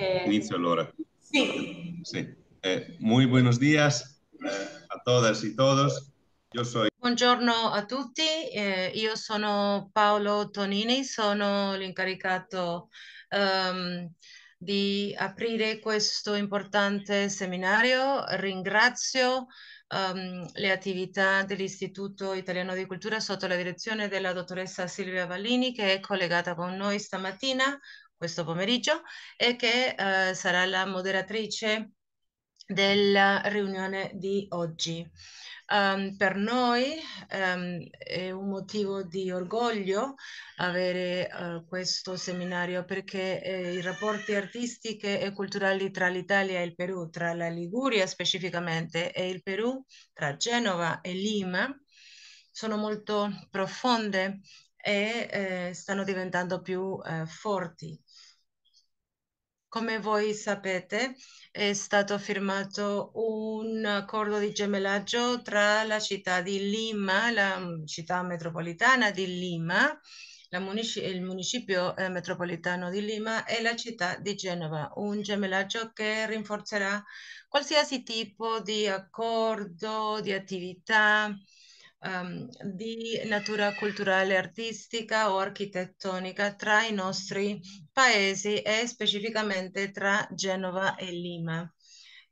Eh, Inicio ahora. Sí. sí. Eh, muy buenos días eh, a todas y todos. Io sono... Buongiorno a tutti, eh, io sono Paolo Tonini, sono l'incaricato um, di aprire questo importante seminario. Ringrazio um, le attività dell'Istituto Italiano di Cultura sotto la direzione della dottoressa Silvia Vallini che è collegata con noi stamattina questo pomeriggio e che eh, sarà la moderatrice della riunione di oggi. Um, per noi um, è un motivo di orgoglio avere uh, questo seminario perché eh, i rapporti artistiche e culturali tra l'Italia e il Perù, tra la Liguria specificamente e il Perù, tra Genova e Lima, sono molto profonde e eh, stanno diventando più eh, forti. Come voi sapete, è stato firmato un accordo di gemellaggio tra la città di Lima, la città metropolitana di Lima, Municipio, il municipio eh, metropolitano di Lima e la città di Genova, un gemellaggio che rinforzerà qualsiasi tipo di accordo, di attività um, di natura culturale, artistica o architettonica tra i nostri paesi e specificamente tra Genova e Lima.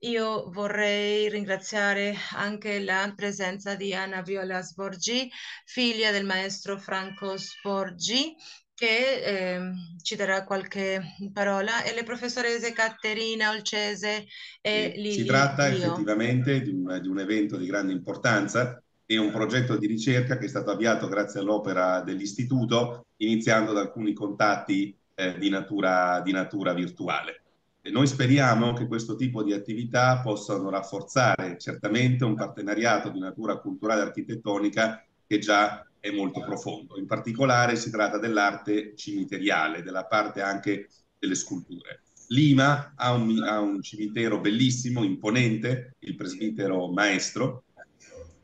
Io vorrei ringraziare anche la presenza di Anna Viola Sborgi, figlia del maestro Franco Sborgi, che eh, ci darà qualche parola, e le professoresse Caterina Olcese e Lili. Si tratta Dio. effettivamente di un, di un, evento di grande importanza è un progetto di ricerca che è stato avviato grazie all'opera dell'Istituto, iniziando da alcuni contatti eh, di, natura, di, natura, virtuale. E noi speriamo che questo tipo di attività possano rafforzare certamente un partenariato di natura culturale e architettonica che già è molto profondo. In particolare si tratta dell'arte cimiteriale, della parte anche delle sculture. Lima ha un, ha un cimitero bellissimo, imponente, il presbitero maestro,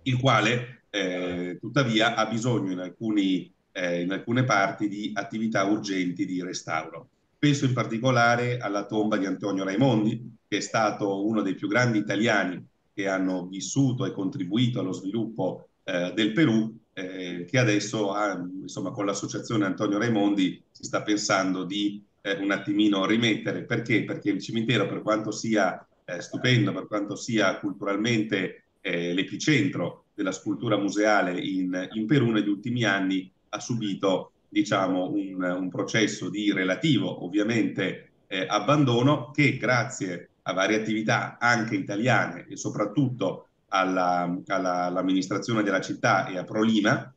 il quale eh, tuttavia ha bisogno in, alcuni, eh, in, alcune parti di attività urgenti di restauro. Penso in particolare alla tomba di Antonio Raimondi, che è stato uno dei più grandi italiani che hanno vissuto e contribuito allo sviluppo eh, del Perù, eh, che adesso ha, insomma, con l'associazione Antonio Raimondi si sta pensando di eh, un attimino rimettere. Perché? Perché il cimitero, per quanto sia eh, stupendo, per quanto sia culturalmente eh, l'epicentro della scultura museale in, in, Perù negli ultimi anni ha subito diciamo, un, un processo di relativo, ovviamente, eh, abbandono che grazie a varie attività anche italiane e soprattutto alla, alla, all'amministrazione della città e a Prolima,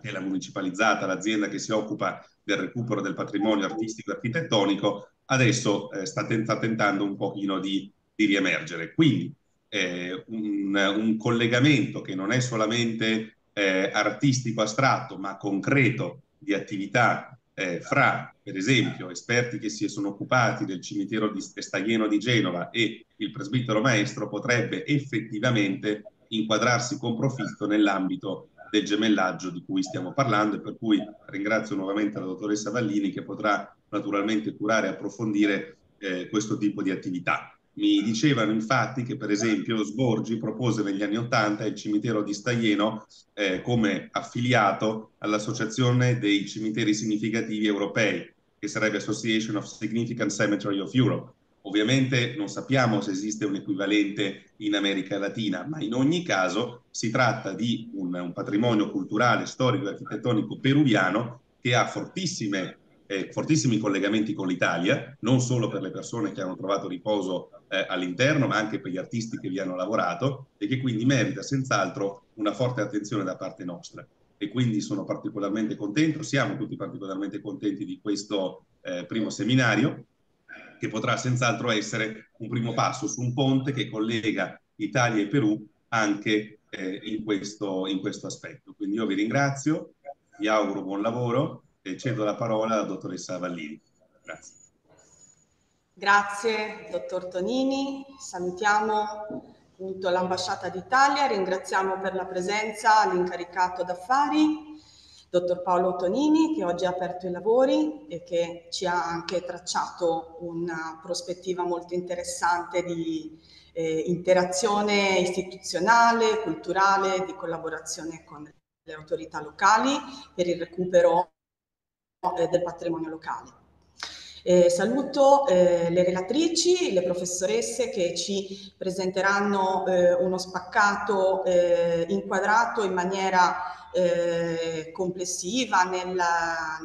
che è la municipalizzata, l'azienda che si occupa del recupero del patrimonio artistico e architettonico, adesso eh, sta, ten- sta, tentando un pochino di, di riemergere. Quindi eh, un, un, collegamento che non è solamente eh, artistico astratto, ma concreto di attività eh, fra, per esempio, esperti che si sono occupati del cimitero di Staglieno di Genova e il presbitero maestro potrebbe effettivamente inquadrarsi con profitto nell'ambito del gemellaggio di cui stiamo parlando e per cui ringrazio nuovamente la dottoressa Vallini che potrà naturalmente curare e approfondire eh, questo tipo di attività. Mi dicevano infatti che per esempio Sborgi propose negli anni Ottanta il cimitero di Staglieno eh, come affiliato all'Associazione dei Cimiteri Significativi Europei, che sarebbe Association of Significant Cemetery of Europe. Ovviamente non sappiamo se esiste un equivalente in America Latina, ma in ogni caso si tratta di un, un patrimonio culturale, storico e architettonico peruviano che ha fortissime eh, fortissimi collegamenti con l'Italia, non solo per le persone che hanno trovato riposo eh, all'interno, ma anche per gli artisti che vi hanno lavorato e che quindi merita senz'altro una forte attenzione da parte nostra. E quindi sono particolarmente contento, siamo tutti particolarmente contenti di questo eh, primo seminario, che potrà senz'altro essere un primo passo su un ponte che collega Italia e Perù anche eh, in questo, in questo aspetto. Quindi io vi ringrazio, vi auguro buon lavoro e cedo la parola alla dottoressa Vallini. Grazie. Grazie, dottor Tonini. Salutiamo appunto l'Ambasciata d'Italia, ringraziamo per la presenza l'incaricato d'affari, dottor Paolo Tonini, che oggi ha aperto i lavori e che ci ha anche tracciato una prospettiva molto interessante di eh, interazione istituzionale, culturale, di collaborazione con le autorità locali per il recupero eh, del patrimonio locale. Eh, saluto eh, le relatrici, le professoresse che ci presenteranno eh, uno spaccato eh, inquadrato in maniera eh, complessiva nel,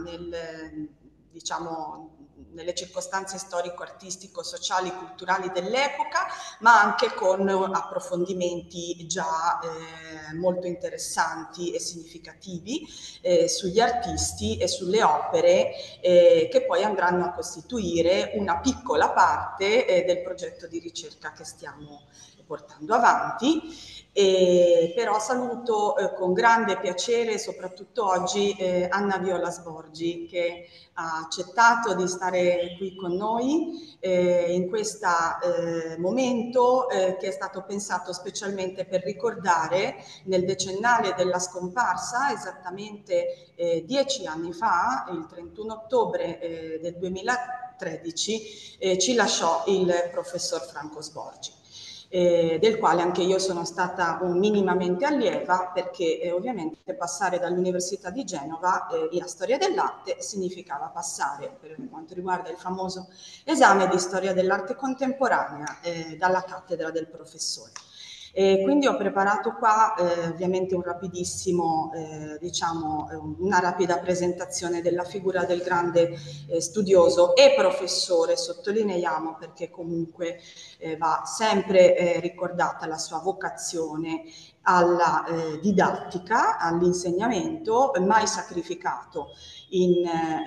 nel, diciamo, nelle circostanze storico-artistico-sociali culturali dell'epoca, ma anche con approfondimenti già eh, molto interessanti e significativi eh, sugli artisti e sulle opere eh, che poi andranno a costituire una piccola parte eh, del progetto di ricerca che stiamo portando avanti. E però saluto eh, con grande piacere, soprattutto oggi, eh, Anna Viola Sborgi che ha accettato di stare qui con noi eh, in questo eh, momento eh, che è stato pensato specialmente per ricordare nel decennale della scomparsa, esattamente eh, dieci anni fa, il 31 ottobre del 2013, ci lasciò il professor Franco Sborgi eh, del quale anche io sono stata minimamente allieva perché eh, ovviamente passare dall'Università di Genova eh, a storia dell'arte significava passare, per quanto riguarda il famoso esame di storia dell'arte contemporanea, eh, dalla cattedra del professore. E quindi ho preparato qua eh, ovviamente un rapidissimo, eh, diciamo, eh, una rapida presentazione della figura del grande eh, studioso e professore, sottolineiamo perché comunque eh, va sempre eh, ricordata la sua vocazione alla eh, didattica, all'insegnamento, mai sacrificato in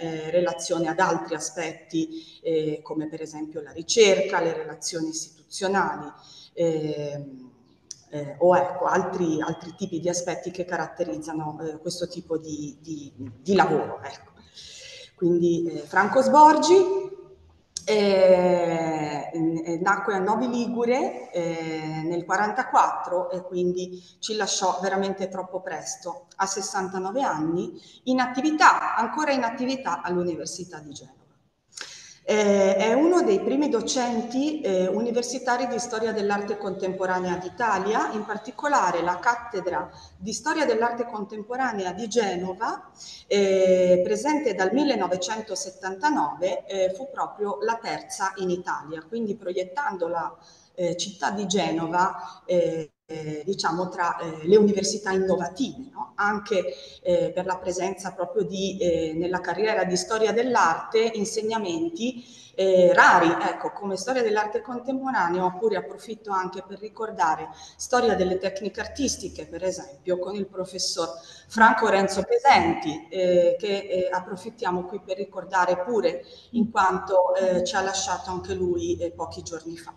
eh, relazione ad altri aspetti eh, come per esempio la ricerca, le relazioni istituzionali. Eh, eh, o ecco, altri, altri, tipi di aspetti che caratterizzano eh, questo tipo di, di, di lavoro. Ecco. Quindi eh, Franco Sborgi eh, eh, nacque a Novi Ligure eh, nel 1944 e quindi ci lasciò veramente troppo presto, a 69 anni, in attività, ancora in attività all'Università di Genova. Eh, è uno dei primi docenti eh, universitari di storia dell'arte contemporanea d'Italia, in particolare la cattedra di storia dell'arte contemporanea di Genova, eh, presente dal 1979, eh, fu proprio la terza in Italia, quindi proiettando la eh, città di Genova eh, eh, diciamo tra eh, le università innovative, no? anche eh, per la presenza proprio di, eh, nella carriera di storia dell'arte, insegnamenti eh, rari, ecco, come storia dell'arte contemporanea, oppure approfitto anche per ricordare storia delle tecniche artistiche, per esempio, con il professor Franco Renzo Pesenti, che approfittiamo qui per ricordare pure in quanto ci ha lasciato anche lui pochi giorni fa.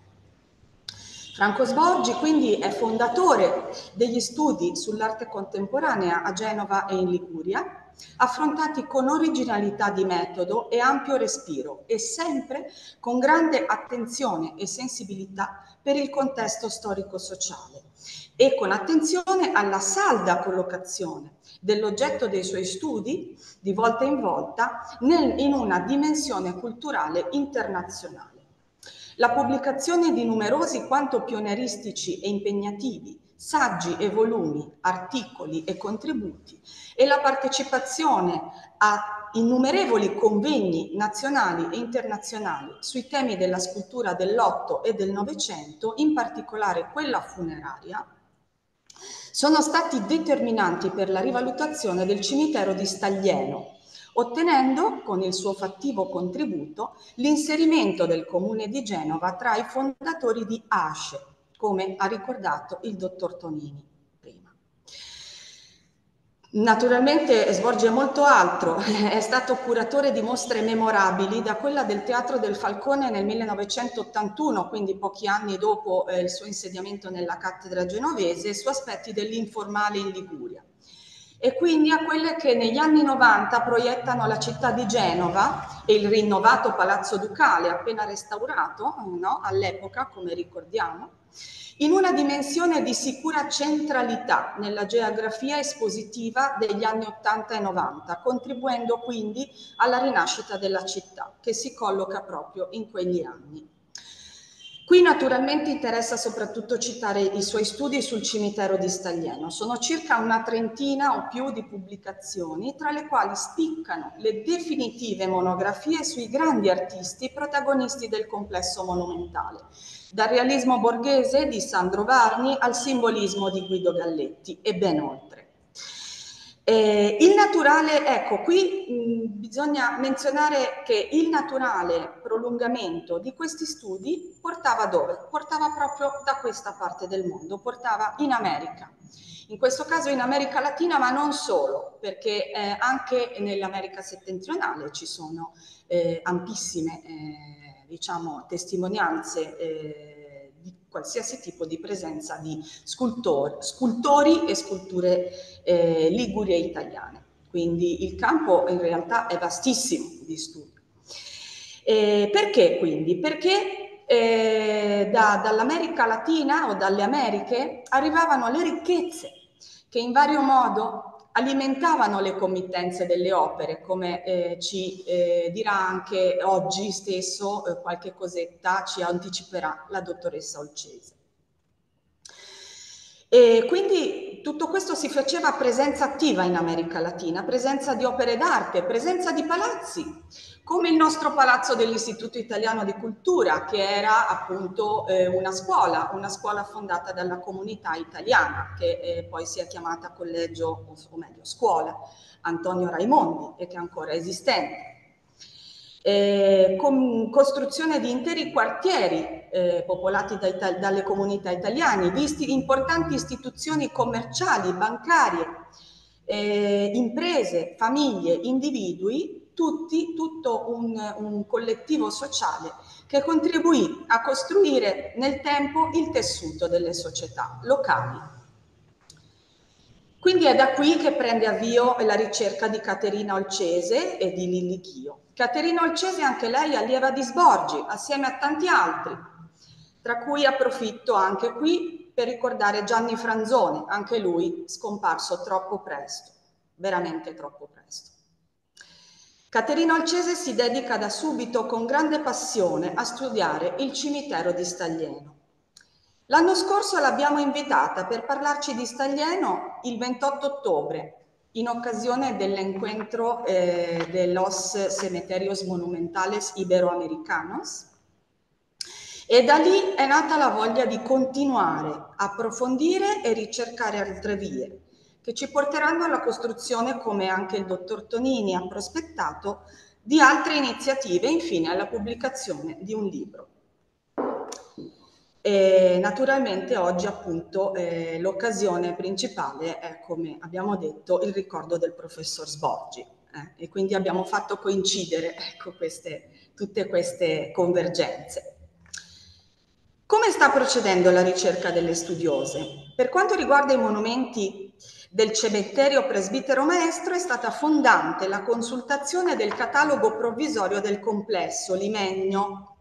Franco Sborgi quindi è fondatore degli studi sull'arte contemporanea a Genova e in Liguria, affrontati con originalità di metodo e ampio respiro e sempre con grande attenzione e sensibilità per il contesto storico-sociale e con attenzione alla salda collocazione dell'oggetto dei suoi studi di volta in volta nel, in una dimensione culturale internazionale. La pubblicazione di numerosi quanto pionieristici e impegnativi saggi e volumi, articoli e contributi e la partecipazione a innumerevoli convegni nazionali e internazionali sui temi della scultura dell'Otto e del Novecento, in particolare quella funeraria, sono stati determinanti per la rivalutazione del cimitero di Staglieno, ottenendo con il suo fattivo contributo l'inserimento del Comune di Genova tra i fondatori di ASCE, come ha ricordato il dottor Tonini. Naturalmente svolge molto altro, è stato curatore di mostre memorabili, da quella del Teatro del Falcone nel 1981, quindi pochi anni dopo eh, il suo insediamento nella cattedra genovese, su aspetti dell'informale in Liguria e quindi a quelle che negli anni 90 proiettano la città di Genova e il rinnovato Palazzo Ducale, appena restaurato no? all'epoca, come ricordiamo, in una dimensione di sicura centralità nella geografia espositiva degli anni 80 e 90, contribuendo quindi alla rinascita della città, che si colloca proprio in quegli anni. Qui naturalmente interessa soprattutto citare i suoi studi sul cimitero di Staglieno. Sono circa una trentina o più di pubblicazioni, tra le quali spiccano le definitive monografie sui grandi artisti protagonisti del complesso monumentale, dal realismo borghese di Sandro Varni al simbolismo di Guido Galletti e ben oltre. Eh, il naturale, ecco, qui mh, mm, bisogna menzionare che il naturale prolungamento di questi studi portava dove? Portava proprio da questa parte del mondo, portava in America. In questo caso in America Latina, ma non solo, perché eh, anche nell'America settentrionale ci sono eh, ampissime eh, diciamo, testimonianze eh, qualsiasi tipo di presenza di scultor, scultori e sculture eh, ligure italiane. Quindi il campo in realtà è vastissimo di studio. Eh, perché quindi? Perché eh, da, dall'America Latina o dalle Americhe arrivavano le ricchezze che in vario modo alimentavano le committenze delle opere, come eh, ci eh, dirà anche oggi stesso eh, qualche cosetta, ci anticiperà la dottoressa Olcese. E quindi tutto questo si faceva presenza attiva in America Latina, presenza di opere d'arte, presenza di palazzi come il nostro palazzo dell'Istituto Italiano di Cultura, che era appunto eh, una scuola, una scuola fondata dalla comunità italiana, che eh, poi si è chiamata collegio, o meglio scuola, Antonio Raimondi, e che è ancora esistente. Eh, con costruzione di interi quartieri eh, popolati da Ita- dalle comunità italiane, visti importanti istituzioni commerciali, bancarie, eh, imprese, famiglie, individui tutti, tutto un, un collettivo sociale che contribuì a costruire nel tempo il tessuto delle società locali. Quindi è da qui che prende avvio la ricerca di Caterina Olcese e di Lilli Chio. Caterina Olcese anche lei allieva di Sborgi, assieme a tanti altri, tra cui approfitto anche qui per ricordare Gianni Franzone, anche lui scomparso troppo presto, veramente troppo presto. Caterina Olcese si dedica da subito con grande passione a studiare il cimitero di Staglieno. L'anno scorso l'abbiamo invitata per parlarci di Staglieno il 28 ottobre, in occasione dell'incontro eh, de los Cemeterios Monumentales Iberoamericanos. E da lì è nata la voglia di continuare, approfondire e ricercare altre vie, che ci porteranno alla costruzione, come anche il dottor Tonini ha prospettato, di altre iniziative e infine alla pubblicazione di un libro. E naturalmente oggi appunto eh, l'occasione principale è, come abbiamo detto, il ricordo del professor Sborgi eh, e quindi abbiamo fatto coincidere ecco, queste, tutte queste convergenze. Come sta procedendo la ricerca delle studiose? Per quanto riguarda i monumenti del cementerio presbitero maestro è stata fondante la consultazione del catalogo provvisorio del complesso Limegno.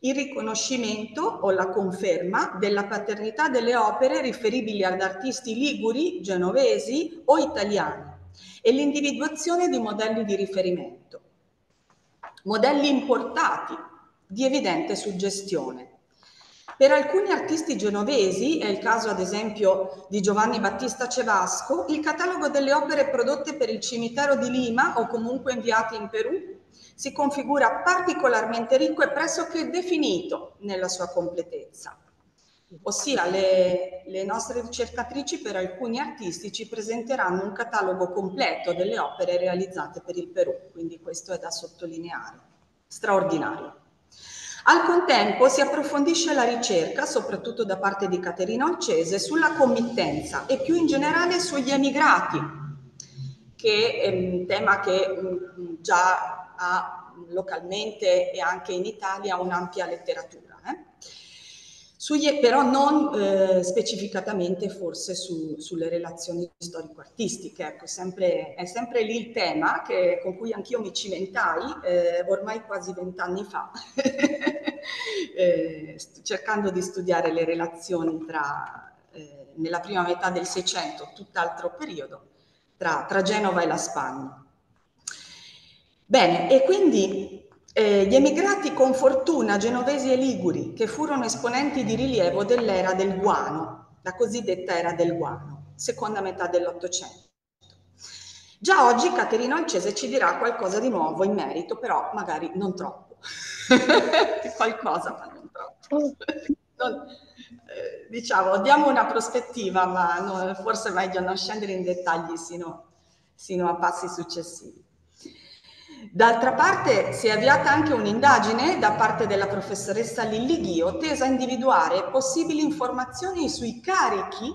Il riconoscimento o la conferma della paternità delle opere riferibili ad artisti liguri, genovesi o italiani e l'individuazione di modelli di riferimento. Modelli importati di evidente suggestione per alcuni artisti genovesi, è il caso ad esempio di Giovanni Battista Cevasco, il catalogo delle opere prodotte per il cimitero di Lima o comunque inviate in Perù si configura particolarmente ricco e pressoché definito nella sua completezza. Ossia, le, le nostre ricercatrici per alcuni artisti ci presenteranno un catalogo completo delle opere realizzate per il Perù, quindi questo è da sottolineare. Straordinario. Al contempo si approfondisce la ricerca, soprattutto da parte di Caterina Olcese, sulla committenza e più in generale sugli emigrati, che è un tema che mm, mm, già ha localmente e anche in Italia un'ampia letteratura. Eh? Sugli, però non eh, specificatamente forse su, sulle relazioni storico-artistiche. Ecco, sempre, è sempre lì il tema che, con cui anch'io mi cimentai eh, ormai quasi vent'anni fa, eh, cercando di studiare le relazioni tra, eh, nella prima metà del Seicento, tutt'altro periodo, tra, tra Genova e la Spagna. Bene, e quindi eh, gli emigrati con fortuna genovesi e liguri, che furono esponenti di rilievo dell'era del guano, la cosiddetta era del guano, seconda metà dell'Ottocento. Già oggi Caterina Alcese ci dirà qualcosa di nuovo in merito, però magari non troppo. qualcosa, ma non troppo. Non, eh, diciamo, diamo una prospettiva, ma non, forse è meglio non scendere in dettagli sino, sino a passi successivi. D'altra parte si è avviata anche un'indagine da parte della professoressa Lilli Ghio tesa a individuare possibili informazioni sui carichi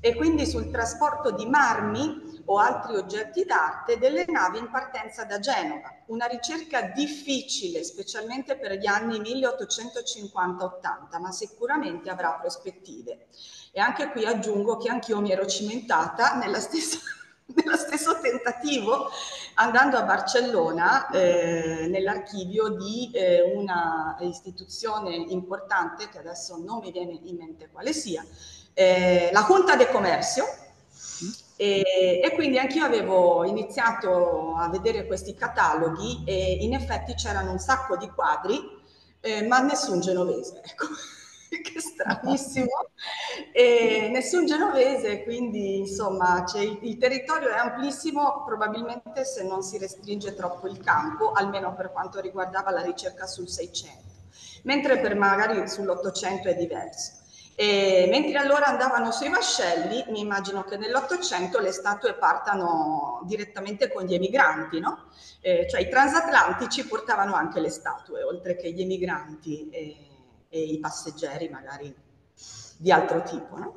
e quindi sul trasporto di marmi o altri oggetti d'arte delle navi in partenza da Genova. Una ricerca difficile, specialmente per gli anni 1850-80, ma sicuramente avrà prospettive. E anche qui aggiungo che anch'io mi ero cimentata nella stessa nello stesso tentativo andando a Barcellona eh, nell'archivio di eh, una istituzione importante che adesso non mi viene in mente quale sia, eh, la Junta de Comercio. E, e quindi anch'io avevo iniziato a vedere questi cataloghi e in effetti c'erano un sacco di quadri, eh, ma nessun genovese. Ecco. che stranissimo, e nessun genovese, quindi insomma cioè, il, territorio è amplissimo, probabilmente se non si restringe troppo il campo, almeno per quanto riguardava la ricerca sul 600, mentre per magari sull'800 è diverso. E mentre allora andavano sui vascelli, mi immagino che nell'Ottocento le statue partano direttamente con gli emigranti, no? Eh, cioè i transatlantici portavano anche le statue, oltre che gli emigranti. Eh, e i passeggeri magari di altro tipo. No?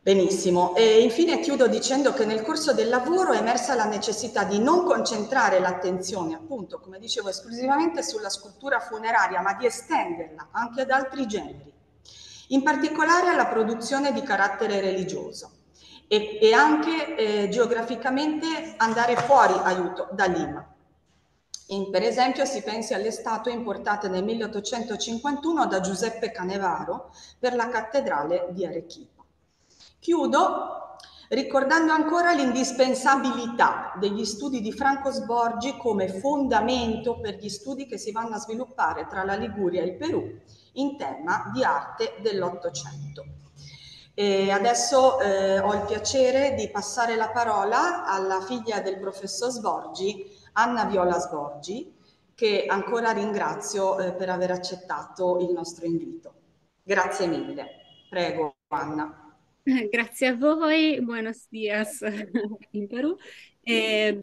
Benissimo, e infine chiudo dicendo che nel corso del lavoro è emersa la necessità di non concentrare l'attenzione, appunto, come dicevo, esclusivamente sulla scultura funeraria, ma di estenderla anche ad altri generi, in particolare alla produzione di carattere religioso e, e anche eh, geograficamente andare fuori aiuto da Lima in, per esempio si pensi alle statue importate nel 1851 da Giuseppe Canevaro per la cattedrale di Arequipa. Chiudo ricordando ancora l'indispensabilità degli studi di Franco Sborgi come fondamento per gli studi che si vanno a sviluppare tra la Liguria e il Perù in tema di arte dell'Ottocento. E adesso eh, ho il piacere di passare la parola alla figlia del professor Sborgi, Anna Viola Sborgi, che ancora ringrazio eh, per aver accettato il nostro invito. Grazie mille. Prego, Anna. Grazie a voi, Buonas dias in Perù. E eh,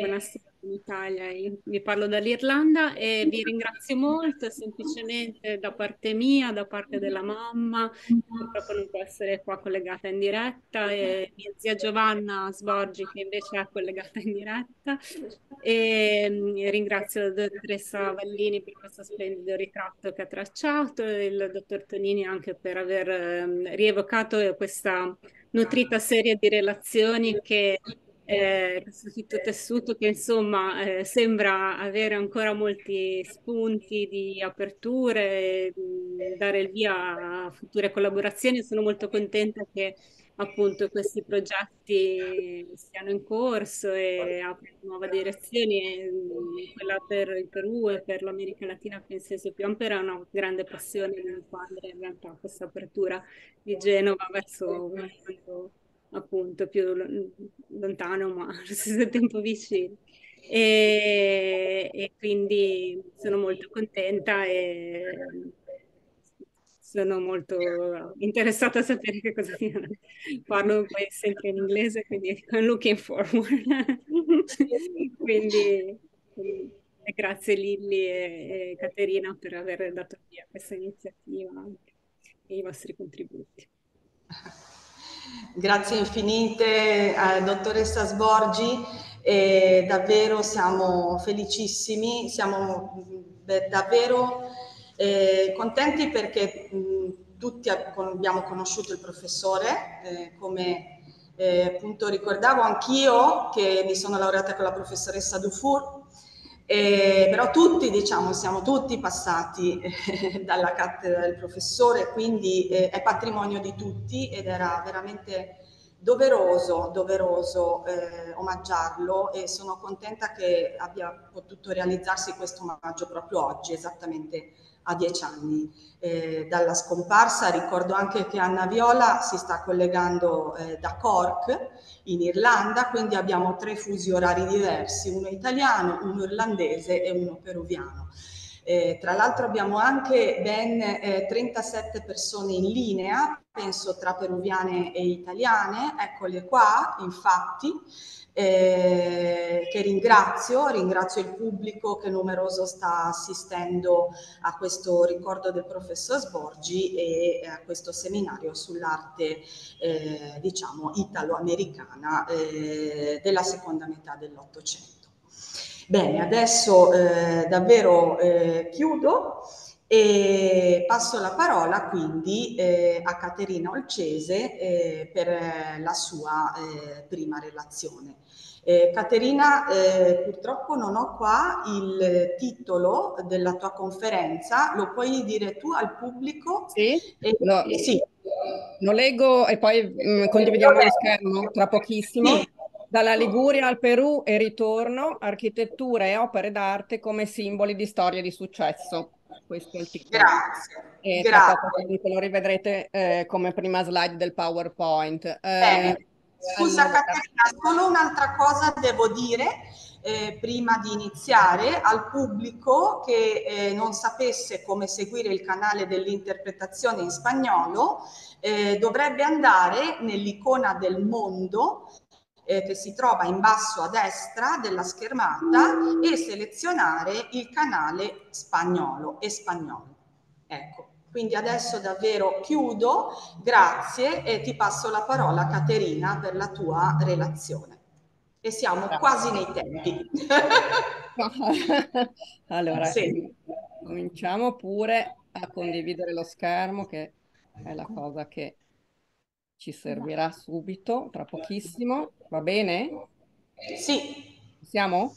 buonasera in Italia, io vi parlo dall'Irlanda e vi ringrazio molto, semplicemente da parte mia, da parte della mamma, purtroppo non può essere qua collegata in diretta, e mia zia Giovanna Sborgi che invece è collegata in diretta e mm, ringrazio la dottoressa Vallini per questo splendido ritratto che ha tracciato e il dottor Tonini anche per aver mm, rievocato questa nutrita serie di relazioni che eh, questo tessuto che insomma eh, sembra avere ancora molti spunti di aperture, mh, dare il via a future collaborazioni. Sono molto contenta che appunto questi progetti siano in corso e aprono nuove direzioni, mm, quella per il Perù e per l'America Latina penso sia più ampera una grande passione nel quadro in realtà questa apertura di Genova verso un mondo appunto più lontano ma allo stesso tempo vicino. E, e, quindi sono molto contenta e sono molto interessata a sapere che cosa dirà. Parlo poi sempre in inglese, quindi I'm looking forward. quindi grazie Lilli e, e Caterina per aver dato via questa iniziativa e i vostri contributi. Grazie infinite, eh, dottoressa Sborgi, eh, davvero siamo felicissimi, siamo mm, beh, davvero eh, contenti perché mh, mm, tutti abbiamo conosciuto il professore, eh, come eh, appunto ricordavo anch'io che mi sono laureata con la professoressa Dufour eh, però tutti, diciamo, siamo tutti passati eh, dalla cattedra del professore, quindi eh, è patrimonio di tutti ed era veramente doveroso, doveroso eh, omaggiarlo e sono contenta che abbia potuto realizzarsi questo omaggio proprio oggi, esattamente a dieci anni eh, dalla scomparsa. Ricordo anche che Anna Viola si sta collegando eh, da Cork in Irlanda, quindi abbiamo tre fusi orari diversi, uno italiano, uno irlandese e uno peruviano. Eh, tra l'altro abbiamo anche ben eh, 37 persone in linea, penso tra peruviane e italiane, eccole qua infatti, eh, che ringrazio, ringrazio il pubblico che numeroso sta assistendo a questo ricordo del professor Sborgi e a questo seminario sull'arte eh, diciamo italo-americana eh, della seconda metà dell'Ottocento. Bene, adesso eh, davvero eh, chiudo. E passo la parola quindi eh, a Caterina Olcese eh, per eh, la sua eh, prima relazione. Eh, Caterina, eh, purtroppo non ho qua il titolo della tua conferenza, lo puoi dire tu al pubblico? Sì, e, no, sì. lo leggo e poi mh, mm, condividiamo lo schermo tra pochissimo. Sì. Dalla Liguria al Perù e ritorno, architettura e opere d'arte come simboli di storie di successo questo è il titolo. Grazie. E eh, Grazie. Poco, lo rivedrete eh, come prima slide del PowerPoint. Eh, Scusa allora... Caterina, solo un'altra cosa devo dire. Eh, prima di iniziare al pubblico che eh, non sapesse come seguire il canale dell'interpretazione in spagnolo eh, dovrebbe andare nell'icona del mondo eh, che si trova in basso a destra della schermata e selezionare il canale spagnolo e spagnolo. Ecco, quindi adesso davvero chiudo, grazie e ti passo la parola Caterina per la tua relazione. E siamo grazie. quasi nei tempi. allora, sì. cominciamo pure a condividere lo schermo che è la cosa che ci servirà subito, tra pochissimo, va bene? Sì. Siamo?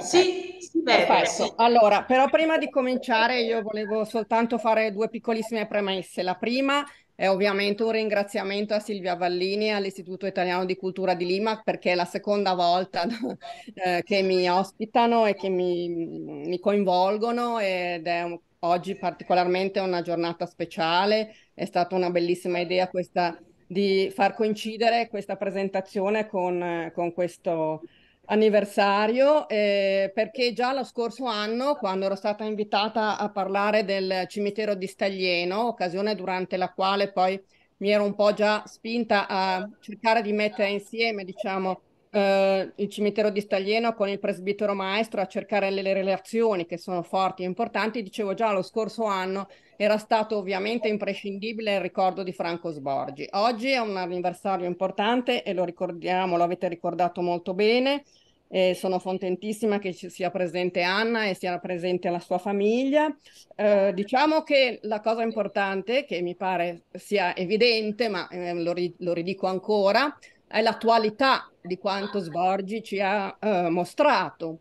Sì, perfetto. Allora, però prima di cominciare io volevo soltanto fare due piccolissime premesse. La prima è ovviamente un ringraziamento a Silvia Vallini e all'Istituto Italiano di Cultura di Lima perché è la seconda volta eh, che mi ospitano e che mi, mi coinvolgono ed è un, oggi particolarmente una giornata speciale. È stata una bellissima idea questa di far coincidere questa presentazione con, con questo anniversario eh, perché già lo scorso anno quando ero stata invitata a parlare del cimitero di Staglieno, occasione durante la quale poi mi ero un po' già spinta a cercare di mettere insieme diciamo eh, il cimitero di Staglieno con il presbitero maestro a cercare le, le relazioni che sono forti e importanti. Dicevo già lo scorso anno era stato ovviamente imprescindibile il ricordo di Franco Sborgi. Oggi è un anniversario importante e lo ricordiamo, lo avete ricordato molto bene. Eh, sono contentissima che ci sia presente Anna e sia presente la sua famiglia. Eh, diciamo che la cosa importante, che mi pare sia evidente, ma eh, lo, ri- lo ridico ancora, è l'attualità di quanto Sborgi ci ha eh, mostrato.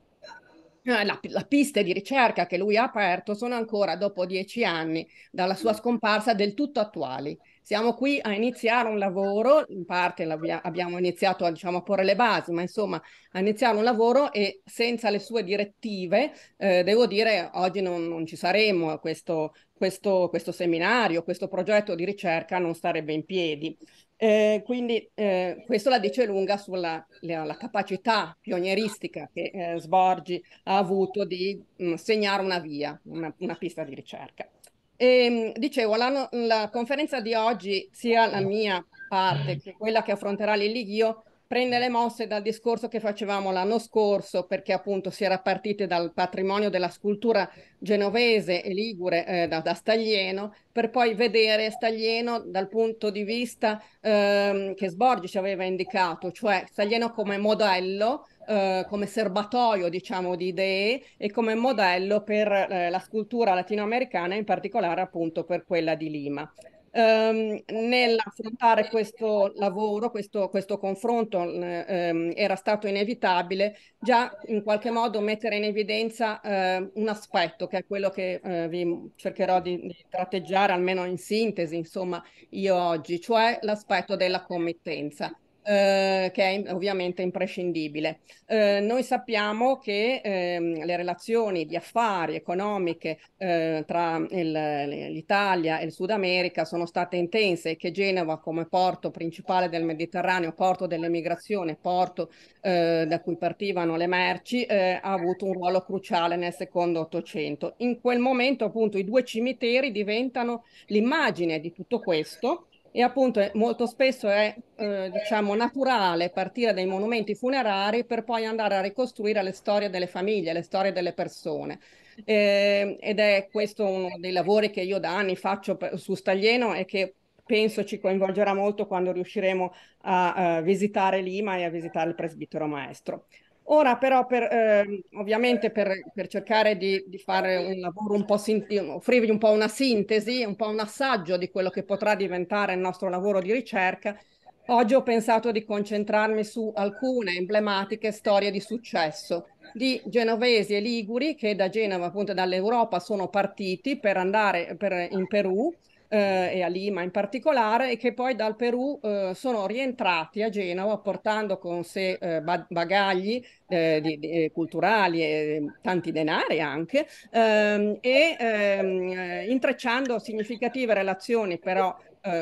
Eh, la, la pista di ricerca che lui ha aperto sono ancora dopo dieci anni dalla sua scomparsa del tutto attuali. Siamo qui a iniziare un lavoro, in parte abbiamo iniziato a, diciamo, a porre le basi, ma insomma a iniziare un lavoro e senza le sue direttive, eh, devo dire, oggi non, non ci saremmo a questo, questo, questo seminario, questo progetto di ricerca non starebbe in piedi. Eh, quindi eh, questo la dice lunga sulla la, la capacità pionieristica che eh, Sborgi ha avuto di mh, mm, segnare una via, una, una pista di ricerca. E, ehm, mh, dicevo, la, la, conferenza di oggi, sia la mia parte che quella che affronterà l'Illighio, prende le mosse dal discorso che facevamo l'anno scorso, perché appunto si era partite dal patrimonio della scultura genovese e ligure eh, da, da, Staglieno, per poi vedere Staglieno dal punto di vista ehm, che Sborgi ci aveva indicato, cioè Staglieno come modello, eh, come serbatoio diciamo di idee e come modello per eh, la scultura latinoamericana, in particolare appunto per quella di Lima ehm, nell'affrontare questo lavoro, questo, questo confronto ehm, era stato inevitabile già in qualche modo mettere in evidenza eh, un aspetto che è quello che eh, vi cercherò di, di tratteggiare almeno in sintesi, insomma, io oggi, cioè l'aspetto della committenza eh, che è ovviamente imprescindibile. Eh, noi sappiamo che ehm, le relazioni di affari economiche eh, tra l'Italia e il Sud America sono state intense e che Genova come porto principale del Mediterraneo, porto dell'emigrazione, porto eh, da cui partivano le merci, eh, ha avuto un ruolo cruciale nel secondo Ottocento. In quel momento appunto i due cimiteri diventano l'immagine di tutto questo e appunto eh, molto spesso è eh, diciamo naturale partire dai monumenti funerari per poi andare a ricostruire le storie delle famiglie, le storie delle persone. Eh, ed è questo uno dei lavori che io da anni faccio per, su Staglieno e che penso ci coinvolgerà molto quando riusciremo a, a eh, visitare Lima e a visitare il presbitero maestro. Ora però, per, eh, ovviamente, per, per cercare di, di, fare un lavoro un po' sin- offrirvi un po' una sintesi, un po' un assaggio di quello che potrà diventare il nostro lavoro di ricerca, oggi ho pensato di concentrarmi su alcune emblematiche storie di successo di genovesi e liguri che da Genova, appunto dall'Europa, sono partiti per andare per, in Perù eh, e a Lima in particolare, e che poi dal Perù eh, sono rientrati a Genova portando con sé eh, bagagli eh, di, di, eh, culturali e eh, tanti denari anche, ehm, e ehm, intrecciando significative relazioni però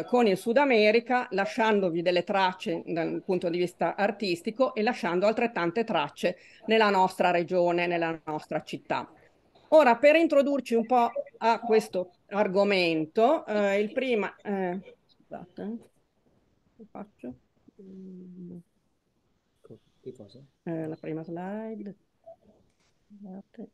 con il Sud America, lasciandovi delle tracce dal punto di vista artistico e lasciando altrettante tracce nella nostra regione, nella nostra città. Ora, per introdurci un po' a questo argomento. Eh, il primo... Eh, scusate, lo eh, faccio. Che cosa? Eh, la prima slide. Scusate.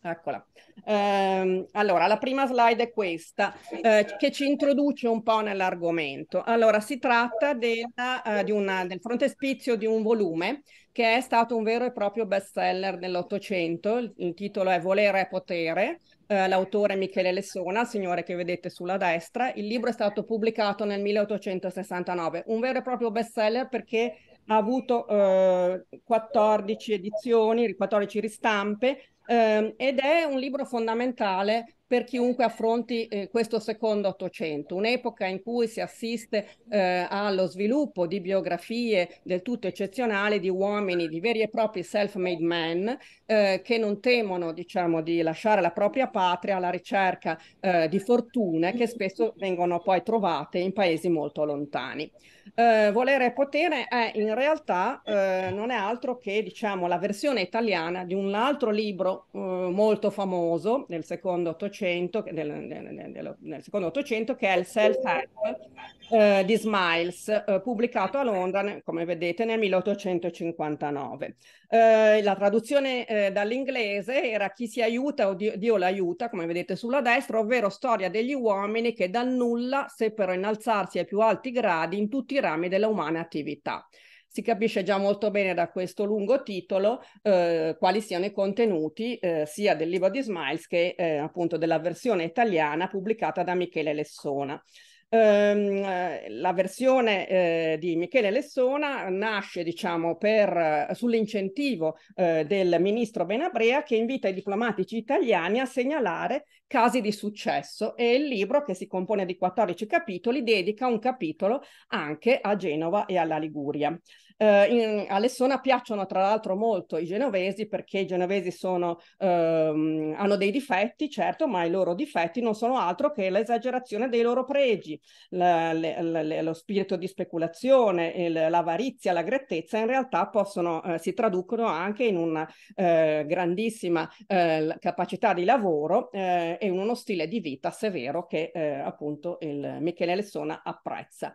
Eccola. Eh, allora, la prima slide è questa, eh, che ci introduce un po' nell'argomento. Allora, si tratta della, eh, di una, del frontespizio di un volume che è stato un vero e proprio bestseller dell'Ottocento. Il, il, titolo è Volere e potere, eh, l'autore Michele Lessona, signore che vedete sulla destra. Il libro è stato pubblicato nel 1869, un vero e proprio bestseller perché ha avuto eh, 14 edizioni, 14 ristampe ehm, ed è un libro fondamentale per chiunque affronti eh, questo secondo Ottocento, un'epoca in cui si assiste eh, allo sviluppo di biografie del tutto eccezionali di uomini, di veri e propri self-made men, eh, che non temono diciamo, di lasciare la propria patria alla ricerca eh, di fortune che spesso vengono poi trovate in paesi molto lontani. Eh, volere e potere è in realtà eh, non è altro che diciamo, la versione italiana di un altro libro eh, molto famoso del secondo Ottocento, 800, nel, nel, nel secondo Ottocento, che è il Self-Help eh, di Smiles, eh, pubblicato a Londra, come vedete, nel 1859. Eh, la traduzione eh, dall'inglese era Chi si aiuta o Dio, Dio l'aiuta, come vedete sulla destra, ovvero storia degli uomini che dal nulla seppero innalzarsi ai più alti gradi in tutti i rami della umana attività si capisce già molto bene da questo lungo titolo eh, quali siano i contenuti eh, sia del libro di Smiles che eh, appunto della versione italiana pubblicata da Michele Lessona. Um, la versione eh, di Michele Lessona nasce diciamo, per, eh, sull'incentivo eh, del ministro Benabrea che invita i diplomatici italiani a segnalare casi di successo e il libro, che si compone di 14 capitoli, dedica un capitolo anche a Genova e alla Liguria. Eh, in, a Lessona piacciono tra l'altro molto i genovesi perché i genovesi sono, ehm, hanno dei difetti, certo, ma i loro difetti non sono altro che l'esagerazione dei loro pregi, la, le, le, lo spirito di speculazione, il, l'avarizia, la grettezza, in realtà possono, eh, si traducono anche in una eh, grandissima eh, capacità di lavoro eh, e in uno stile di vita severo che eh, appunto il Michele Lessona apprezza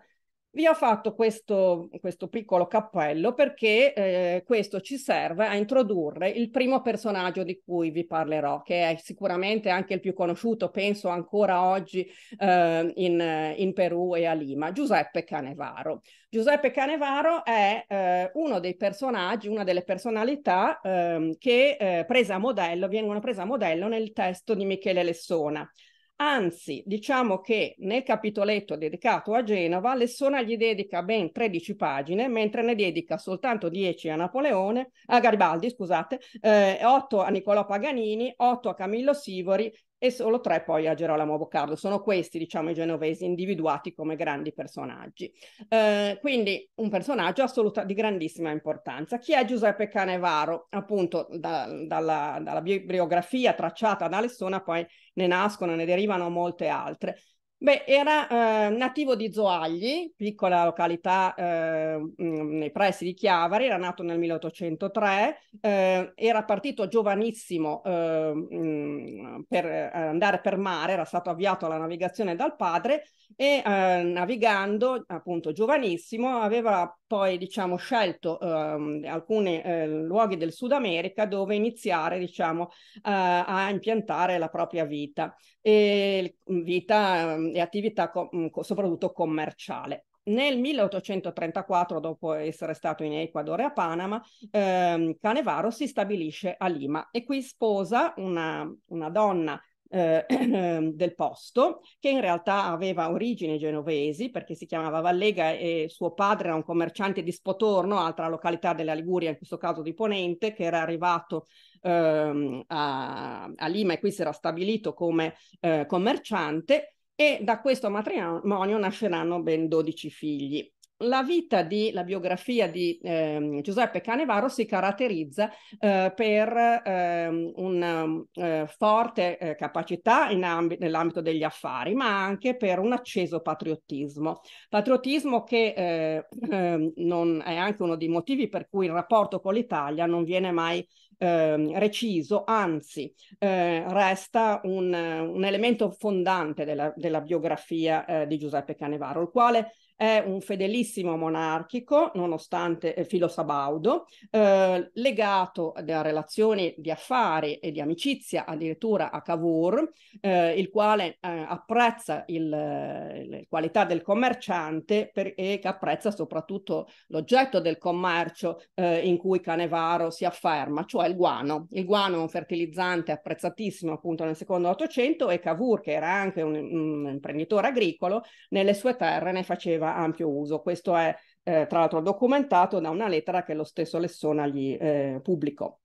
vi ho fatto questo, questo piccolo cappello perché eh, questo ci serve a introdurre il primo personaggio di cui vi parlerò, che è sicuramente anche il più conosciuto, penso ancora oggi eh, in, in, Perù e a Lima, Giuseppe Canevaro. Giuseppe Canevaro è eh, uno dei personaggi, una delle personalità ehm, che eh, presa a modello, vengono prese a modello nel testo di Michele Lessona. Anzi, diciamo che nel capitoletto dedicato a Genova, Lessona gli dedica ben 13 pagine, mentre ne dedica soltanto 10 a Napoleone, a Garibaldi, scusate, eh, 8 a Niccolò Paganini, 8 a Camillo Sivori e solo 3 poi a Gerolamo Boccardo. Sono questi, diciamo, i genovesi individuati come grandi personaggi. Eh, quindi un personaggio assoluta, di grandissima importanza. Chi è Giuseppe Canevaro? Appunto, da, dalla, dalla bibliografia tracciata da Lessona poi ne nascono, ne derivano molte altre. Beh, era eh, nativo di Zoagli, piccola località eh, mm, nei pressi di Chiavari, era nato nel 1803, eh, era partito giovanissimo ehm, mm, per eh, andare per mare, era stato avviato alla navigazione dal padre e eh, navigando, appunto giovanissimo, aveva poi diciamo, scelto ehm, alcuni eh, luoghi del Sud America dove iniziare diciamo, a impiantare la propria vita. E mm, vita Ehm, e attività com- soprattutto commerciale. Nel 1834, dopo essere stato in Ecuador e a Panama, ehm, Canevaro si stabilisce a Lima e qui sposa una, una donna eh, del posto, che in realtà aveva origini genovesi perché si chiamava Vallega e suo padre era un commerciante di Spotorno, altra località della Liguria, in questo caso di Ponente, che era arrivato ehm, a, a, Lima e qui si era stabilito come eh, commerciante e da questo matrimonio nasceranno ben 12 figli. La vita di, la biografia di eh, Giuseppe Canevaro si caratterizza eh, per ehm, eh, una forte eh, capacità amb- nell'ambito degli affari, ma anche per un acceso patriottismo. Patriottismo che eh, ehm, non è anche uno dei motivi per cui il rapporto con l'Italia non viene mai eh, reciso, anzi eh, resta un, un, elemento fondante della, della biografia eh, di Giuseppe Canevaro, il quale è un fedelissimo monarchico, nonostante eh, filosabaudo, eh, legato a relazioni di affari e di amicizia addirittura a Cavour, eh, il quale eh, apprezza il, eh, le qualità del commerciante per, e che apprezza soprattutto l'oggetto del commercio eh, in cui Canevaro si afferma, cioè il guano. Il guano è un fertilizzante apprezzatissimo appunto nel secondo Ottocento e Cavour, che era anche un, un imprenditore agricolo, nelle sue terre ne faceva faceva ampio uso. Questo è eh, tra l'altro documentato da una lettera che lo stesso Lessona gli eh, pubblicò.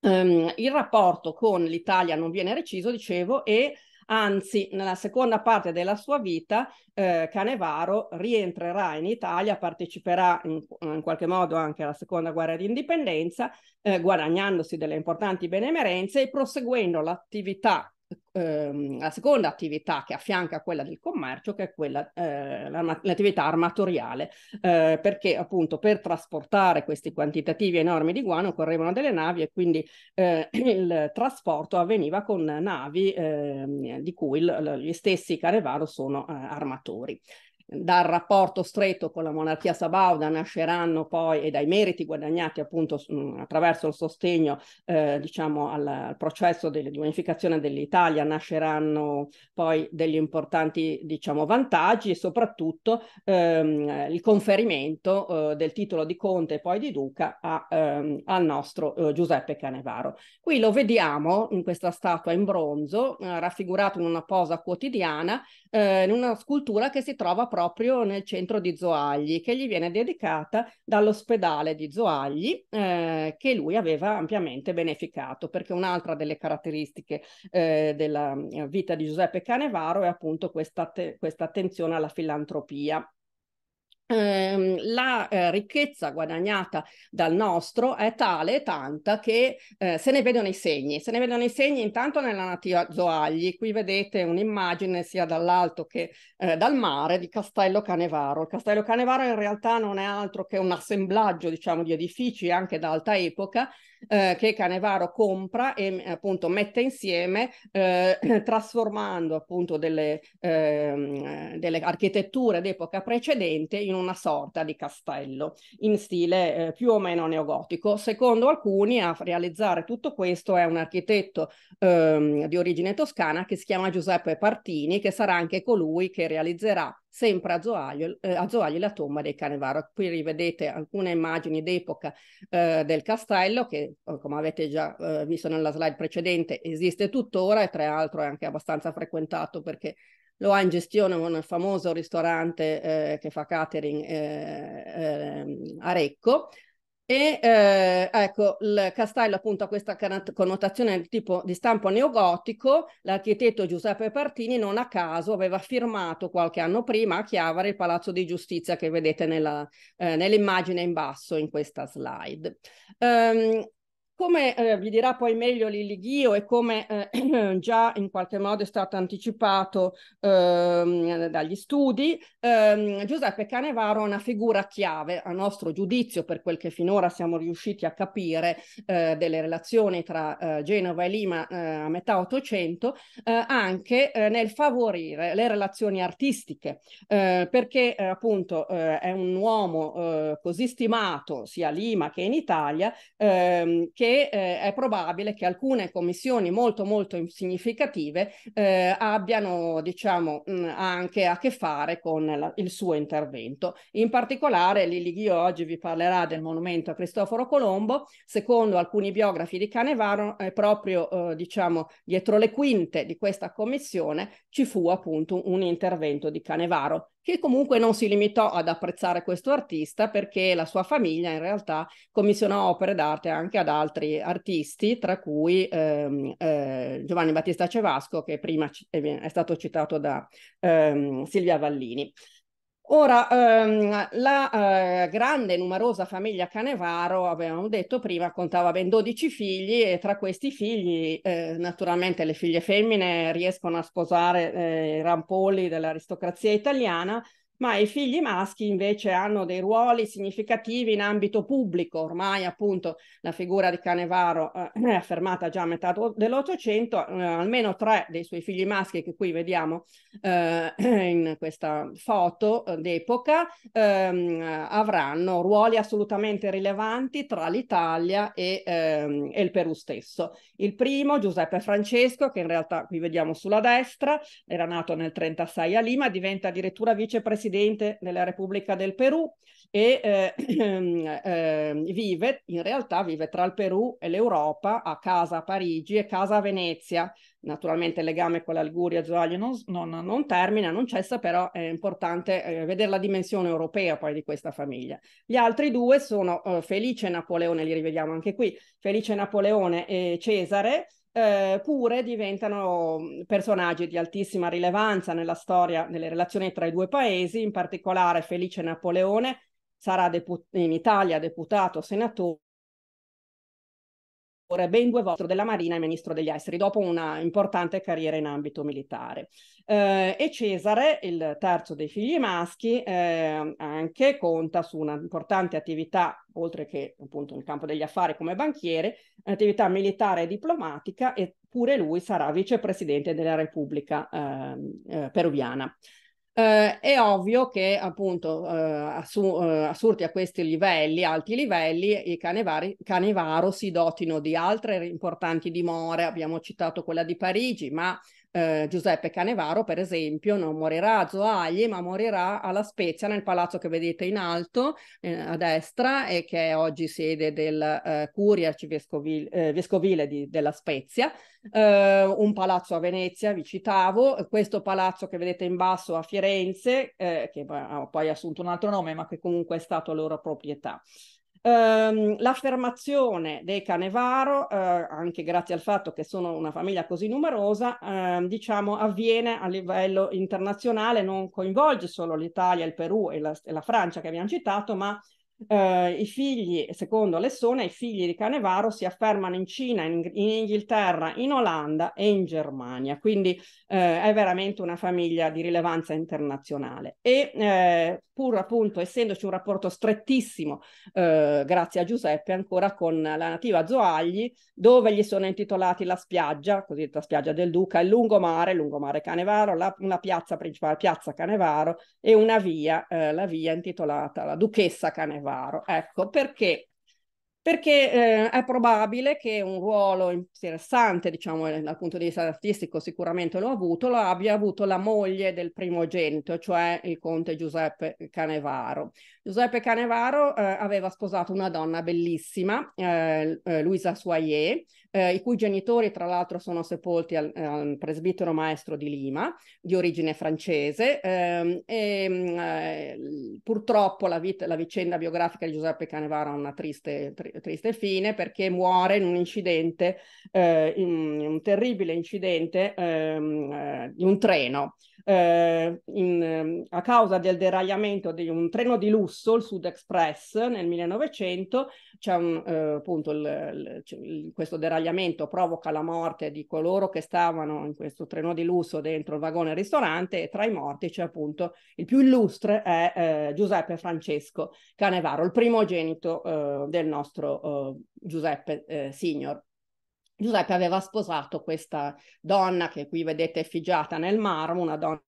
Um, il rapporto con l'Italia non viene reciso, dicevo, e Anzi, nella seconda parte della sua vita, eh, Canevaro rientrerà in Italia, parteciperà in, in, qualche modo anche alla seconda guerra di indipendenza, eh, guadagnandosi delle importanti benemerenze e proseguendo l'attività ehm, la seconda attività che affianca a quella del commercio, che è quella, eh, l'attività armatoriale, eh, perché appunto per trasportare questi quantitativi enormi di guano occorrevano delle navi e quindi eh, il trasporto avveniva con navi ehm, di cui l- l- gli stessi Carevaro sono eh, armatori dal rapporto stretto con la monarchia sabauda nasceranno poi e dai meriti guadagnati appunto mm, attraverso il sostegno eh, diciamo al, al processo de- di unificazione dell'Italia nasceranno poi degli importanti diciamo vantaggi e soprattutto ehm, il conferimento eh, del titolo di conte e poi di duca a, ehm, al nostro eh, Giuseppe Canevaro. Qui lo vediamo in questa statua in bronzo eh, raffigurato in una posa quotidiana eh, in una scultura che si trova proprio nel centro di Zoagli, che gli viene dedicata dall'ospedale di Zoagli, eh, che lui aveva ampiamente beneficato, perché un'altra delle caratteristiche eh, della eh, vita di Giuseppe Canevaro è appunto questa, te- questa attenzione alla filantropia. Ehm, la eh, ricchezza guadagnata dal nostro è tale e tanta che eh, se ne vedono i segni, se ne vedono i segni intanto nella nativa Zoagli, qui vedete un'immagine sia dall'alto che eh, dal mare di Castello Canevaro. Il Castello Canevaro in realtà non è altro che un assemblaggio diciamo di edifici anche da alta epoca eh, che Canevaro compra e eh, appunto mette insieme eh, trasformando appunto delle, ehm, eh, delle architetture d'epoca precedente in una sorta di castello in stile eh, più o meno neogotico. Secondo alcuni a realizzare tutto questo è un architetto ehm, di origine toscana che si chiama Giuseppe Partini che sarà anche colui che realizzerà sempre a Zoaglio, eh, a Zoaglio la tomba dei Canevaro. Qui rivedete alcune immagini d'epoca eh, del castello che, eh, come avete già eh, visto nella slide precedente, esiste tuttora e tra l'altro è anche abbastanza frequentato perché lo ha in gestione un famoso ristorante eh, che fa catering eh, ehm, a Recco. E eh, ecco, il castello appunto ha questa connotazione di tipo di stampo neogotico, l'architetto Giuseppe Partini non a caso aveva firmato qualche anno prima a Chiavara il Palazzo di Giustizia che vedete nella, eh, nell'immagine in basso in questa slide. Um, come eh, vi dirà poi meglio Lili Ghio e come eh, già in qualche modo è stato anticipato eh, dagli studi, ehm, Giuseppe Canevaro è una figura chiave a nostro giudizio per quel che finora siamo riusciti a capire eh, delle relazioni tra eh, Genova e Lima eh, a metà Ottocento, anche nel favorire le relazioni artistiche, perché appunto è un uomo così stimato sia a Lima che in Italia ehm, che che eh, è probabile che alcune commissioni molto molto significative eh, abbiano diciamo mh, mm, anche a che fare con la, il suo intervento. In particolare Lili Ghio oggi vi parlerà del monumento a Cristoforo Colombo, secondo alcuni biografi di Canevaro eh, proprio eh, diciamo dietro le quinte di questa commissione ci fu appunto un intervento di Canevaro che comunque non si limitò ad apprezzare questo artista perché la sua famiglia in realtà commissionò opere d'arte anche ad altri artisti, tra cui ehm, eh, Giovanni Battista Cevasco, che prima c- eh, è stato citato da ehm, Silvia Vallini. Ora, ehm, la eh, grande e numerosa famiglia Canevaro, avevamo detto prima, contava ben 12 figli e tra questi figli eh, naturalmente le figlie femmine riescono a sposare eh, i rampolli dell'aristocrazia italiana ma i figli maschi invece hanno dei ruoli significativi in ambito pubblico. Ormai appunto la figura di Canevaro eh, è affermata già a metà dell'Ottocento, eh, almeno tre dei suoi figli maschi che qui vediamo eh, in questa foto eh, d'epoca ehm, avranno ruoli assolutamente rilevanti tra l'Italia e, ehm, e, il Perù stesso. Il primo, Giuseppe Francesco, che in realtà qui vediamo sulla destra, era nato nel 1936 a Lima, diventa addirittura vicepresidente presidente della Repubblica del Perù e eh, ehm, eh, vive, in realtà vive tra il Perù e l'Europa, a casa a Parigi e casa a Venezia. Naturalmente il legame con l'Alguria Gioia non, non, non, termina, non cessa, però è importante eh, vedere la dimensione europea poi di questa famiglia. Gli altri due sono eh, Felice Napoleone, li rivediamo anche qui, Felice Napoleone e Cesare, eh, pure diventano mhmm, personaggi di altissima rilevanza nella storia, nelle relazioni tra i due paesi, in particolare Felice Napoleone sarà depu- in Italia deputato, senatore ben due volte della Marina e ministro degli esteri, dopo una importante carriera in ambito militare. Eh, e Cesare, il terzo dei figli maschi, eh, anche conta su un'importante attività, oltre che appunto nel campo degli affari come banchiere, attività militare e diplomatica, e pure lui sarà vicepresidente della Repubblica ehm, eh, peruviana. Eh, è ovvio che appunto eh, assu- eh, assurti a questi livelli, alti livelli, i canevari, canevaro si dotino di altre importanti dimore, abbiamo citato quella di Parigi, ma eh, Giuseppe Canevaro, per esempio, non morirà a Zoagli, ma morirà alla Spezia, nel palazzo che vedete in alto eh, a destra e che è oggi sede del eh, Curia arcivescovile eh, di, della Spezia, eh, un palazzo a Venezia, vi citavo, questo palazzo che vedete in basso a Firenze, eh, che ha poi assunto un altro nome, ma che comunque è stato loro proprietà. Ehm, l'affermazione dei Canevaro, eh, anche grazie al fatto che sono una famiglia così numerosa, eh, diciamo avviene a livello internazionale, non coinvolge solo l'Italia, il Perù e la, e la Francia che abbiamo citato, ma eh, i figli, secondo Lessone, i figli di Canevaro si affermano in Cina, in, in, Inghilterra, in Olanda e in Germania. Quindi eh, è veramente una famiglia di rilevanza internazionale e eh, pur appunto essendoci un rapporto strettissimo eh, grazie a Giuseppe ancora con la nativa Zoagli dove gli sono intitolati la spiaggia, cosiddetta spiaggia del Duca, il lungomare, lungomare Canevaro, la, una piazza principale, piazza Canevaro e una via, eh, la via intitolata la duchessa Canevaro. Ecco perché perché eh, è probabile che un ruolo interessante, diciamo eh, dal punto di vista artistico sicuramente lo avuto, lo abbia avuto la moglie del primogenito, cioè il conte Giuseppe Canevaro. Giuseppe Canevaro eh, aveva sposato una donna bellissima, eh, eh, Luisa Soyer, eh, i cui genitori tra l'altro sono sepolti al, al, presbitero maestro di Lima, di origine francese, ehm, e mm, eh, purtroppo la, vita, la, vicenda biografica di Giuseppe Canevaro ha una triste, tri, triste fine perché muore in un incidente, eh, in un terribile incidente ehm, di un treno. In, ehm, a causa del deragliamento di un treno di lusso russo, Sud Express, nel 1900, un, eh, appunto il, cioè, il, questo deragliamento provoca la morte di coloro che stavano in questo treno di lusso dentro il vagone ristorante e tra i morti c'è appunto il più illustre è eh, Giuseppe Francesco Canevaro, il primogenito eh, del nostro eh, Giuseppe eh, Signor. Giuseppe aveva sposato questa donna che qui vedete effigiata nel marmo, una donna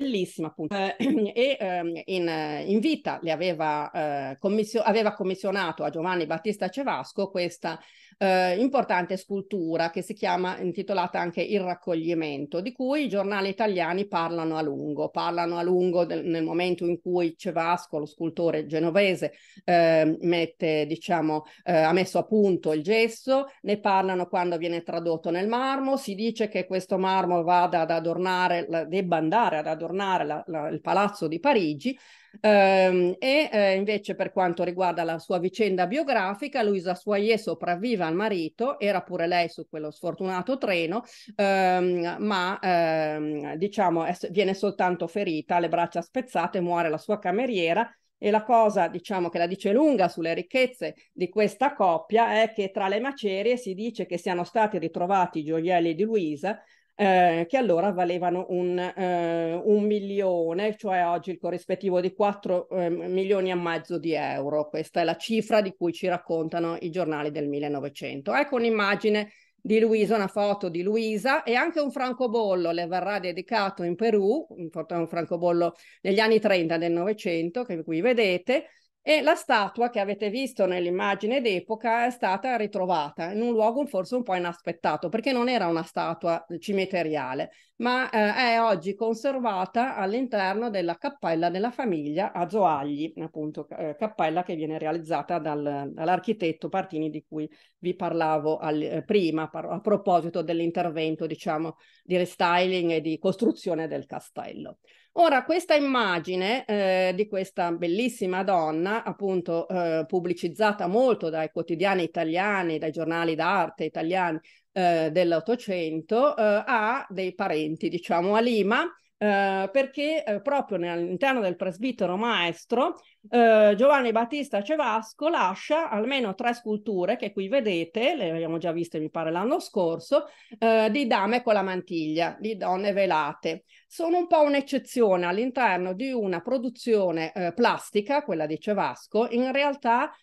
bellissima appunto eh, e eh, in, in, vita le aveva, eh, commission- aveva, commissionato a Giovanni Battista Cevasco questa eh, importante scultura che si chiama, intitolata anche Il raccoglimento, di cui i giornali italiani parlano a lungo, parlano a lungo del, nel momento in cui Cevasco, lo scultore genovese, eh, mette, diciamo, eh, ha messo a punto il gesso, ne parlano quando viene tradotto nel marmo, si dice che questo marmo vada ad adornare, la, debba andare ad adornare la, la, il palazzo di Parigi Ehm, e eh, invece per quanto riguarda la sua vicenda biografica, Luisa Soyer sopravvive al marito, era pure lei su quello sfortunato treno, ehm, ma ehm, diciamo è, viene soltanto ferita, le braccia spezzate, muore la sua cameriera e la cosa, diciamo, che la dice lunga sulle ricchezze di questa coppia è che tra le macerie si dice che siano stati ritrovati i gioielli di Luisa, eh, che allora valevano un, eh, un, milione, cioè oggi il corrispettivo di 4 eh, milioni e mezzo di euro. Questa è la cifra di cui ci raccontano i giornali del 1900. Ecco un'immagine di Luisa, una foto di Luisa e anche un francobollo le verrà dedicato in Perù, un francobollo negli anni 30 del Novecento che qui vedete, e la statua che avete visto nell'immagine d'epoca è stata ritrovata in un luogo forse un po' inaspettato, perché non era una statua cimiteriale, ma eh, è oggi conservata all'interno della cappella della famiglia a Zoagli, appunto eh, cappella che viene realizzata dal, dall'architetto Partini di cui vi parlavo al, eh, prima par- a proposito dell'intervento, diciamo, di restyling e di costruzione del castello. Ora, questa immagine eh, di questa bellissima donna, appunto eh, pubblicizzata molto dai quotidiani italiani, dai giornali d'arte italiani eh, dell'Ottocento, eh, ha dei parenti, diciamo, a Lima eh, perché eh, proprio all'interno del presbitero maestro eh, Giovanni Battista Cevasco lascia almeno tre sculture che qui vedete, le abbiamo già viste mi pare l'anno scorso, eh, di dame con la mantiglia, di donne velate. Sono un po' un'eccezione all'interno di una produzione eh, plastica, quella di Cevasco, in realtà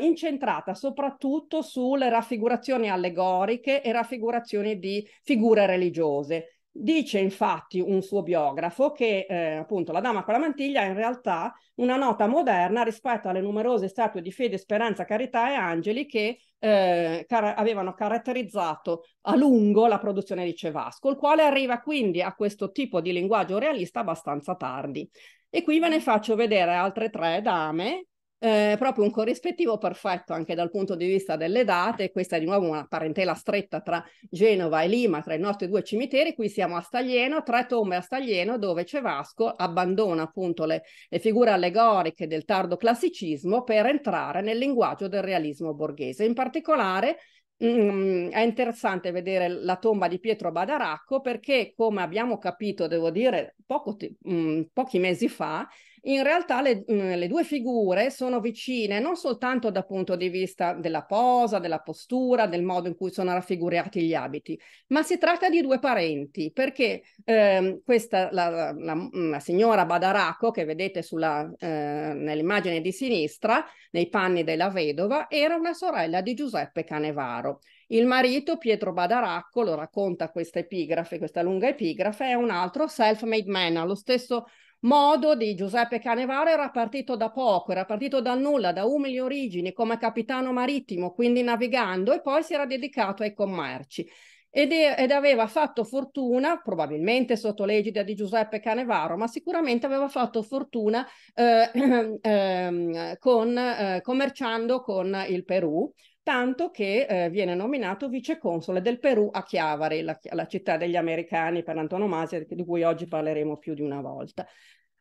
incentrata soprattutto sulle raffigurazioni allegoriche e raffigurazioni di figure religiose Dice infatti un suo biografo che eh, appunto la dama con la mantiglia è in realtà una nota moderna rispetto alle numerose statue di fede, speranza, carità e angeli che eh, car- avevano caratterizzato a lungo la produzione di Cevasco, il quale arriva quindi a questo tipo di linguaggio realista abbastanza tardi. E qui ve ne faccio vedere altre tre dame eh, proprio un corrispettivo perfetto anche dal punto di vista delle date, questa è di nuovo una parentela stretta tra Genova e Lima, tra i nostri due cimiteri, qui siamo a Staglieno, tre tombe a Staglieno dove Cevasco abbandona appunto le, le figure allegoriche del tardo classicismo per entrare nel linguaggio del realismo borghese, in particolare Mm, è interessante vedere la tomba di Pietro Badaracco perché, come abbiamo capito, devo dire, poco, mm, pochi mesi fa, in realtà le, le, due figure sono vicine non soltanto dal punto di vista della posa, della postura, del modo in cui sono raffigurati gli abiti, ma si tratta di due parenti, perché eh, questa, la, la, la, signora Badaracco, che vedete sulla, eh, nell'immagine di sinistra, nei panni della vedova, era una sorella di Giuseppe Canevaro. Il marito, Pietro Badaracco, lo racconta questa epigrafe, questa lunga epigrafe, è un altro self-made man, lo stesso modo di Giuseppe Canevaro era partito da poco, era partito dal nulla, da umili origini come capitano marittimo, quindi navigando e poi si era dedicato ai commerci. Ed, è, ed aveva fatto fortuna, probabilmente sotto l'egida di Giuseppe Canevaro, ma sicuramente aveva fatto fortuna eh, eh, con, eh, commerciando con il Perù, tanto che eh, viene nominato viceconsole del Perù a Chiavari, la, la, città degli americani per antonomasia, di cui oggi parleremo più di una volta.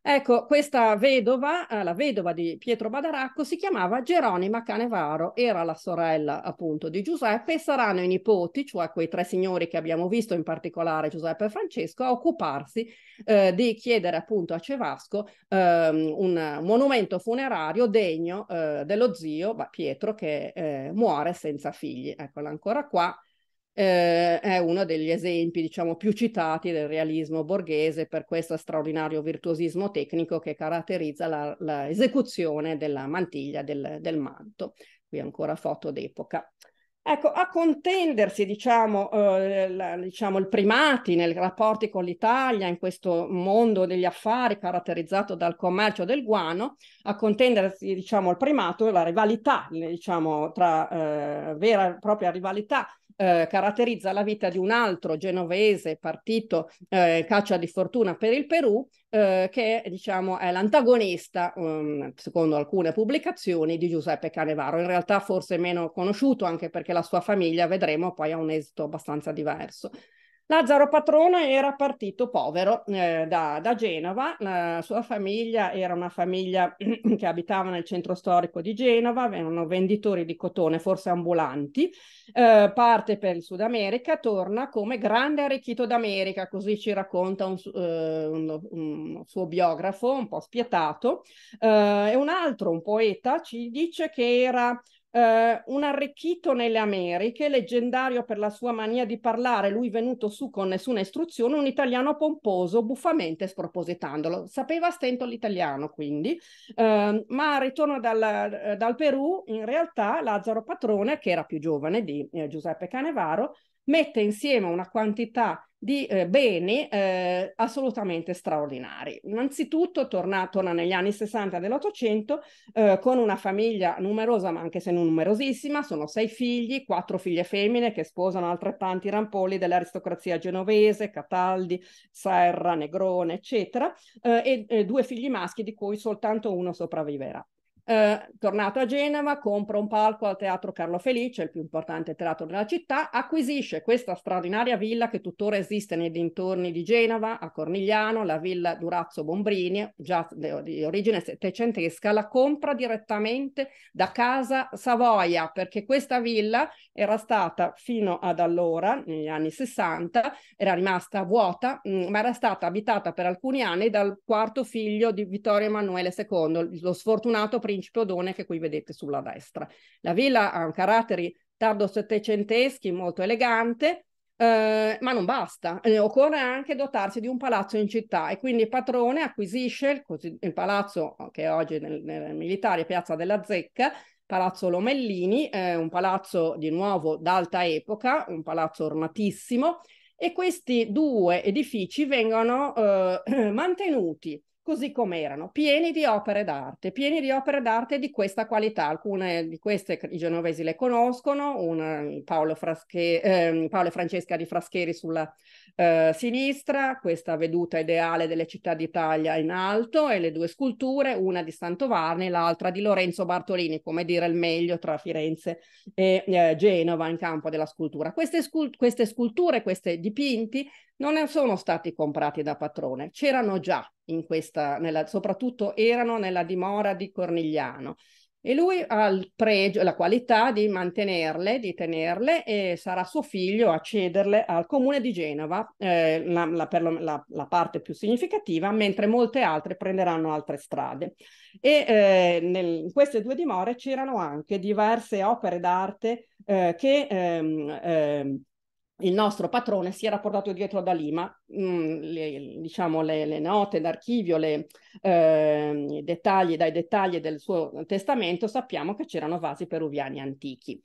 Ecco, questa vedova, eh, la vedova di Pietro Badaracco, si chiamava Geronima Canevaro, era la sorella appunto di Giuseppe e saranno i nipoti, cioè quei tre signori che abbiamo visto, in particolare Giuseppe e Francesco, a occuparsi eh, di chiedere appunto a Cevasco ehm, un monumento funerario degno eh, dello zio Pietro che eh, muore senza figli. Eccola ancora qua eh, è uno degli esempi diciamo, più citati del realismo borghese per questo straordinario virtuosismo tecnico che caratterizza l'esecuzione della mantiglia del, del, manto. Qui ancora foto d'epoca. Ecco, a contendersi diciamo, eh, la, diciamo, il primati nei rapporti con l'Italia in questo mondo degli affari caratterizzato dal commercio del guano, a contendersi diciamo, il primato la rivalità, diciamo, tra eh, vera e propria rivalità eh, caratterizza la vita di un altro genovese partito eh, caccia di fortuna per il Perù, eh, che diciamo è l'antagonista, um, secondo alcune pubblicazioni, di Giuseppe Canevaro. In realtà forse meno conosciuto anche perché la sua famiglia, vedremo, poi ha un esito abbastanza diverso. Lazzaro Patrone era partito povero eh, da, da, Genova, la eh, sua famiglia era una famiglia che abitava nel centro storico di Genova, erano venditori di cotone, forse ambulanti, eh, parte per il Sud America, torna come grande arricchito d'America, così ci racconta un, eh, un, un suo biografo un po' spietato, eh, e un altro, un poeta, ci dice che era eh, un arricchito nelle Americhe, leggendario per la sua mania di parlare, lui venuto su con nessuna istruzione, un italiano pomposo, buffamente spropositandolo. Sapeva stento l'italiano, quindi, eh, ma ritorno dal, eh, dal, Perù, in realtà Lazzaro Patrone, che era più giovane di eh, Giuseppe Canevaro, mette insieme una quantità di eh, beni eh, assolutamente straordinari. Innanzitutto torna, torna negli anni 60 dell'Ottocento eh, con una famiglia numerosa, ma anche se non numerosissima, sono sei figli, quattro figlie femmine che sposano altrettanti rampolli dell'aristocrazia genovese, Cataldi, Serra, Negrone, eccetera, eh, e, e due figli maschi di cui soltanto uno sopravviverà. Eh, tornato a Genova, compra un palco al Teatro Carlo Felice, il più importante teatro della città, acquisisce questa straordinaria villa che tuttora esiste nei dintorni di Genova, a Cornigliano, la villa Durazzo Bombrini, già di origine settecentesca, la compra direttamente da Casa Savoia, perché questa villa era stata fino ad allora, negli anni 60, era rimasta vuota, mm, ma era stata abitata per alcuni anni dal quarto figlio di Vittorio Emanuele II, lo sfortunato primo principe Odone che qui vedete sulla destra. La villa ha un carattere tardo settecenteschi molto elegante, eh, ma non basta, eh, occorre anche dotarsi di un palazzo in città e quindi il patrone acquisisce il, il palazzo eh, che oggi nel, nel militare Piazza della Zecca, Palazzo Lomellini, eh, un palazzo di nuovo d'alta epoca, un palazzo ornatissimo e questi due edifici vengono eh, mantenuti così come erano, pieni di opere d'arte, pieni di opere d'arte di questa qualità. Alcune di queste i genovesi le conoscono, un eh, Paolo, Frasche, eh, Paolo e Francesca di Frascheri sulla eh, sinistra, questa veduta ideale delle città d'Italia in alto e le due sculture, una di Santovarni e l'altra di Lorenzo Bartolini, come dire il meglio tra Firenze e eh, Genova in campo della scultura. Queste, scul- queste sculture, questi dipinti non sono stati comprati da Patrone, c'erano già in questa, nella, soprattutto erano nella dimora di Cornigliano. E lui ha il pregio, la qualità di mantenerle, di tenerle e sarà suo figlio a cederle al comune di Genova, eh, la, la, la, la, parte più significativa, mentre molte altre prenderanno altre strade. E eh, nel, in queste due dimore c'erano anche diverse opere d'arte eh, che ehm, ehm il nostro patrone si era portato dietro da Lima mh, mm, le, diciamo, le, le note d'archivio, eh, i dettagli, dai dettagli del suo testamento sappiamo che c'erano vasi peruviani antichi.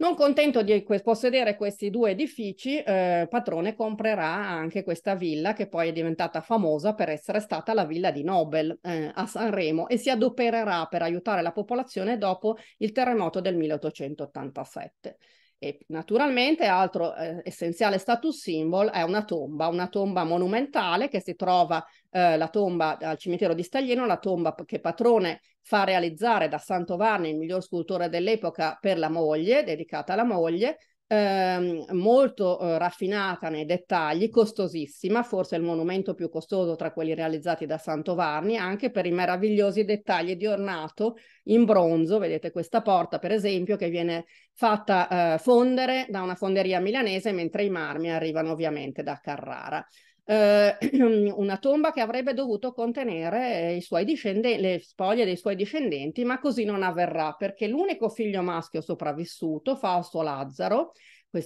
Non contento di possedere questi due edifici, eh, Patrone comprerà anche questa villa che poi è diventata famosa per essere stata la villa di Nobel eh, a Sanremo e si adopererà per aiutare la popolazione dopo il terremoto del 1887. E naturalmente, altro eh, essenziale status symbol è una tomba, una tomba monumentale che si trova eh, la tomba al cimitero di Staglieno, la tomba che Patrone fa realizzare da Santo Santovani, il miglior scultore dell'epoca, per la moglie, dedicata alla moglie, ehm, molto eh, raffinata nei dettagli, costosissima, forse il monumento più costoso tra quelli realizzati da Santovarni, anche per i meravigliosi dettagli di ornato in bronzo, vedete questa porta per esempio che viene fatta eh, fondere da una fonderia milanese, mentre i marmi arrivano ovviamente da Carrara eh, una tomba che avrebbe dovuto contenere eh, le spoglie dei suoi discendenti, ma così non avverrà perché l'unico figlio maschio sopravvissuto, Fausto Lazzaro,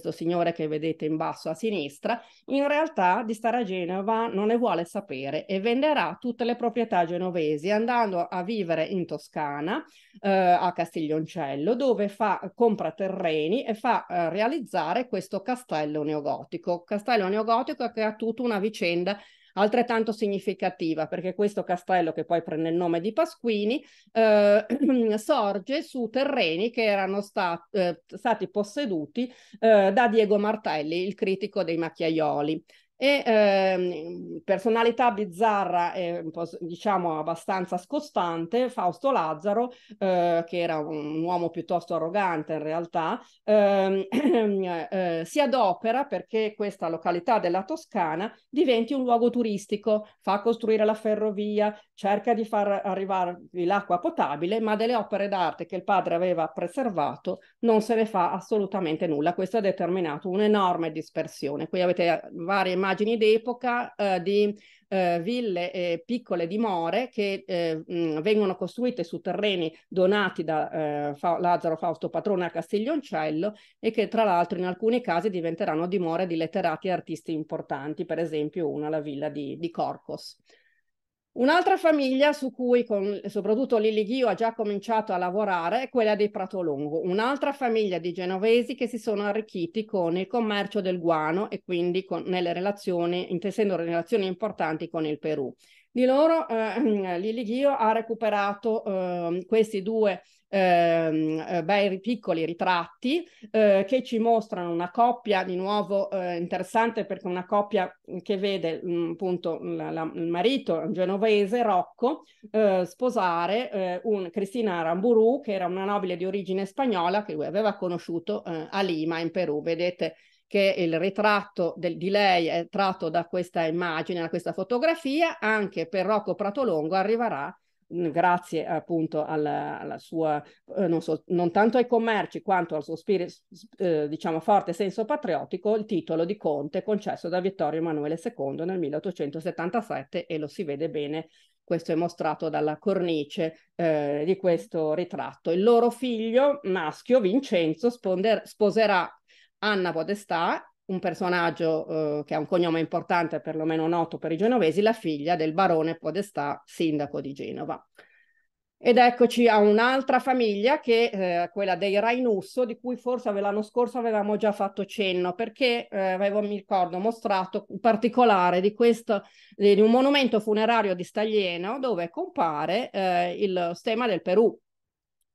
questo signore che vedete in basso a sinistra, in realtà di stare a Genova non ne vuole sapere e venderà tutte le proprietà genovesi andando a vivere in Toscana, eh, a Castiglioncello, dove fa, compra terreni e fa eh, realizzare questo castello neogotico. Castello neogotico che ha tutta una vicenda altrettanto significativa, perché questo castello, che poi prende il nome di Pasquini, eh, sorge su terreni che erano sta eh, stati posseduti eh, da Diego Martelli, il critico dei Macchiaioli e eh, personalità bizzarra e ehm, diciamo abbastanza scostante, Fausto Lazzaro, eh, che era un, uomo piuttosto arrogante in realtà, ehm, eh, si adopera perché questa località della Toscana diventi un luogo turistico, fa costruire la ferrovia, cerca di far arrivare l'acqua potabile, ma delle opere d'arte che il padre aveva preservato non se ne fa assolutamente nulla. Questo ha determinato un'enorme dispersione. Qui avete eh, varie immagini immagini d'epoca eh, di eh, ville e eh, piccole dimore che eh, mh, vengono costruite su terreni donati da eh, Fa- Lazzaro Fausto Patrone a Castiglioncello e che tra l'altro in alcuni casi diventeranno dimore di letterati e artisti importanti, per esempio una la villa di, di Corcos. Un'altra famiglia su cui con, soprattutto Lilli Ghio ha già cominciato a lavorare è quella dei Pratolongo, un'altra famiglia di genovesi che si sono arricchiti con il commercio del guano e quindi con, nelle relazioni, intessendo relazioni importanti con il Perù. Di loro eh, Lilli Ghio ha recuperato eh, questi due ehm, eh, bei piccoli ritratti eh, che ci mostrano una coppia di nuovo eh, interessante perché una coppia mm, che vede mh, mm, appunto la, la, il marito genovese Rocco eh, sposare eh, un, Cristina Ramburu che era una nobile di origine spagnola che lui aveva conosciuto eh, a Lima in Perù. Vedete che il ritratto del, di lei è tratto da questa immagine, da questa fotografia, anche per Rocco Pratolongo arriverà grazie appunto alla, alla sua, eh, non, so, non, tanto ai commerci quanto al suo spirito, eh, diciamo, forte senso patriottico, il titolo di conte concesso da Vittorio Emanuele II nel 1877 e lo si vede bene, questo è mostrato dalla cornice eh, di questo ritratto. Il loro figlio maschio Vincenzo sponder- sposerà Anna Podestà un personaggio eh, che ha un cognome importante, perlomeno noto per i genovesi, la figlia del barone Podestà, sindaco di Genova. Ed eccoci a un'altra famiglia che è eh, quella dei Rainusso, di cui forse l'anno scorso avevamo già fatto cenno, perché eh, avevo, mi ricordo, mostrato in particolare di, questo, di un monumento funerario di Staglieno dove compare eh, il stemma del Perù,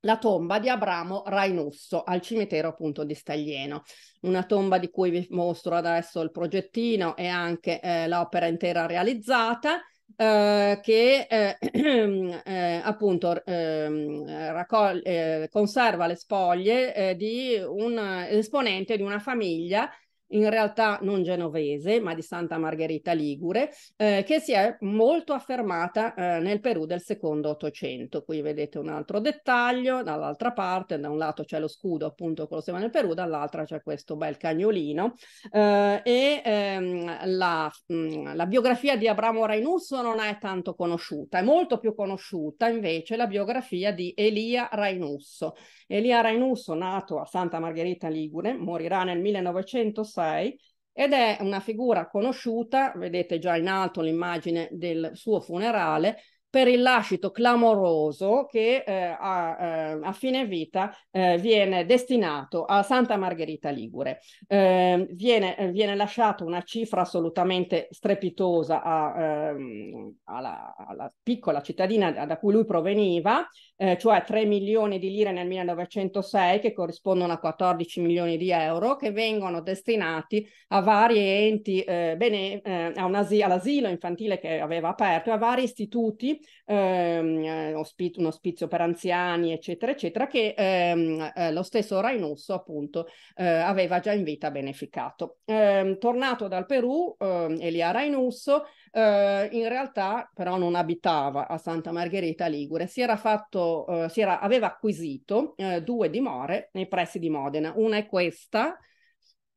la tomba di Abramo Rainusso al cimitero appunto di Staglieno, una tomba di cui vi mostro adesso il progettino e anche eh, l'opera intera realizzata. Eh, che eh, eh appunto ehm, raccoglie, eh, conserva le spoglie eh, di un esponente di una famiglia in realtà non genovese, ma di Santa Margherita Ligure, eh, che si è molto affermata eh, nel Perù del secondo Ottocento. Qui vedete un altro dettaglio, dall'altra parte, da un lato c'è lo scudo appunto quello siamo nel Perù, dall'altra c'è questo bel cagnolino. Eh, e ehm, la, mh, mm, la, biografia di Abramo Rainusso non è tanto conosciuta, è molto più conosciuta invece la biografia di Elia Rainusso. Elia Rainusso, nato a Santa Margherita Ligure, morirà nel 1906. Massey ed è una figura conosciuta, vedete già in alto l'immagine del suo funerale, per il lascito clamoroso che eh, a, eh, a, fine vita eh, viene destinato a Santa Margherita Ligure. Ehm, viene, eh, viene, lasciata una cifra assolutamente strepitosa a, ehm, alla, alla, piccola cittadina da cui lui proveniva eh, cioè 3 milioni di lire nel 1906 che corrispondono a 14 milioni di euro che vengono destinati a vari enti, eh, bene, eh, asi- all'asilo infantile che aveva aperto, a vari istituti, ehm, eh, ospi- un ospizio per anziani, eccetera, eccetera, che ehm, eh, lo stesso Rainusso appunto eh, aveva già in vita beneficato. Ehm, tornato dal Perù, Elia ehm, Rainusso in realtà però non abitava a Santa Margherita Ligure, si era fatto eh, si era, aveva acquisito eh, due dimore nei pressi di Modena. Una è questa,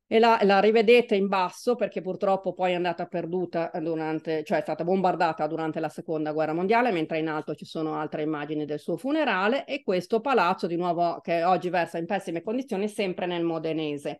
e la, la, rivedete in basso perché purtroppo poi è andata perduta durante, cioè è stata bombardata durante la seconda guerra mondiale, mentre in alto ci sono altre immagini del suo funerale e questo palazzo di nuovo che oggi versa in pessime condizioni sempre nel modenese.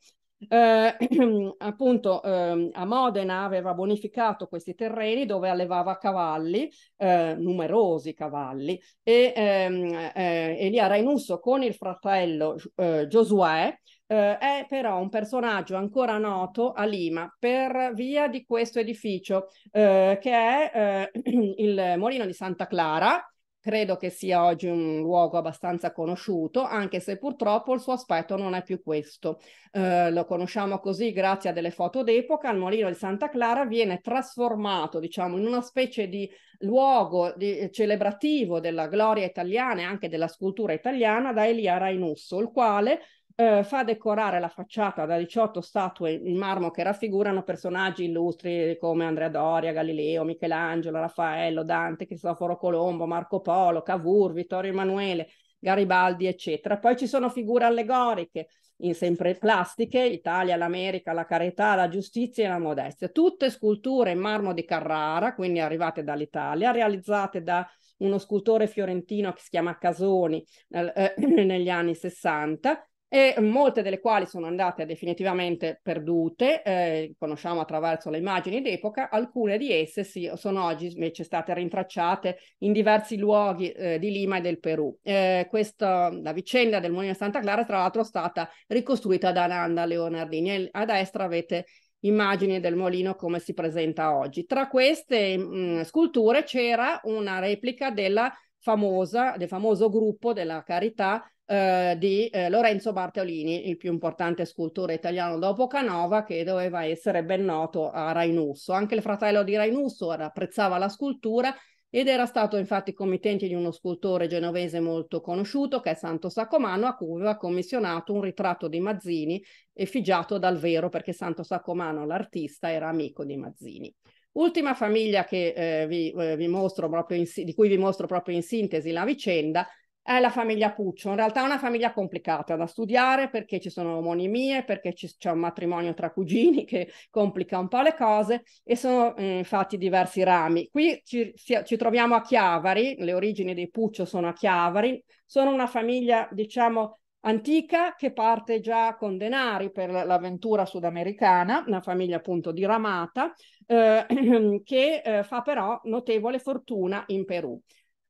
Eh, appunto eh, a Modena aveva bonificato questi terreni dove allevava cavalli, eh, numerosi cavalli, e ehm, Elia eh, Rainusso con il fratello eh, Giosuè è eh, però un personaggio ancora noto a Lima per via di questo edificio che è il Molino di Santa Clara, credo che sia oggi un luogo abbastanza conosciuto, anche se purtroppo il suo aspetto non è più questo. Eh, lo conosciamo così grazie a delle foto d'epoca, il Molino di Santa Clara viene trasformato, diciamo, in una specie di luogo di, eh, celebrativo della gloria italiana e anche della scultura italiana da Elia Rainusso, il quale eh, fa decorare la facciata da 18 statue in marmo che raffigurano personaggi illustri come Andrea Doria, Galileo, Michelangelo, Raffaello, Dante, Cristoforo Colombo, Marco Polo, Cavour, Vittorio Emanuele, Garibaldi, eccetera. Poi ci sono figure allegoriche, in sempre plastiche, Italia, l'America, la carità, la giustizia e la modestia. Tutte sculture in marmo di Carrara, quindi arrivate dall'Italia, realizzate da uno scultore fiorentino che si chiama Casoni eh, negli anni 60 e molte delle quali sono andate definitivamente perdute, eh, conosciamo attraverso le immagini d'epoca, alcune di esse sì, sono oggi invece state rintracciate in diversi luoghi eh, di Lima e del Perù. Eh, questa, la vicenda del Mulino Santa Clara tra l'altro è stata ricostruita da Nanda Leonardini a destra avete immagini del molino come si presenta oggi. Tra queste mh, mm, sculture c'era una replica della famosa, del famoso gruppo della carità eh, di eh, Lorenzo Bartolini, il più importante scultore italiano dopo Canova, che doveva essere ben noto a Rainusso. Anche il fratello di Rainusso apprezzava la scultura ed era stato infatti committente di uno scultore genovese molto conosciuto, che è Santo Sacomano, a cui aveva commissionato un ritratto di Mazzini effigiato dal vero, perché Santo Sacomano, l'artista, era amico di Mazzini. Ultima famiglia che, eh, vi, eh, vi mostro proprio in, di cui vi mostro proprio in sintesi la vicenda è la famiglia Puccio. In realtà è una famiglia complicata da studiare perché ci sono omonimie, perché c'è un matrimonio tra cugini che complica un po' le cose e sono eh, fatti diversi rami. Qui ci, ci, troviamo a Chiavari, le origini dei Puccio sono a Chiavari, sono una famiglia, diciamo, antica che parte già con denari per l'avventura sudamericana, una famiglia appunto diramata, eh, che eh, fa però notevole fortuna in Perù.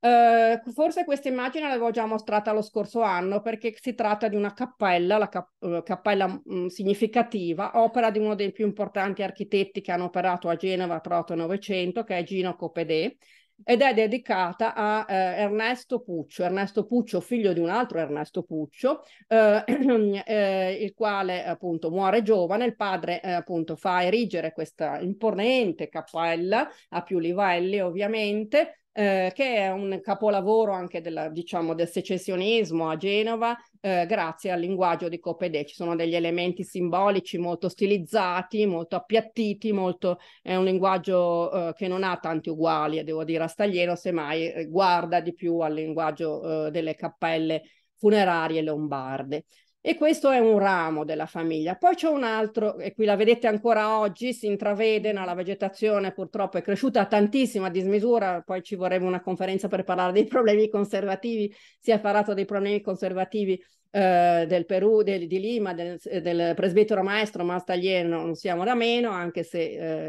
Uh, forse questa immagine l'avevo già mostrata lo scorso anno perché si tratta di una cappella, la cap- eh, cappella mh, mm, significativa, opera di uno dei più importanti architetti che hanno operato a Genova tra 8 e che è Gino Copedè, ed è dedicata a uh, Ernesto Puccio, Ernesto Puccio, figlio di un altro Ernesto Puccio, eh, il quale appunto muore giovane, il padre eh, appunto fa erigere questa imponente cappella a più livelli ovviamente, eh, che è un capolavoro anche della, diciamo, del secessionismo a Genova, eh, grazie al linguaggio di Copedè. Ci sono degli elementi simbolici molto stilizzati, molto appiattiti, molto... è un linguaggio eh, che non ha tanti uguali, eh, devo dire, a Staglieno, semmai eh, guarda di più al linguaggio eh, delle cappelle funerarie lombarde. E questo è un ramo della famiglia. Poi c'è un altro, e qui la vedete ancora oggi, si intravede, no? la vegetazione purtroppo è cresciuta tantissimo a dismisura, poi ci vorrebbe una conferenza per parlare dei problemi conservativi, si è parlato dei problemi conservativi eh, del Perù, del, di Lima, del, del presbitero maestro Mastalier, non siamo da meno, anche se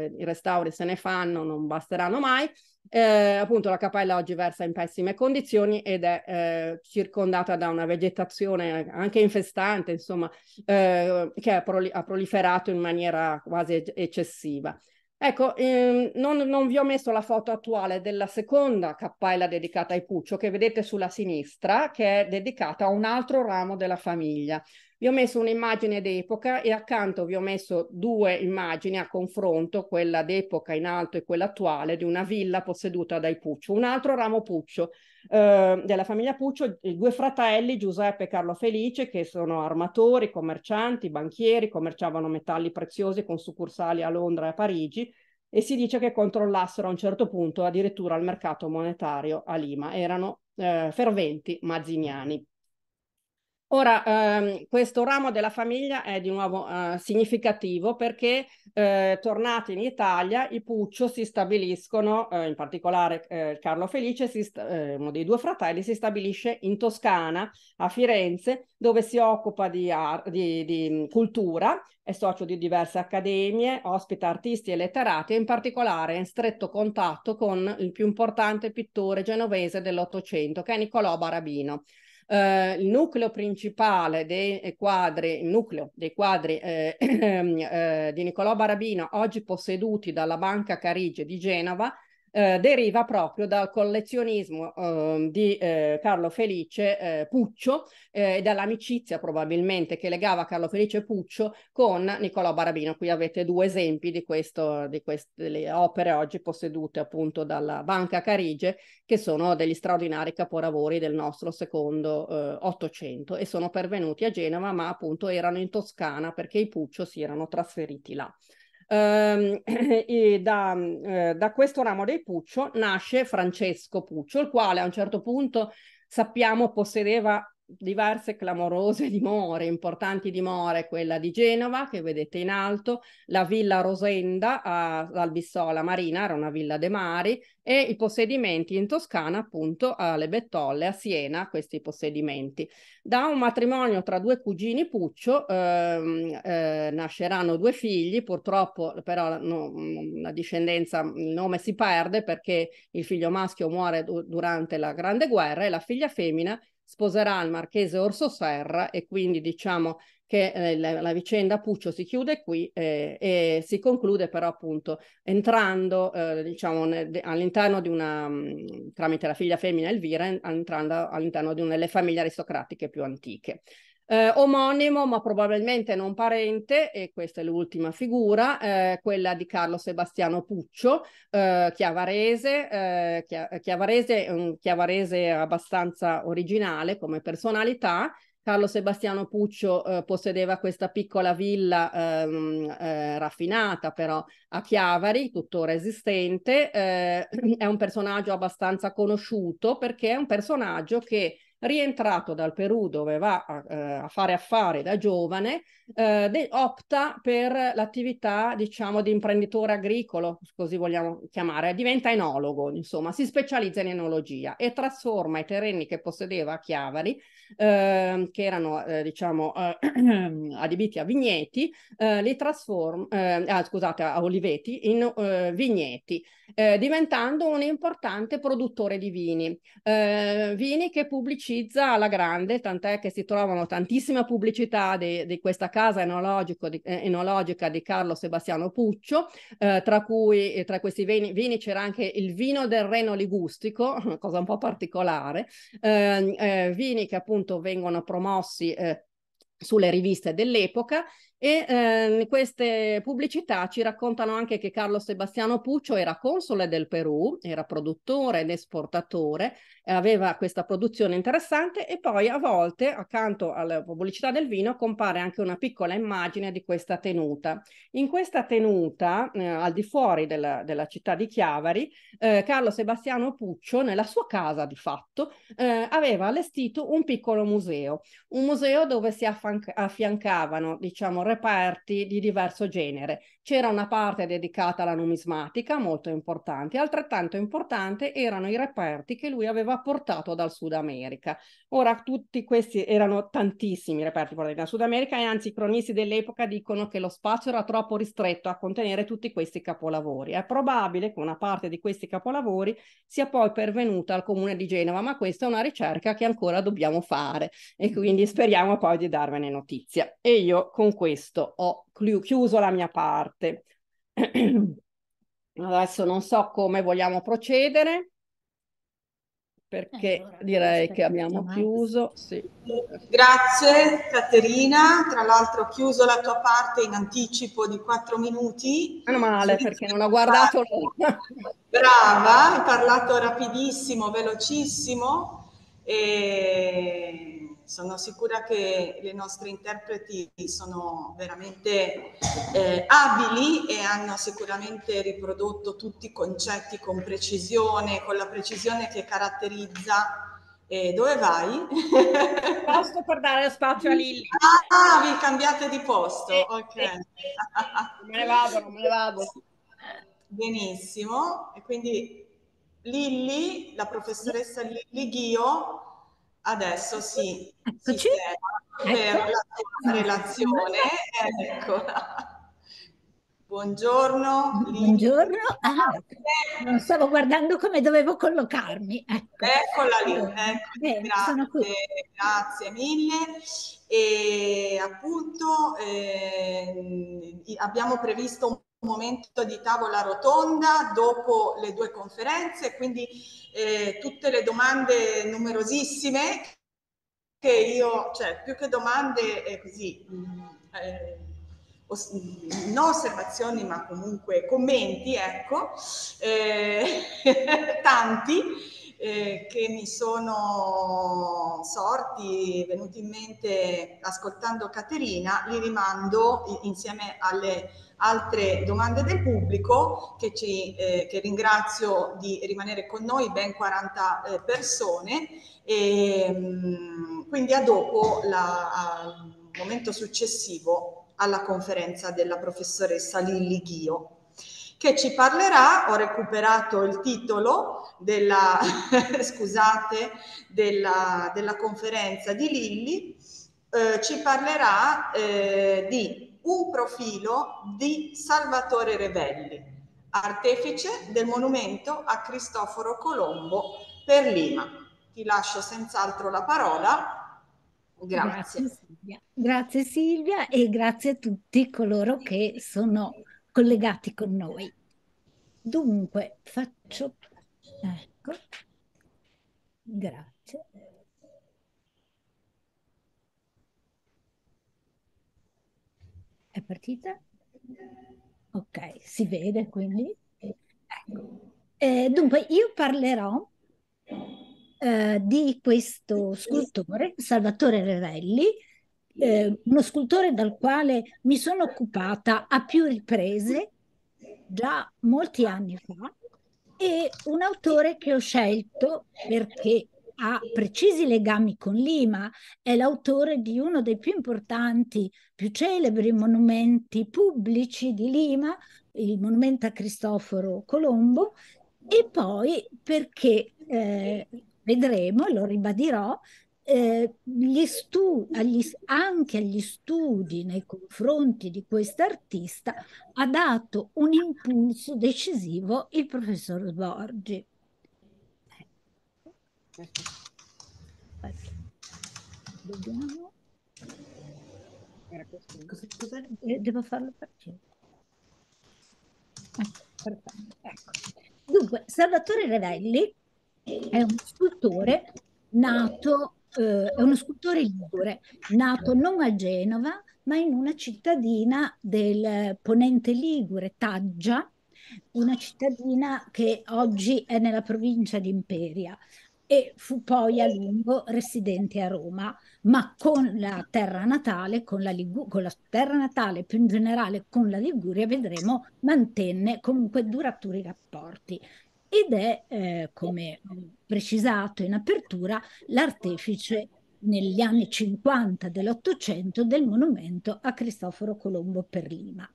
eh, i restauri se ne fanno, non basteranno mai. Eh, appunto la cappella oggi versa in pessime condizioni ed è eh, circondata da una vegetazione anche infestante, insomma, eh, che ha, prol- ha proliferato in maniera quasi eccessiva. Ecco, ehm, non, non, vi ho messo la foto attuale della seconda cappella dedicata ai Puccio, che vedete sulla sinistra, che è dedicata a un altro ramo della famiglia vi ho messo un'immagine d'epoca e accanto vi ho messo due immagini a confronto, quella d'epoca in alto e quella attuale, di una villa posseduta dai Puccio. Un altro ramo Puccio, eh, della famiglia Puccio, i due fratelli Giuseppe e Carlo Felice, che sono armatori, commercianti, banchieri, commerciavano metalli preziosi con succursali a Londra e a Parigi e si dice che controllassero a un certo punto addirittura il mercato monetario a Lima. Erano eh, ferventi mazziniani. Ora, ehm, questo ramo della famiglia è di nuovo eh, significativo perché eh, tornati in Italia i Puccio si stabiliscono, eh, in particolare eh, Carlo Felice, sta- eh, uno dei due fratelli, si stabilisce in Toscana, a Firenze, dove si occupa di, ar- di, di mm, cultura, è socio di diverse accademie, ospita artisti e letterati e in particolare è in stretto contatto con il più importante pittore genovese dell'Ottocento, che è Niccolò Barabino eh, il nucleo principale dei eh, quadri, il nucleo dei quadri eh, eh, di Nicolò Barabino, oggi posseduti dalla Banca Carige di Genova, eh, deriva proprio dal collezionismo eh, di eh, Carlo Felice eh, Puccio eh, e dall'amicizia probabilmente che legava Carlo Felice Puccio con Niccolò Barabino. Qui avete due esempi di, questo, di queste opere oggi possedute appunto dalla Banca Carige che sono degli straordinari capolavori del nostro secondo eh, Ottocento e sono pervenuti a Genova ma appunto erano in Toscana perché i Puccio si erano trasferiti là. Um, e da, eh, da, questo ramo dei Puccio nasce Francesco Puccio, il quale a un certo punto sappiamo possedeva diverse clamorose dimore, importanti dimore, quella di Genova che vedete in alto, la villa Rosenda a Albissola Marina, era una villa de mari, e i possedimenti in Toscana appunto alle Bettolle, a Siena, questi possedimenti. Da un matrimonio tra due cugini Puccio ehm, eh, nasceranno due figli, purtroppo però no, la discendenza, il nome si perde perché il figlio maschio muore du- durante la Grande Guerra e la figlia femmina sposerà il marchese Orso Serra e quindi diciamo che eh, la, la, vicenda Puccio si chiude qui eh, e si conclude però appunto entrando eh, diciamo ne, all'interno di una mm, tramite la figlia femmina Elvira entrando all'interno di una delle famiglie aristocratiche più antiche. Eh, omonimo, ma probabilmente non parente, e questa è l'ultima figura, eh, quella di Carlo Sebastiano Puccio, eh, chiavarese, eh, eh chiavarese, un chiavarese abbastanza originale come personalità. Carlo Sebastiano Puccio eh, possedeva questa piccola villa ehm, eh, raffinata però a Chiavari, tuttora esistente, è un personaggio abbastanza conosciuto perché è un personaggio che rientrato dal Perù dove va a, eh, a fare affari da giovane, eh, opta per l'attività diciamo di imprenditore agricolo, così vogliamo chiamare, diventa enologo, insomma, si specializza in enologia e trasforma i terreni che possedeva a Chiavari, eh, che erano eh, diciamo eh, adibiti a vigneti, eh, li trasforma, ah, scusate, a oliveti, in vigneti, diventando un importante produttore di vini, vini che pubblici pubblicizza alla grande, tant'è che si trovano tantissime pubblicità di, di questa casa di, eh, enologica di Carlo Sebastiano Puccio, eh, tra cui eh, tra questi vini, vini, c'era anche il vino del Reno Ligustico, una cosa un po' particolare, eh, eh, vini che appunto vengono promossi eh, sulle riviste dell'epoca e ehm, queste pubblicità ci raccontano anche che Carlo Sebastiano Puccio era console del Perù, era produttore ed esportatore, aveva questa produzione interessante e poi a volte accanto alla pubblicità del vino compare anche una piccola immagine di questa tenuta. In questa tenuta, eh, al di fuori della, della città di Chiavari, eh, Carlo Sebastiano Puccio, nella sua casa di fatto, eh, aveva allestito un piccolo museo, un museo dove si affiancavano, diciamo, parti di diverso genere. C'era una parte dedicata alla numismatica, molto importante. Altrettanto importante erano i reperti che lui aveva portato dal Sud America. Ora, tutti questi erano tantissimi reperti portati dal Sud America e anzi i cronisti dell'epoca dicono che lo spazio era troppo ristretto a contenere tutti questi capolavori. È probabile che una parte di questi capolavori sia poi pervenuta al comune di Genova, ma questa è una ricerca che ancora dobbiamo fare e quindi speriamo poi di darvene notizia. E io con questo ho chiuso la mia parte. Adesso non so come vogliamo procedere perché eh, allora, direi che abbiamo chiuso. Sì. Grazie Caterina, tra l'altro ho chiuso la tua parte in anticipo di quattro minuti. Meno male perché non ho guardato l'ora. Brava, hai parlato rapidissimo, velocissimo e sono sicura che le nostre interpreti sono veramente eh, abili e hanno sicuramente riprodotto tutti i concetti con precisione, con la precisione che caratterizza. Eh, dove vai? Posso portare spazio a ah, Lilli. Ah, vi cambiate di posto, ok. me ne vado, me ne vado. Benissimo, e quindi Lilli, la professoressa Lilli Ghio, Adesso sì. Eccoci. Ecco. La relazione, eccola. Buongiorno. Buongiorno. Ah, non stavo guardando come dovevo collocarmi. Ecco. Eccola lì, ecco. grazie, grazie mille. E appunto eh, abbiamo previsto un momento di tavola rotonda dopo le due conferenze, quindi eh, tutte le domande numerosissime che io, cioè più che domande eh, così, mm, eh, os- mm, non osservazioni ma comunque commenti, ecco, eh, tanti. Eh, che mi sono sorti, venuti in mente ascoltando Caterina, li rimando insieme alle altre domande del pubblico che, ci, eh, che ringrazio di rimanere con noi, ben 40 eh, persone. E, ehm, quindi a dopo la, al momento successivo alla conferenza della professoressa Lilli Ghio che ci parlerà, ho recuperato il titolo della, scusate, della, della conferenza di Lilli, eh, ci parlerà eh, di un profilo di Salvatore Revelli, artefice del monumento a Cristoforo Colombo per Lima. Ti lascio senz'altro la parola Grazie. Grazie Silvia. grazie Silvia. e grazie a tutti coloro che sono collegati con noi. Dunque, faccio... Ecco. Grazie. È partita? Ok, si vede quindi. Ecco. Eh, dunque, io parlerò eh, di questo scultore, Salvatore Revelli, eh, uno scultore dal quale mi sono occupata a più riprese già molti anni fa e un autore che ho scelto perché ha precisi legami con Lima, è l'autore di uno dei più importanti, più celebri monumenti pubblici di Lima, il monumento a Cristoforo Colombo, e poi perché eh, vedremo, lo ribadirò, eh, gli stu- agli, anche agli studi nei confronti di quest'artista ha dato un impulso decisivo il professor Borgi. Aspetta. Dobbiamo... Cosa, cosa... Eh, devo farlo partire. Ah, ecco, ecco. Dunque, Salvatore Revelli è un scultore nato, eh, è uno scultore ligure, nato non a Genova, ma in una cittadina del ponente ligure, Taggia, una cittadina che oggi è nella provincia di Imperia e fu poi a lungo residente a Roma, ma con la terra natale, con la, Ligu- con la terra natale più in generale con la Liguria, vedremo, mantenne comunque duraturi rapporti ed è, eh, come precisato in apertura, l'artefice negli anni 50 dell'Ottocento del monumento a Cristoforo Colombo per Lima.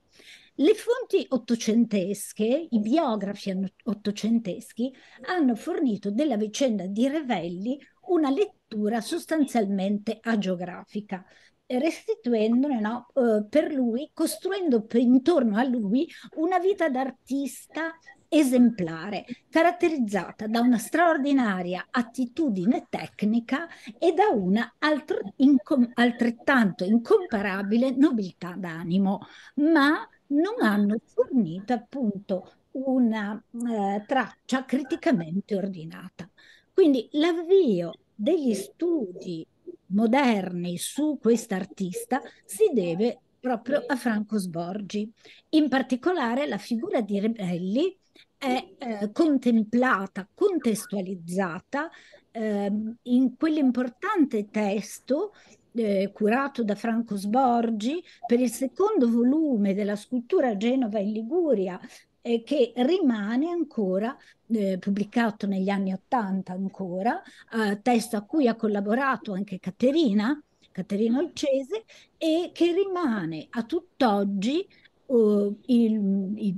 Le fonti ottocentesche, i biografi ottocenteschi, hanno fornito della vicenda di Revelli una lettura sostanzialmente agiografica, restituendone, no, eh, per lui, costruendo intorno a lui una vita d'artista esemplare, caratterizzata da una straordinaria attitudine tecnica e da una altr- inco- altrettanto incomparabile nobiltà d'animo, ma non hanno fornito appunto una eh, traccia criticamente ordinata. Quindi l'avvio degli studi moderni su quest'artista si deve proprio a Franco Sborgi. In particolare la figura di Rebelli è eh, contemplata, contestualizzata eh, in quell'importante testo eh, curato da Franco Sborgi per il secondo volume della scultura Genova in Liguria, eh, che rimane ancora eh, pubblicato negli anni Ottanta ancora, eh, testo a cui ha collaborato anche Caterina, Caterina mm. Olcese, e che rimane a tutt'oggi Uh, il, il,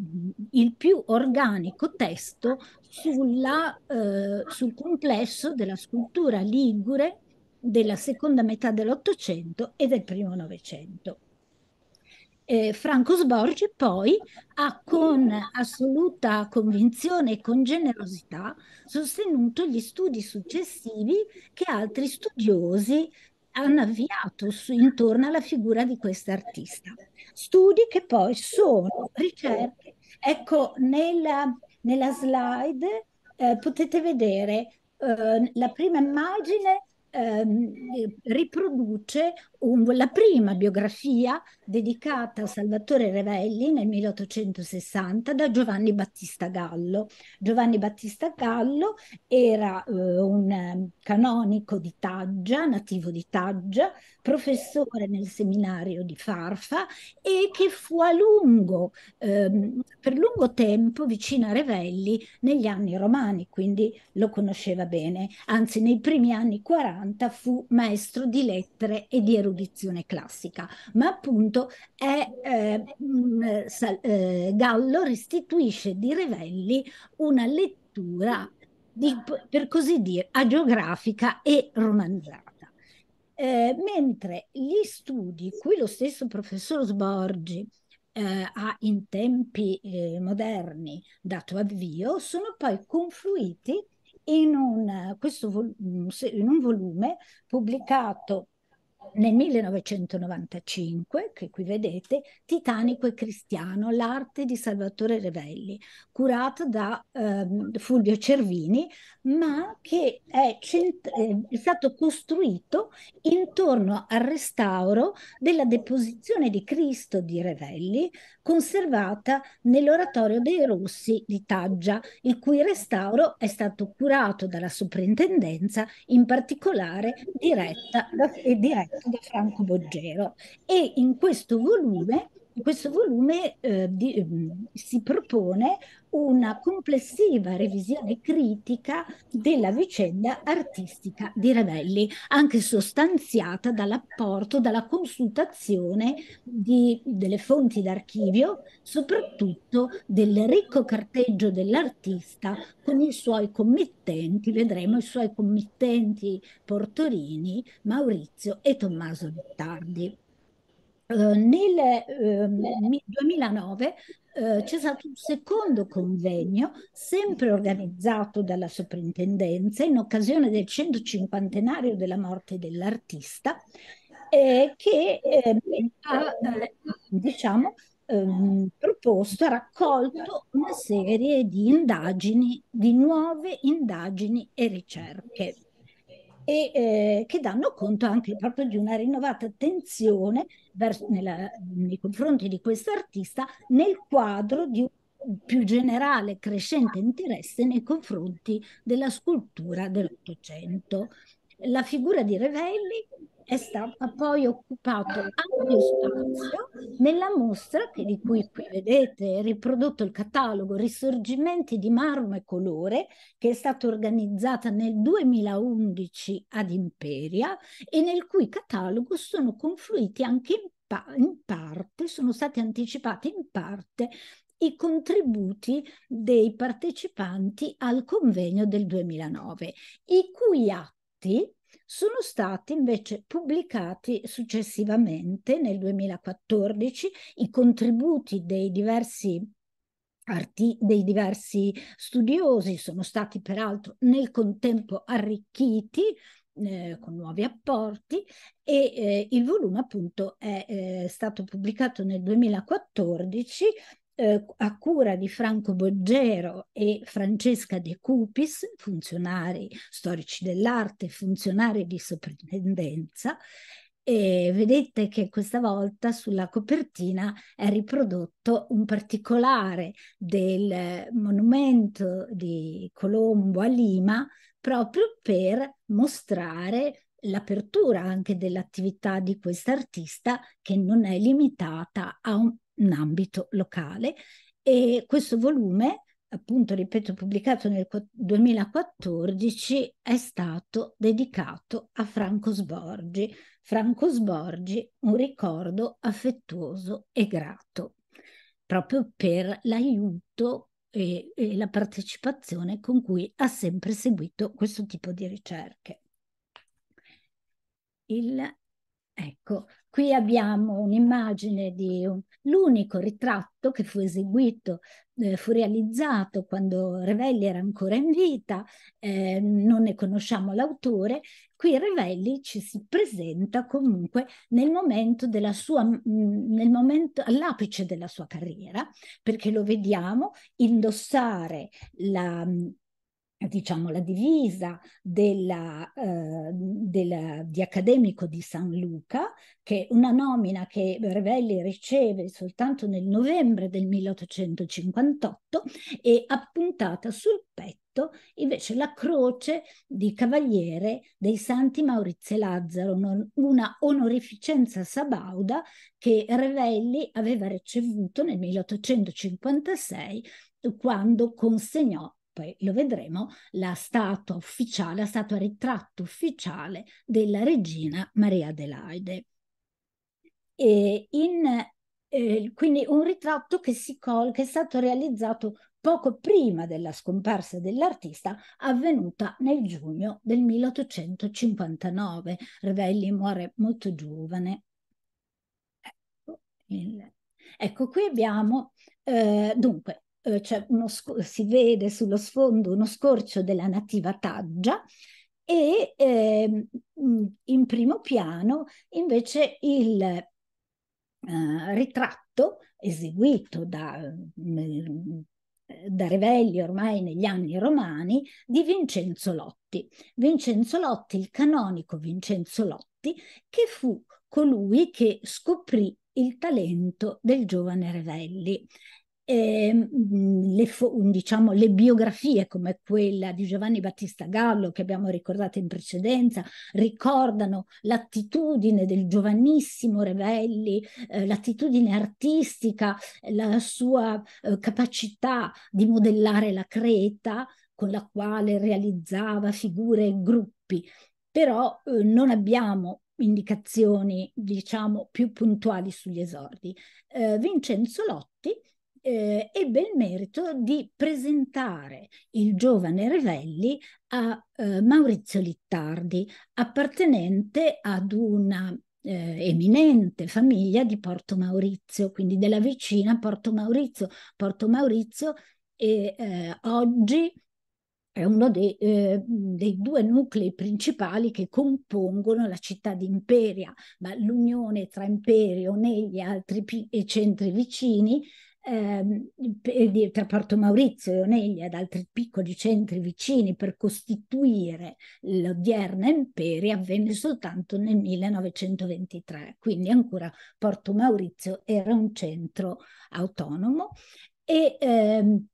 il, più organico testo sulla, uh, sul complesso della scultura ligure della seconda metà dell'Ottocento e del primo Novecento. Eh, Franco Sborgi poi ha con assoluta convinzione e con generosità sostenuto gli studi successivi che altri studiosi hanno avviato su, intorno alla figura di quest'artista. Studi che poi sono ricerche. Ecco, nella, nella slide eh, potete vedere eh, la prima immagine ehm, riproduce un, la prima biografia dedicata a Salvatore Revelli nel 1860 da Giovanni Battista Gallo. Giovanni Battista Gallo era eh, un ehm, canonico di Taggia, nativo di Taggia, professore nel seminario di Farfa e che fu a lungo, ehm, per lungo tempo vicino a Revelli negli anni romani, quindi lo conosceva bene. Anzi, nei primi anni 40 fu maestro di lettere e di erudizione dell'audizione classica, ma appunto è, eh, Sal, eh, Gallo restituisce di Revelli una lettura, di, per così dire, agiografica e romanzata. Eh, mentre gli studi, cui lo stesso professor Sborgi eh, ha in tempi eh, moderni dato avvio, sono poi confluiti in un, vol- in un volume pubblicato nel 1995, che qui vedete, Titanico e Cristiano, l'arte di Salvatore Revelli, curato da ehm, Fulvio Cervini, ma che è, cent- è, stato costruito intorno al restauro della deposizione di Cristo di Revelli, conservata nell'oratorio dei Rossi di Taggia, il cui restauro è stato curato dalla soprintendenza, in particolare diretta da, diretta da Franco Boggero e in questo volume in questo volume eh, di, ehm, si propone una complessiva revisione critica della vicenda artistica di Ravelli, anche sostanziata dall'apporto, dalla consultazione di, delle fonti d'archivio, soprattutto del ricco carteggio dell'artista con i suoi committenti, vedremo i suoi committenti portorini Maurizio e Tommaso Vittardi. Eh, nel uh, 2009 uh, c'è stato un secondo convegno, sempre organizzato dalla soprintendenza, in occasione del 150 della morte dell'artista, eh, che ehm, eh, ha diciamo, ehm, proposto, ha raccolto una serie di indagini, di nuove indagini e ricerche e eh, che danno conto anche proprio di una rinnovata attenzione verso, nella, nei confronti di questo artista nel quadro di un più generale crescente interesse nei confronti della scultura dell'Ottocento. La figura di Revelli è stato, ha poi occupato ampio spazio nella mostra che, di cui qui vedete è riprodotto il catalogo Risorgimenti di marmo e colore che è stata organizzata nel 2011 ad Imperia e nel cui catalogo sono confluiti anche in, pa in parte, sono stati anticipati in parte i contributi dei partecipanti al convegno del 2009, i cui atti sono stati invece pubblicati successivamente nel 2014 i contributi dei diversi Arti, dei diversi studiosi sono stati peraltro nel contempo arricchiti eh, con nuovi apporti e eh, il volume appunto è eh, stato pubblicato nel 2014 eh, a cura di Franco Boggero e Francesca De Cupis, funzionari storici dell'arte, funzionari di soprintendenza. E vedete che questa volta sulla copertina è riprodotto un particolare del monumento di Colombo a Lima proprio per mostrare l'apertura anche dell'attività di quest'artista che non è limitata a un, in ambito locale e questo volume, appunto, ripeto, pubblicato nel 2014, è stato dedicato a Franco Sborgi. Franco Sborgi, un ricordo affettuoso e grato, proprio per l'aiuto e, e la partecipazione con cui ha sempre seguito questo tipo di ricerche. Il, ecco, Qui abbiamo un'immagine di un, l'unico ritratto che fu eseguito, eh, fu realizzato quando Revelli era ancora in vita, eh, non ne conosciamo l'autore. Qui Revelli ci si presenta comunque nel momento della sua, mm, nel momento, all'apice della sua carriera, perché lo vediamo indossare la mm, diciamo, la divisa della, eh, della, di accademico di San Luca, che è una nomina che Revelli riceve soltanto nel novembre del 1858 e appuntata sul petto invece la croce di cavaliere dei Santi Maurizio e Lazzaro, una onorificenza sabauda che Revelli aveva ricevuto nel 1856 quando consegnò poi lo vedremo, la statua ufficiale, la statua ritratto ufficiale della regina Maria Adelaide. E in, eh, quindi un ritratto che, si col- che è stato realizzato poco prima della scomparsa dell'artista, avvenuta nel giugno del 1859. Revelli muore molto giovane. Ecco, ecco qui abbiamo, eh, dunque, eh, cioè si vede sullo sfondo uno scorcio della nativa taggia e eh, in primo piano invece il eh, ritratto eseguito da, da Revelli ormai negli anni romani di Vincenzo Lotti. Vincenzo Lotti, il canonico Vincenzo Lotti, che fu colui che scoprì il talento del giovane Revelli eh, le, diciamo, le, biografie come quella di Giovanni Battista Gallo che abbiamo ricordato in precedenza ricordano l'attitudine del giovanissimo Revelli, eh, l'attitudine artistica, la sua eh, capacità di modellare la creta con la quale realizzava figure e gruppi. Però eh, non abbiamo indicazioni, diciamo, più puntuali sugli esordi. Eh, Vincenzo Lotti eh, ebbe il merito di presentare il giovane Revelli a eh, Maurizio Littardi, appartenente ad una eh, eminente famiglia di Porto Maurizio, quindi della vicina Porto Maurizio. Porto Maurizio è eh, oggi è uno dei, eh, dei, due nuclei principali che compongono la città di Imperia, ma l'unione tra Imperio e gli altri centri vicini eh, tra Porto Maurizio e Oneglia ed altri piccoli centri vicini per costituire l'odierna imperia avvenne soltanto nel 1923, quindi ancora Porto Maurizio era un centro autonomo e ehm,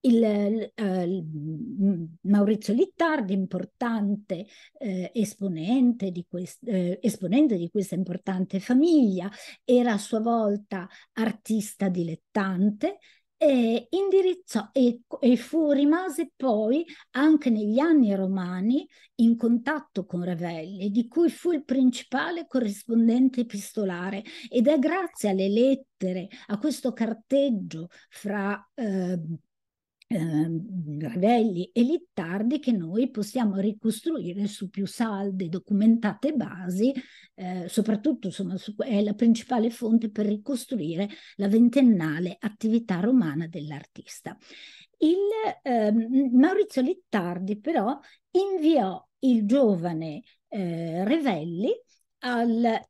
il, eh, mm, Maurizio Littardi, importante eh, esponente, di quest, eh, esponente, di questa importante famiglia, era a sua volta artista dilettante e indirizzò e, e fu, rimase poi anche negli anni romani in contatto con Ravelli, di cui fu il principale corrispondente epistolare ed è grazie alle lettere, a questo carteggio fra... Eh, Ehm, Ravelli e Littardi che noi possiamo ricostruire su più salde, documentate basi, eh, soprattutto insomma, su, è la principale fonte per ricostruire la ventennale attività romana dell'artista. Il, eh, Maurizio Littardi però inviò il giovane eh, Revelli al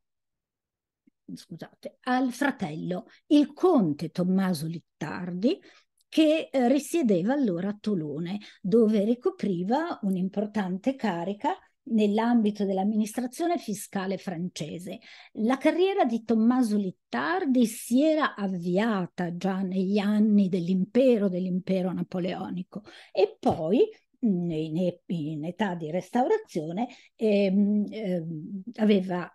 scusate, al fratello, il conte Tommaso Littardi, che eh, risiedeva allora a Tolone, dove ricopriva un'importante carica nell'ambito dell'amministrazione fiscale francese. La carriera di Tommaso Littardi si era avviata già negli anni dell'impero, dell'impero napoleonico e poi in, età di restaurazione ehm, ehm, aveva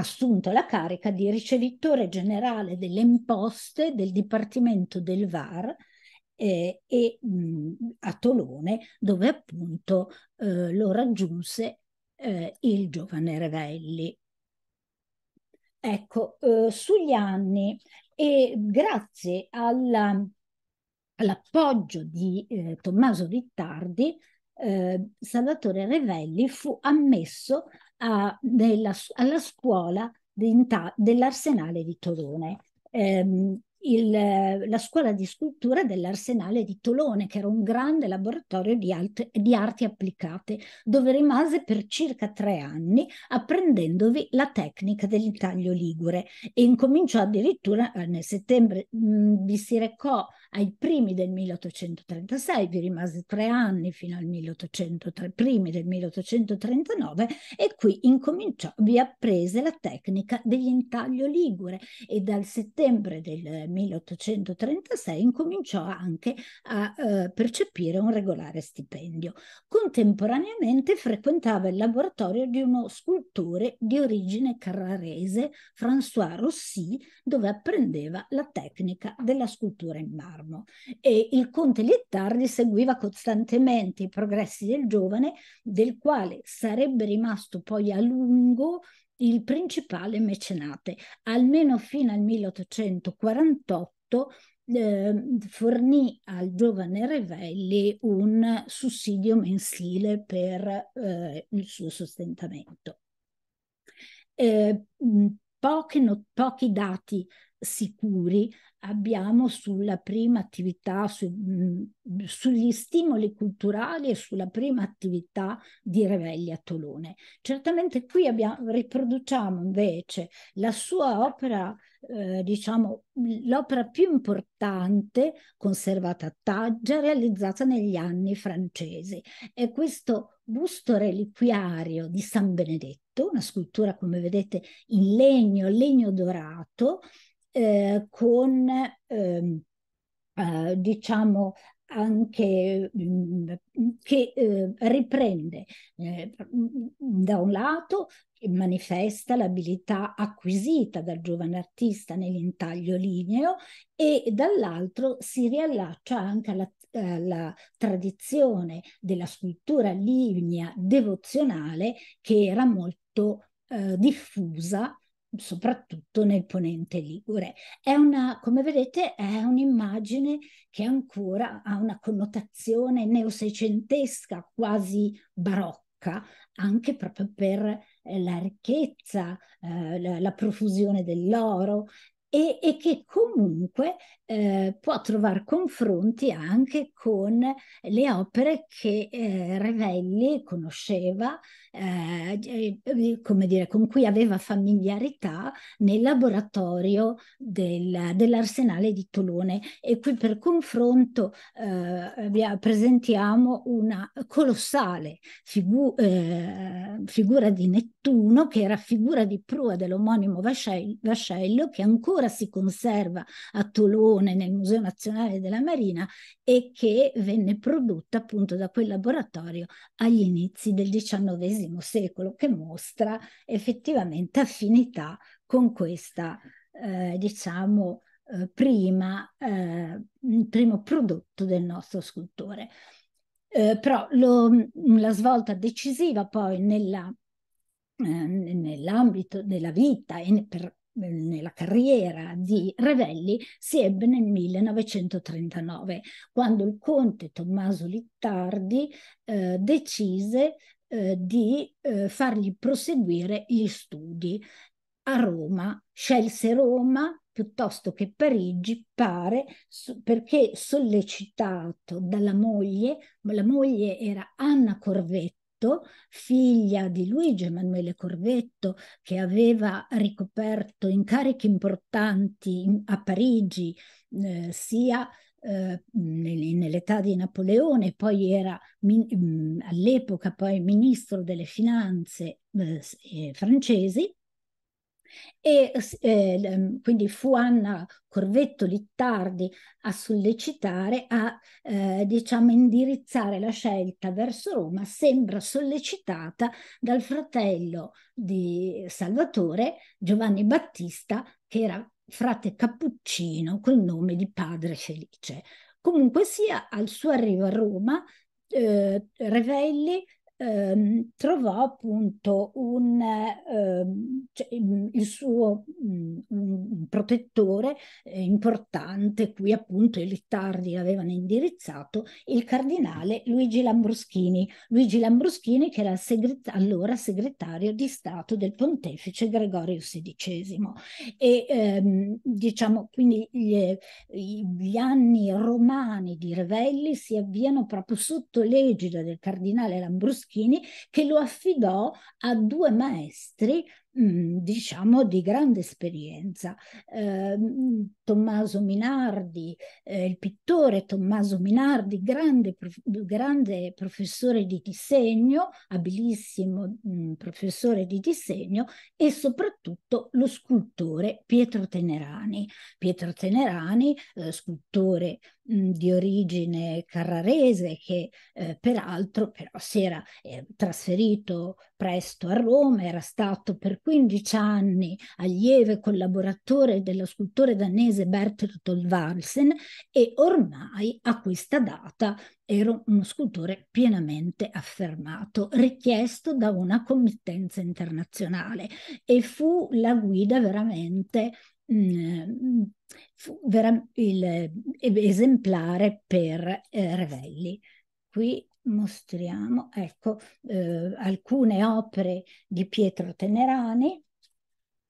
assunto la carica di ricevitore generale delle imposte del Dipartimento del VAR eh, e mh, a Tolone, dove appunto eh, lo raggiunse eh, il giovane Revelli. Ecco, eh, sugli anni e grazie alla, all'appoggio di eh, Tommaso Rittardi, eh, Salvatore Revelli fu ammesso a, della, alla scuola dell'Arsenale di Torone. Eh, il, la scuola di scultura dell'Arsenale di Tolone, che era un grande laboratorio di, alt, di, arti applicate, dove rimase per circa tre anni apprendendovi la tecnica del ligure e incominciò addirittura eh, nel settembre mh, mm, vi si recò ai primi del 1836, vi rimase tre anni fino al 1803, primi del 1839 e qui incominciò, vi apprese la tecnica dell'intaglio ligure e dal settembre del 1836 incominciò anche a eh, percepire un regolare stipendio. Contemporaneamente frequentava il laboratorio di uno scultore di origine carrarese, François Rossi, dove apprendeva la tecnica della scultura in marmo governo e il conte Liettardi seguiva costantemente i progressi del giovane, del quale sarebbe rimasto poi a lungo il principale mecenate, almeno fino al 1848 ehm, fornì al giovane Revelli un sussidio mensile per eh, il suo sostentamento. Eh, pochi, no, pochi dati sicuri abbiamo sulla prima attività, su, mm, sugli stimoli culturali e sulla prima attività di Reveglia a Tolone. Certamente qui abbiamo, riproduciamo invece la sua opera, eh, diciamo, l'opera più importante conservata a Taggia, realizzata negli anni francesi. È questo busto reliquiario di San Benedetto, una scultura come vedete in legno, legno dorato, eh, con ehm, eh, diciamo anche mm, che eh, riprende eh, mm, da un lato manifesta l'abilità acquisita dal giovane artista nell'intaglio lineo e dall'altro si riallaccia anche alla, alla eh, tradizione della scultura lignea devozionale che era molto diffusa soprattutto nel ponente Ligure. È una, come vedete, è un'immagine che ancora ha una connotazione neoseicentesca, quasi barocca, anche proprio per eh, la ricchezza, eh, la, la profusione dell'oro e, e che comunque eh, può trovare confronti anche con le opere che eh, Revelli conosceva, eh, eh, come dire, con cui aveva familiarità nel laboratorio del, dell'arsenale di Tolone. E qui per confronto eh, presentiamo una colossale figu- eh, figura di Nettuno, che era figura di prua dell'omonimo vascello che ancora ancora si conserva a Tolone nel Museo Nazionale della Marina e che venne prodotta appunto da quel laboratorio agli inizi del XIX secolo, che mostra effettivamente affinità con questa, eh, diciamo, eh, prima, eh, primo prodotto del nostro scultore. Eh, però lo, la svolta decisiva poi nella, eh, nell'ambito della vita e per, nella carriera di Revelli si ebbe nel 1939, quando il conte Tommaso Littardi eh, decise eh, di eh, fargli proseguire gli studi a Roma. Scelse Roma piuttosto che Parigi, pare, perché sollecitato dalla moglie, la moglie era Anna Corvetto, Corvetto, figlia di Luigi Emanuele Corvetto, che aveva ricoperto incarichi importanti a Parigi, eh, sia eh, nell'età di Napoleone, poi era mm, all'epoca poi ministro delle finanze eh, eh francesi e eh, mm, quindi fu Anna Corvetto Littardi a sollecitare, a eh, diciamo indirizzare la scelta verso Roma, sembra sollecitata dal fratello di Salvatore, Giovanni Battista, che era frate Cappuccino col nome di padre Felice. Comunque sia, al suo arrivo a Roma, eh, Revelli ehm, trovò appunto un, ehm, cioè, il suo mh, mm, un protettore eh, importante, cui appunto i littardi l'avevano indirizzato, il cardinale Luigi Lambruschini. Luigi Lambruschini che era segret- allora segretario di Stato del pontefice Gregorio XVI. E ehm, diciamo quindi gli, gli anni romani di Revelli si avviano proprio sotto l'egida del cardinale Lambruschini Franceschini che lo affidò a due maestri Mm, diciamo di grande esperienza. Eh, Tommaso Minardi, eh, il pittore Tommaso Minardi, grande, prof, grande professore di disegno, abilissimo mh, mm, professore di disegno e soprattutto lo scultore Pietro Tenerani. Pietro Tenerani, eh, scultore mh, mm, di origine carrarese che eh, peraltro però si era eh, trasferito presto a Roma, era stato per 15 anni allieve collaboratore dello scultore danese Bertolt Walsen e ormai a questa data era uno scultore pienamente affermato, richiesto da una committenza internazionale e fu la guida veramente mh, mm, fu vera- il, ehm, esemplare per eh, Revelli. Qui mostriamo ecco, eh, alcune opere di Pietro Tenerani,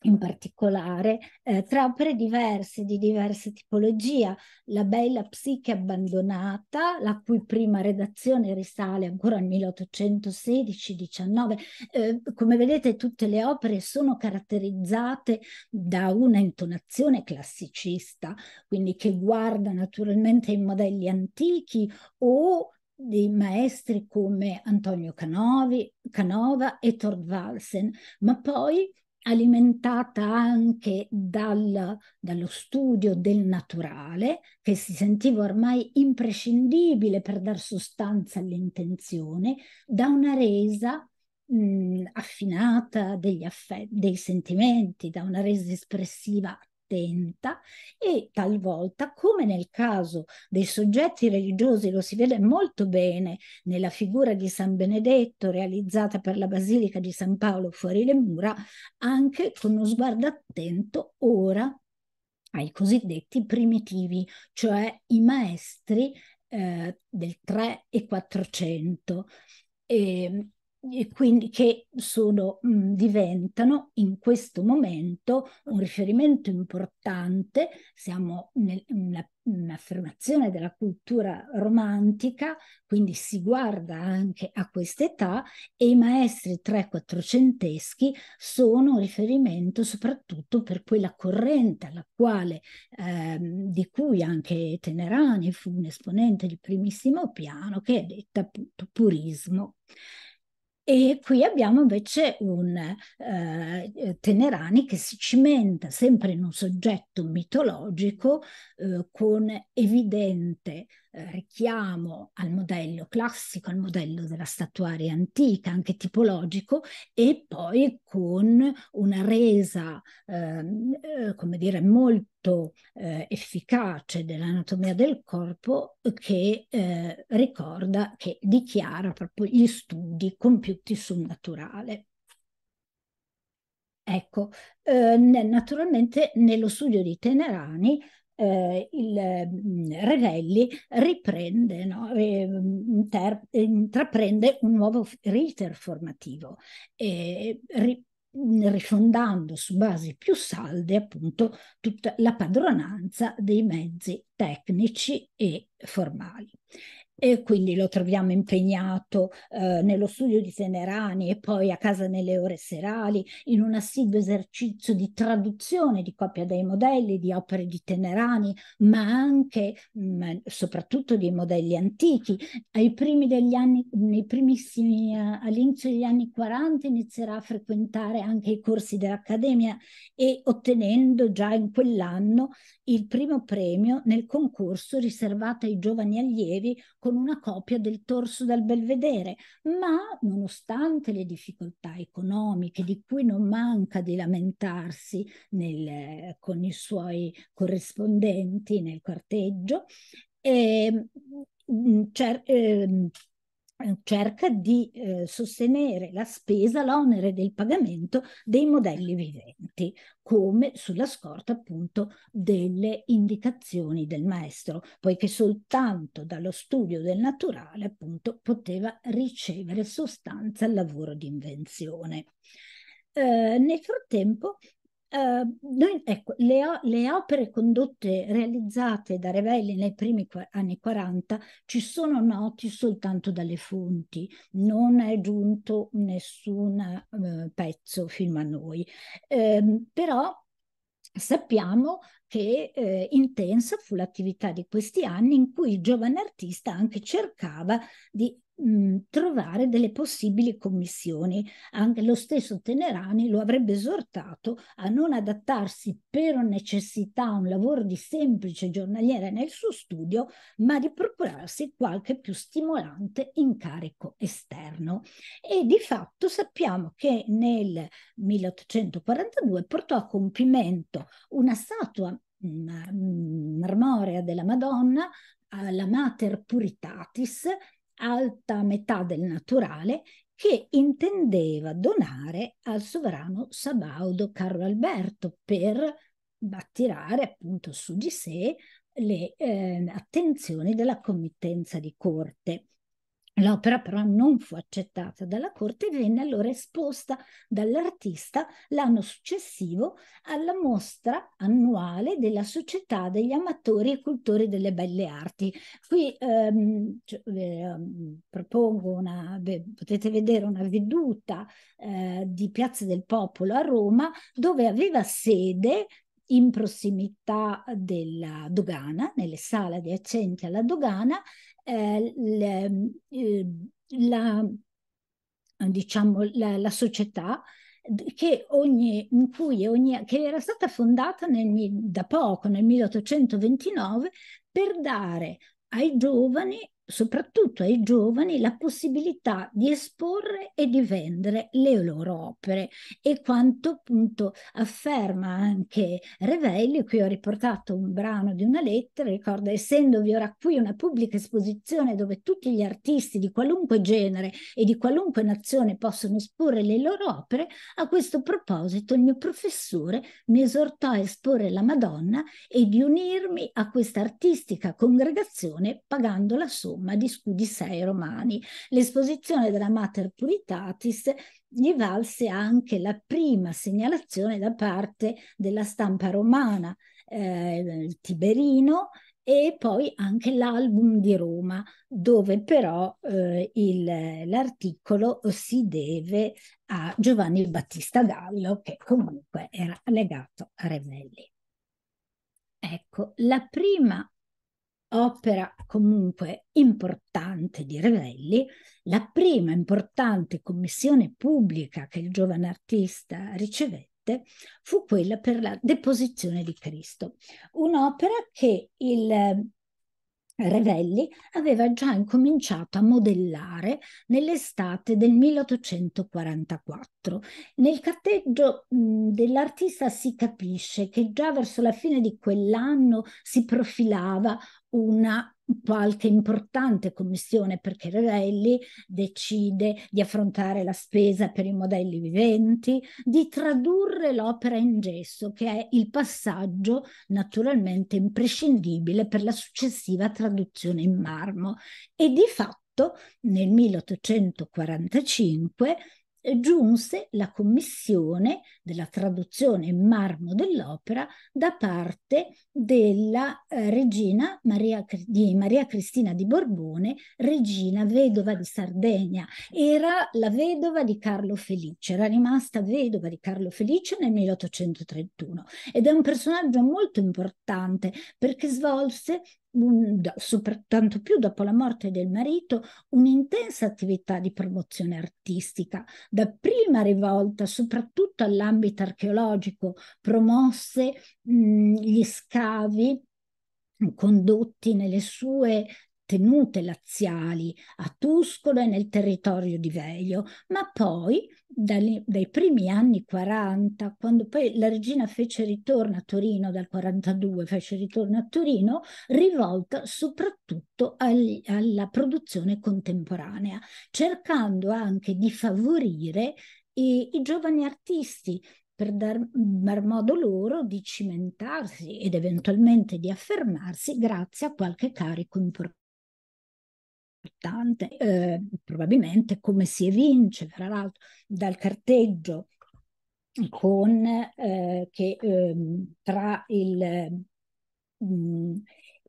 in particolare, eh, tra opere diverse, di diversa tipologia, La bella psiche abbandonata, la cui prima redazione risale ancora al 1816-19. Eh, come vedete tutte le opere sono caratterizzate da una intonazione classicista, quindi che guarda naturalmente i modelli antichi o di maestri come Antonio Canovi, Canova e Thorvaldsen, ma poi alimentata anche dal, dallo studio del naturale, che si sentiva ormai imprescindibile per dar sostanza all'intenzione, da una resa mh, affinata degli affetti, dei sentimenti, da una resa espressiva attenta e talvolta, come nel caso dei soggetti religiosi, lo si vede molto bene nella figura di San Benedetto realizzata per la Basilica di San Paolo fuori le mura, anche con uno sguardo attento ora ai cosiddetti primitivi, cioè i maestri eh, del 3 e 400. E, ehm, e quindi che sono, mh, mm, diventano in questo momento un riferimento importante, siamo nel, un'affermazione della cultura romantica, quindi si guarda anche a quest'età e i maestri 3-400eschi sono un riferimento soprattutto per quella corrente alla quale, ehm, di cui anche Tenerani fu un esponente di primissimo piano, che è detta appunto purismo. E qui abbiamo invece un eh, eh, Tenerani che si cimenta sempre in un soggetto mitologico eh, con evidente richiamo al modello classico, al modello della statuaria antica, anche tipologico, e poi con una resa, ehm, eh, come dire, molto eh, efficace dell'anatomia del corpo che eh, ricorda, che dichiara proprio gli studi compiuti sul naturale. Ecco, eh, naturalmente nello studio di Tenerani eh, il mm, Revelli riprende, no? Ehm, inter- intraprende un nuovo iter formativo, eh, ri- rifondando su basi più salde appunto tutta la padronanza dei mezzi tecnici e formali e quindi lo troviamo impegnato eh, nello studio di Tenerani e poi a casa nelle ore serali, in un assiduo esercizio di traduzione di copia dei modelli, di opere di Tenerani, ma anche mh, mm, soprattutto dei modelli antichi. Ai primi degli anni, nei primissimi, uh, all'inizio degli anni 40 inizierà a frequentare anche i corsi dell'Accademia e ottenendo già in quell'anno il primo premio nel concorso riservato ai giovani allievi con una copia del Torso dal Belvedere, ma nonostante le difficoltà economiche di cui non manca di lamentarsi nel, con i suoi corrispondenti nel quarteggio, eh, cioè, eh, eh, cerca di eh, sostenere la spesa, l'onere del pagamento dei modelli viventi, come sulla scorta appunto delle indicazioni del maestro, poiché soltanto dallo studio del naturale appunto poteva ricevere sostanza al lavoro di invenzione. Eh, nel frattempo Ehm, noi, ecco, le, le, opere condotte, realizzate da Revelli nei primi anni 40 ci sono noti soltanto dalle fonti, non è giunto nessun uh, pezzo fino a noi, um, però sappiamo che eh, intensa fu l'attività di questi anni in cui il giovane artista anche cercava di mm, trovare delle possibili commissioni. Anche lo stesso Tenerani lo avrebbe esortato a non adattarsi per necessità a un lavoro di semplice giornaliere nel suo studio, ma di procurarsi qualche più stimolante incarico esterno. E di fatto sappiamo che nel 1842 portò a compimento una statua marmorea della Madonna, la Mater Puritatis, alta metà del naturale, che intendeva donare al sovrano Sabaudo Carlo Alberto per attirare appunto su di sé le eh, attenzioni della committenza di corte. L'opera però non fu accettata dalla corte e venne allora esposta dall'artista l'anno successivo alla mostra annuale della Società degli Amatori e Cultori delle Belle Arti. Qui ehm, cioè, eh, propongo una, beh, potete vedere una veduta eh, di Piazza del Popolo a Roma dove aveva sede in prossimità della dogana, nelle sale adiacenti alla dogana, eh, le, eh, la, diciamo, la, la società che, ogni, ogni, che, era stata fondata nel, da poco, nel 1829, per dare ai giovani soprattutto ai giovani la possibilità di esporre e di vendere le loro opere e quanto appunto afferma anche Revelli, qui ho riportato un brano di una lettera, ricordo essendovi ora qui una pubblica esposizione dove tutti gli artisti di qualunque genere e di qualunque nazione possono esporre le loro opere, a questo proposito il mio professore mi esortò a esporre la Madonna e di unirmi a questa artistica congregazione pagandola solo somma di scudi sei romani. L'esposizione della Mater Puritatis gli valse anche la prima segnalazione da parte della stampa romana, eh, Tiberino, e poi anche l'album di Roma, dove però eh, il, l'articolo si deve a Giovanni Battista Gallo, che comunque era legato a Revelli. Ecco, la prima opera comunque importante di Revelli, la prima importante commissione pubblica che il giovane artista ricevette fu quella per la deposizione di Cristo, un'opera che il eh, Revelli aveva già incominciato a modellare nell'estate del 1844. Nel catteggio dell'artista si capisce che già verso la fine di quell'anno si profilava una qualche importante commissione perché Revelli decide di affrontare la spesa per i modelli viventi, di tradurre l'opera in gesso, che è il passaggio naturalmente imprescindibile per la successiva traduzione in marmo e di fatto nel 1845 giunse la commissione della traduzione in marmo dell'opera da parte della eh, regina Maria, di Maria Cristina di Borbone, regina vedova di Sardegna. Era la vedova di Carlo Felice, era rimasta vedova di Carlo Felice nel 1831 ed è un personaggio molto importante perché svolse un, soltanto più dopo la morte del marito, un'intensa attività di promozione artistica, dapprima rivolta soprattutto all'ambito archeologico, promosse mh, gli scavi condotti nelle sue tenute laziali a Tuscolo e nel territorio di Veio, ma poi dai, dai primi anni 40, quando poi la regina fece ritorno a Torino, dal 42 fece ritorno a Torino, rivolta soprattutto agli, alla produzione contemporanea, cercando anche di favorire i, i giovani artisti, per dar, modo loro di cimentarsi ed eventualmente di affermarsi grazie a qualche carico importante importante, eh, probabilmente come si evince tra l'altro dal carteggio con, eh, che ehm, tra il, mh, mm,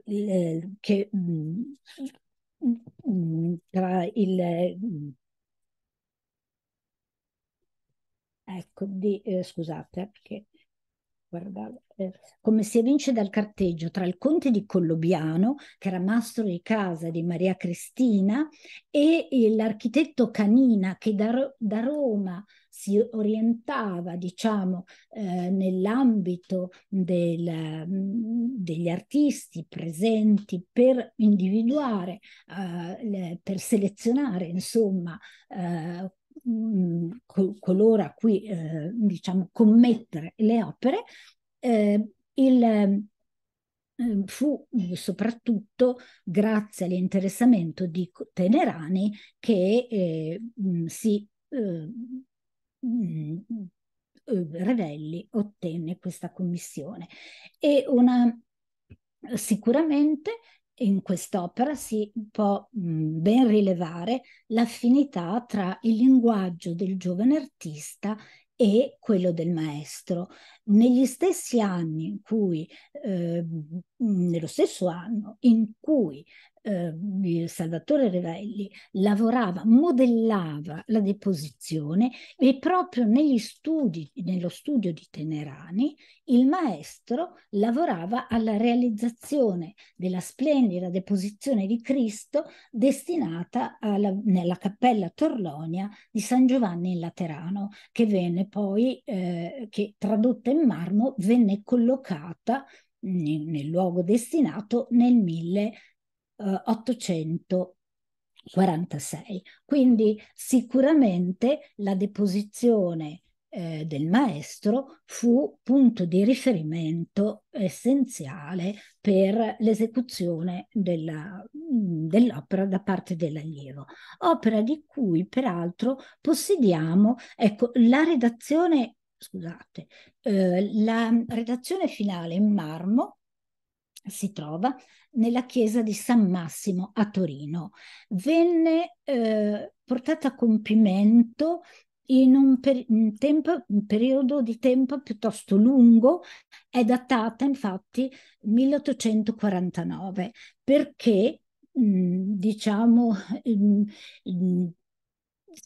il eh, che, mm, mm, tra il ecco di eh, scusate perché guardavo come si evince dal carteggio tra il conte di Collobiano, che era mastro di casa di Maria Cristina, e l'architetto Canina, che da, da Roma si orientava, diciamo, eh, nell'ambito mm, degli artisti presenti per individuare, eh, le, per selezionare, insomma, eh, mm, coloro a cui eh, diciamo commettere le opere eh, il, ehm, fu soprattutto grazie all'interessamento di Tenerani che ehm, ehm, mm, mm, eh, si eh, Revelli ottenne questa commissione e una sicuramente in quest'opera si può mm, ben rilevare l'affinità tra il linguaggio del giovane artista e quello del maestro. Negli stessi anni in cui, eh, mm, nello stesso anno in cui eh, Salvatore Revelli lavorava, modellava la deposizione e proprio negli studi, nello studio di Tenerani, il maestro lavorava alla realizzazione della splendida deposizione di Cristo destinata alla, nella cappella Torlonia di San Giovanni in Laterano, che venne poi, eh, che tradotta in marmo, venne collocata nel luogo destinato nel 1000 eh, 846. Quindi sicuramente la deposizione eh, del maestro fu punto di riferimento essenziale per l'esecuzione dell'opera da parte dell'allievo, opera di cui peraltro possediamo ecco, la redazione scusate, eh, la redazione finale in marmo si trova nella chiesa di San Massimo a Torino. Venne eh, portata a compimento in un, per- un, tempo, un, periodo di tempo piuttosto lungo, è datata infatti 1849, perché mh, mm, diciamo mh, mh, mm, mm,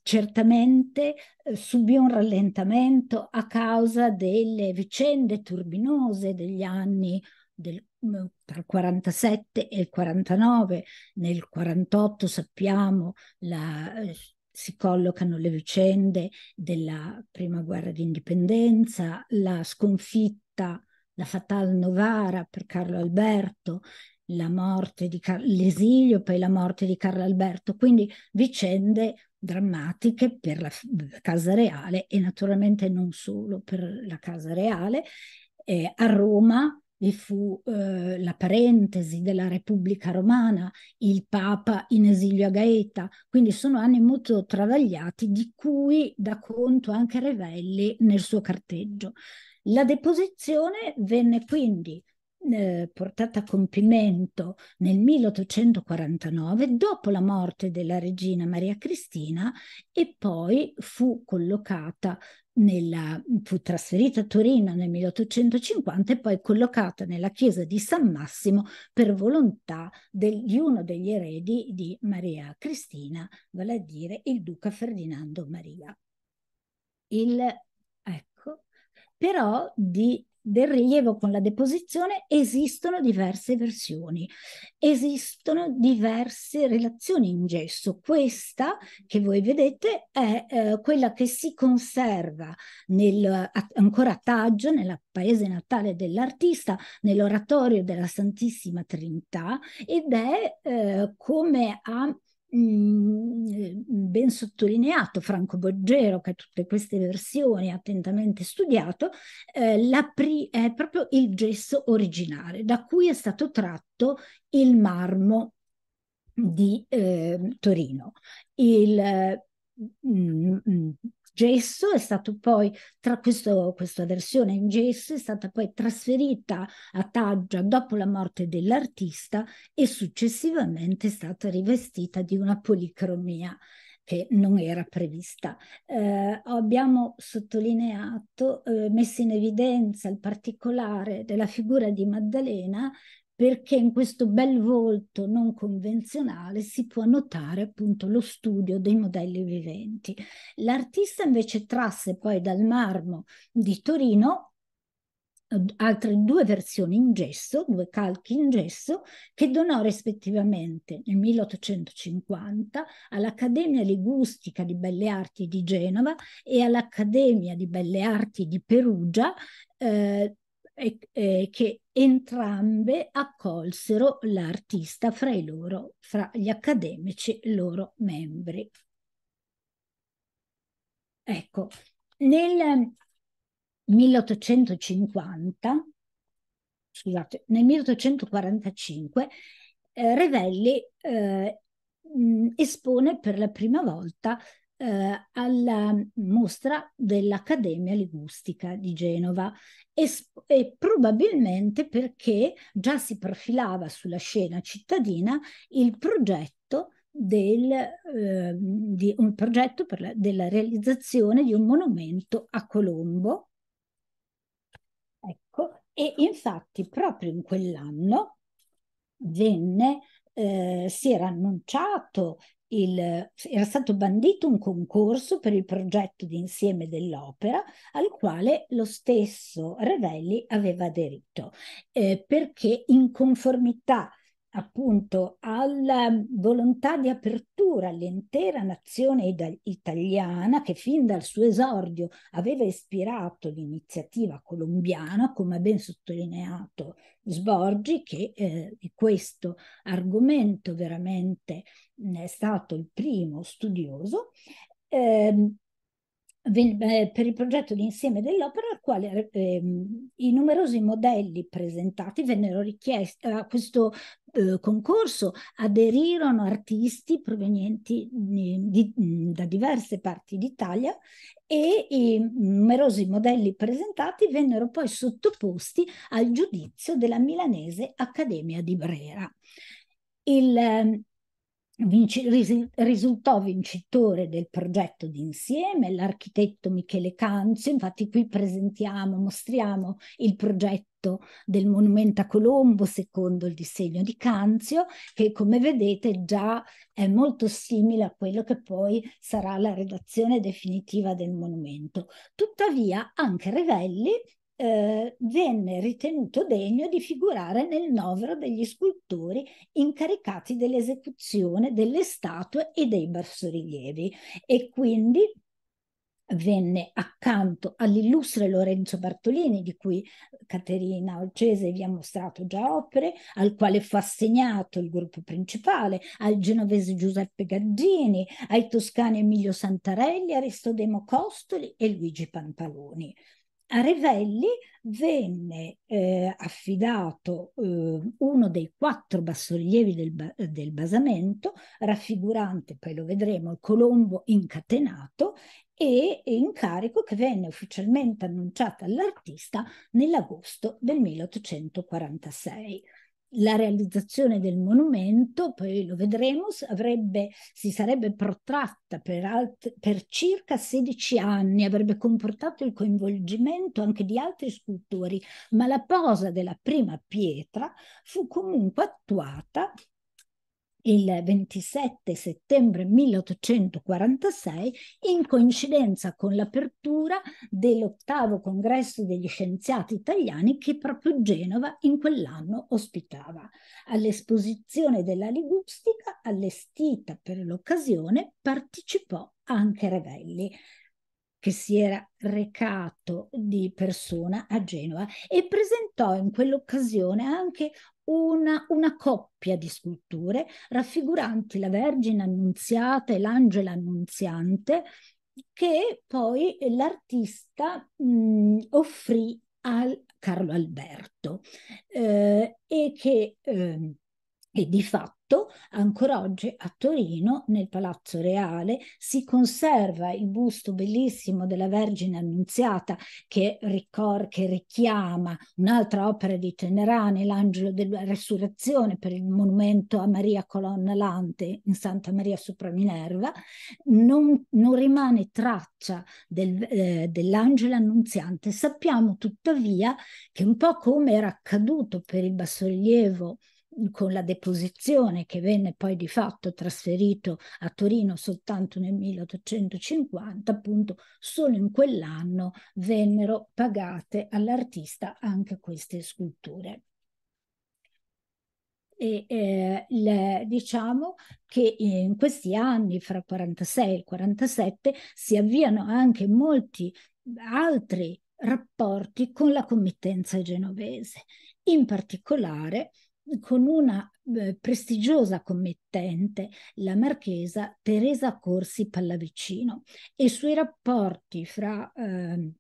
certamente eh, subì un rallentamento a causa delle vicende turbinose degli anni del, mm, tra il 47 e il 49, nel 48 sappiamo la, eh, si collocano le vicende della prima guerra d'indipendenza, la sconfitta, la fatale Novara per Carlo Alberto, Car- l'esilio, poi la morte di Carlo Alberto, quindi vicende drammatiche per la f- Casa Reale e naturalmente non solo per la Casa Reale. Eh, a Roma vi fu eh, la parentesi della Repubblica Romana, il Papa in esilio a Gaeta, quindi sono anni molto travagliati di cui dà conto anche Revelli nel suo carteggio. La deposizione venne quindi eh, portata a compimento nel 1849 dopo la morte della regina Maria Cristina e poi fu collocata nella, fu trasferita a Torino nel 1850 e poi collocata nella chiesa di San Massimo per volontà del, di uno degli eredi di Maria Cristina, vale a dire il duca Ferdinando Maria. Il, ecco, però di del rilievo con la deposizione esistono diverse versioni, esistono diverse relazioni in gesso. Questa che voi vedete è eh, quella che si conserva nel, ancora a Taggio, nel paese natale dell'artista, nell'oratorio della Santissima Trinità ed è eh, come ha... Mm, ben sottolineato Franco Boggero, che tutte queste versioni ha attentamente studiato, eh, pri- è proprio il gesso originale da cui è stato tratto il marmo di eh, Torino. Il, mm, mm gesso è stato poi, tra questo, questa versione in gesso è stata poi trasferita a Taggia dopo la morte dell'artista e successivamente è stata rivestita di una policromia che non era prevista. Eh, abbiamo sottolineato, eh, messo in evidenza il particolare della figura di Maddalena perché in questo bel volto non convenzionale si può notare appunto lo studio dei modelli viventi. L'artista invece trasse poi dal marmo di Torino altre due versioni in gesso, due calchi in gesso, che donò rispettivamente nel 1850 all'Accademia Ligustica di Belle Arti di Genova e all'Accademia di Belle Arti di Perugia eh, e, eh, che entrambe accolsero l'artista fra, loro, fra gli accademici loro membri. Ecco, nel 1850, scusate, nel 1845 eh, Revelli eh, espone per la prima volta eh, alla mostra dell'Accademia Ligustica di Genova e, e probabilmente perché già si profilava sulla scena cittadina il progetto del, eh, di un progetto la, della realizzazione di un monumento a Colombo. Ecco, e infatti proprio in quell'anno venne, eh, si era annunciato il, era stato bandito un concorso per il progetto di insieme dell'opera al quale lo stesso Revelli aveva aderito eh, perché in conformità appunto alla volontà di apertura all'intera nazione italiana che fin dal suo esordio aveva ispirato l'iniziativa colombiana, come ha ben sottolineato Sborgi, che eh, questo argomento veramente è stato il primo studioso. Eh, eh, per il progetto di insieme dell'opera al quale ehm, i numerosi modelli presentati vennero richiesti a questo eh, concorso aderirono artisti provenienti mm, di, di, mm, da diverse parti d'Italia e i numerosi modelli presentati vennero poi sottoposti al giudizio della milanese Accademia di Brera. Il, ehm, vinci, ris, risultò vincitore del progetto d'insieme l'architetto Michele Canzio, infatti qui presentiamo, mostriamo il progetto del monumento a Colombo secondo il disegno di Canzio, che come vedete già è molto simile a quello che poi sarà la redazione definitiva del monumento. Tuttavia anche Revelli eh, venne ritenuto degno di figurare nel novero degli scultori incaricati dell'esecuzione delle statue e dei bassorilievi e quindi venne accanto all'illustre Lorenzo Bartolini, di cui Caterina Olcese vi ha mostrato già opere, al quale fu assegnato il gruppo principale, al genovese Giuseppe Gaggini, ai toscani Emilio Santarelli, Aristodemo Costoli e Luigi Pantaloni a Revelli venne eh, affidato eh, uno dei quattro bassorilievi del, del, basamento, raffigurante, poi lo vedremo, il Colombo incatenato e incarico che venne ufficialmente annunciato all'artista nell'agosto del 1846 la realizzazione del monumento, poi lo vedremo, avrebbe, si sarebbe protratta per, alt- per, circa 16 anni, avrebbe comportato il coinvolgimento anche di altri scultori, ma la posa della prima pietra fu comunque attuata il 27 settembre 1846 in coincidenza con l'apertura dell'ottavo congresso degli scienziati italiani che proprio Genova in quell'anno ospitava. All'esposizione della ligustica allestita per l'occasione partecipò anche Revelli che si era recato di persona a Genova e presentò in quell'occasione anche una, una, coppia di sculture raffiguranti la Vergine Annunziata e l'Angela Annunziante che poi l'artista mh, offrì a Carlo Alberto eh, e che eh, e di fatto ancora oggi a Torino, nel Palazzo Reale, si conserva il busto bellissimo della Vergine Annunziata che, ricor- che richiama un'altra opera di Tenerane, l'Angelo della Resurrezione per il monumento a Maria Colonna Lante in Santa Maria sopra Minerva, non, non rimane traccia del, eh, dell'Angelo Annunziante. Sappiamo tuttavia che un po' come era accaduto per il bassorilievo con la deposizione che venne poi di fatto trasferito a Torino soltanto nel 1850, appunto solo in quell'anno vennero pagate all'artista anche queste sculture. E, eh, le, diciamo che in questi anni, fra il 46 e il 47, si avviano anche molti altri rapporti con la committenza genovese. In particolare con una eh, prestigiosa committente, la marchesa Teresa Corsi Pallavicino, e sui rapporti fra ehm,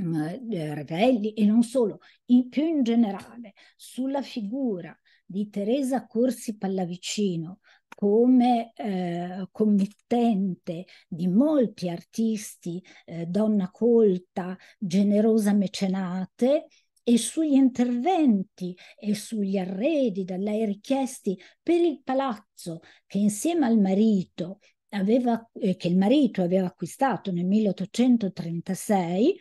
mm, eh, Ravelli e non solo, in, più in generale, sulla figura di Teresa Corsi Pallavicino come eh, committente di molti artisti, eh, donna colta, generosa mecenate, e sugli interventi e sugli arredi da lei richiesti per il palazzo che insieme al marito aveva, eh, che il marito aveva acquistato nel 1836,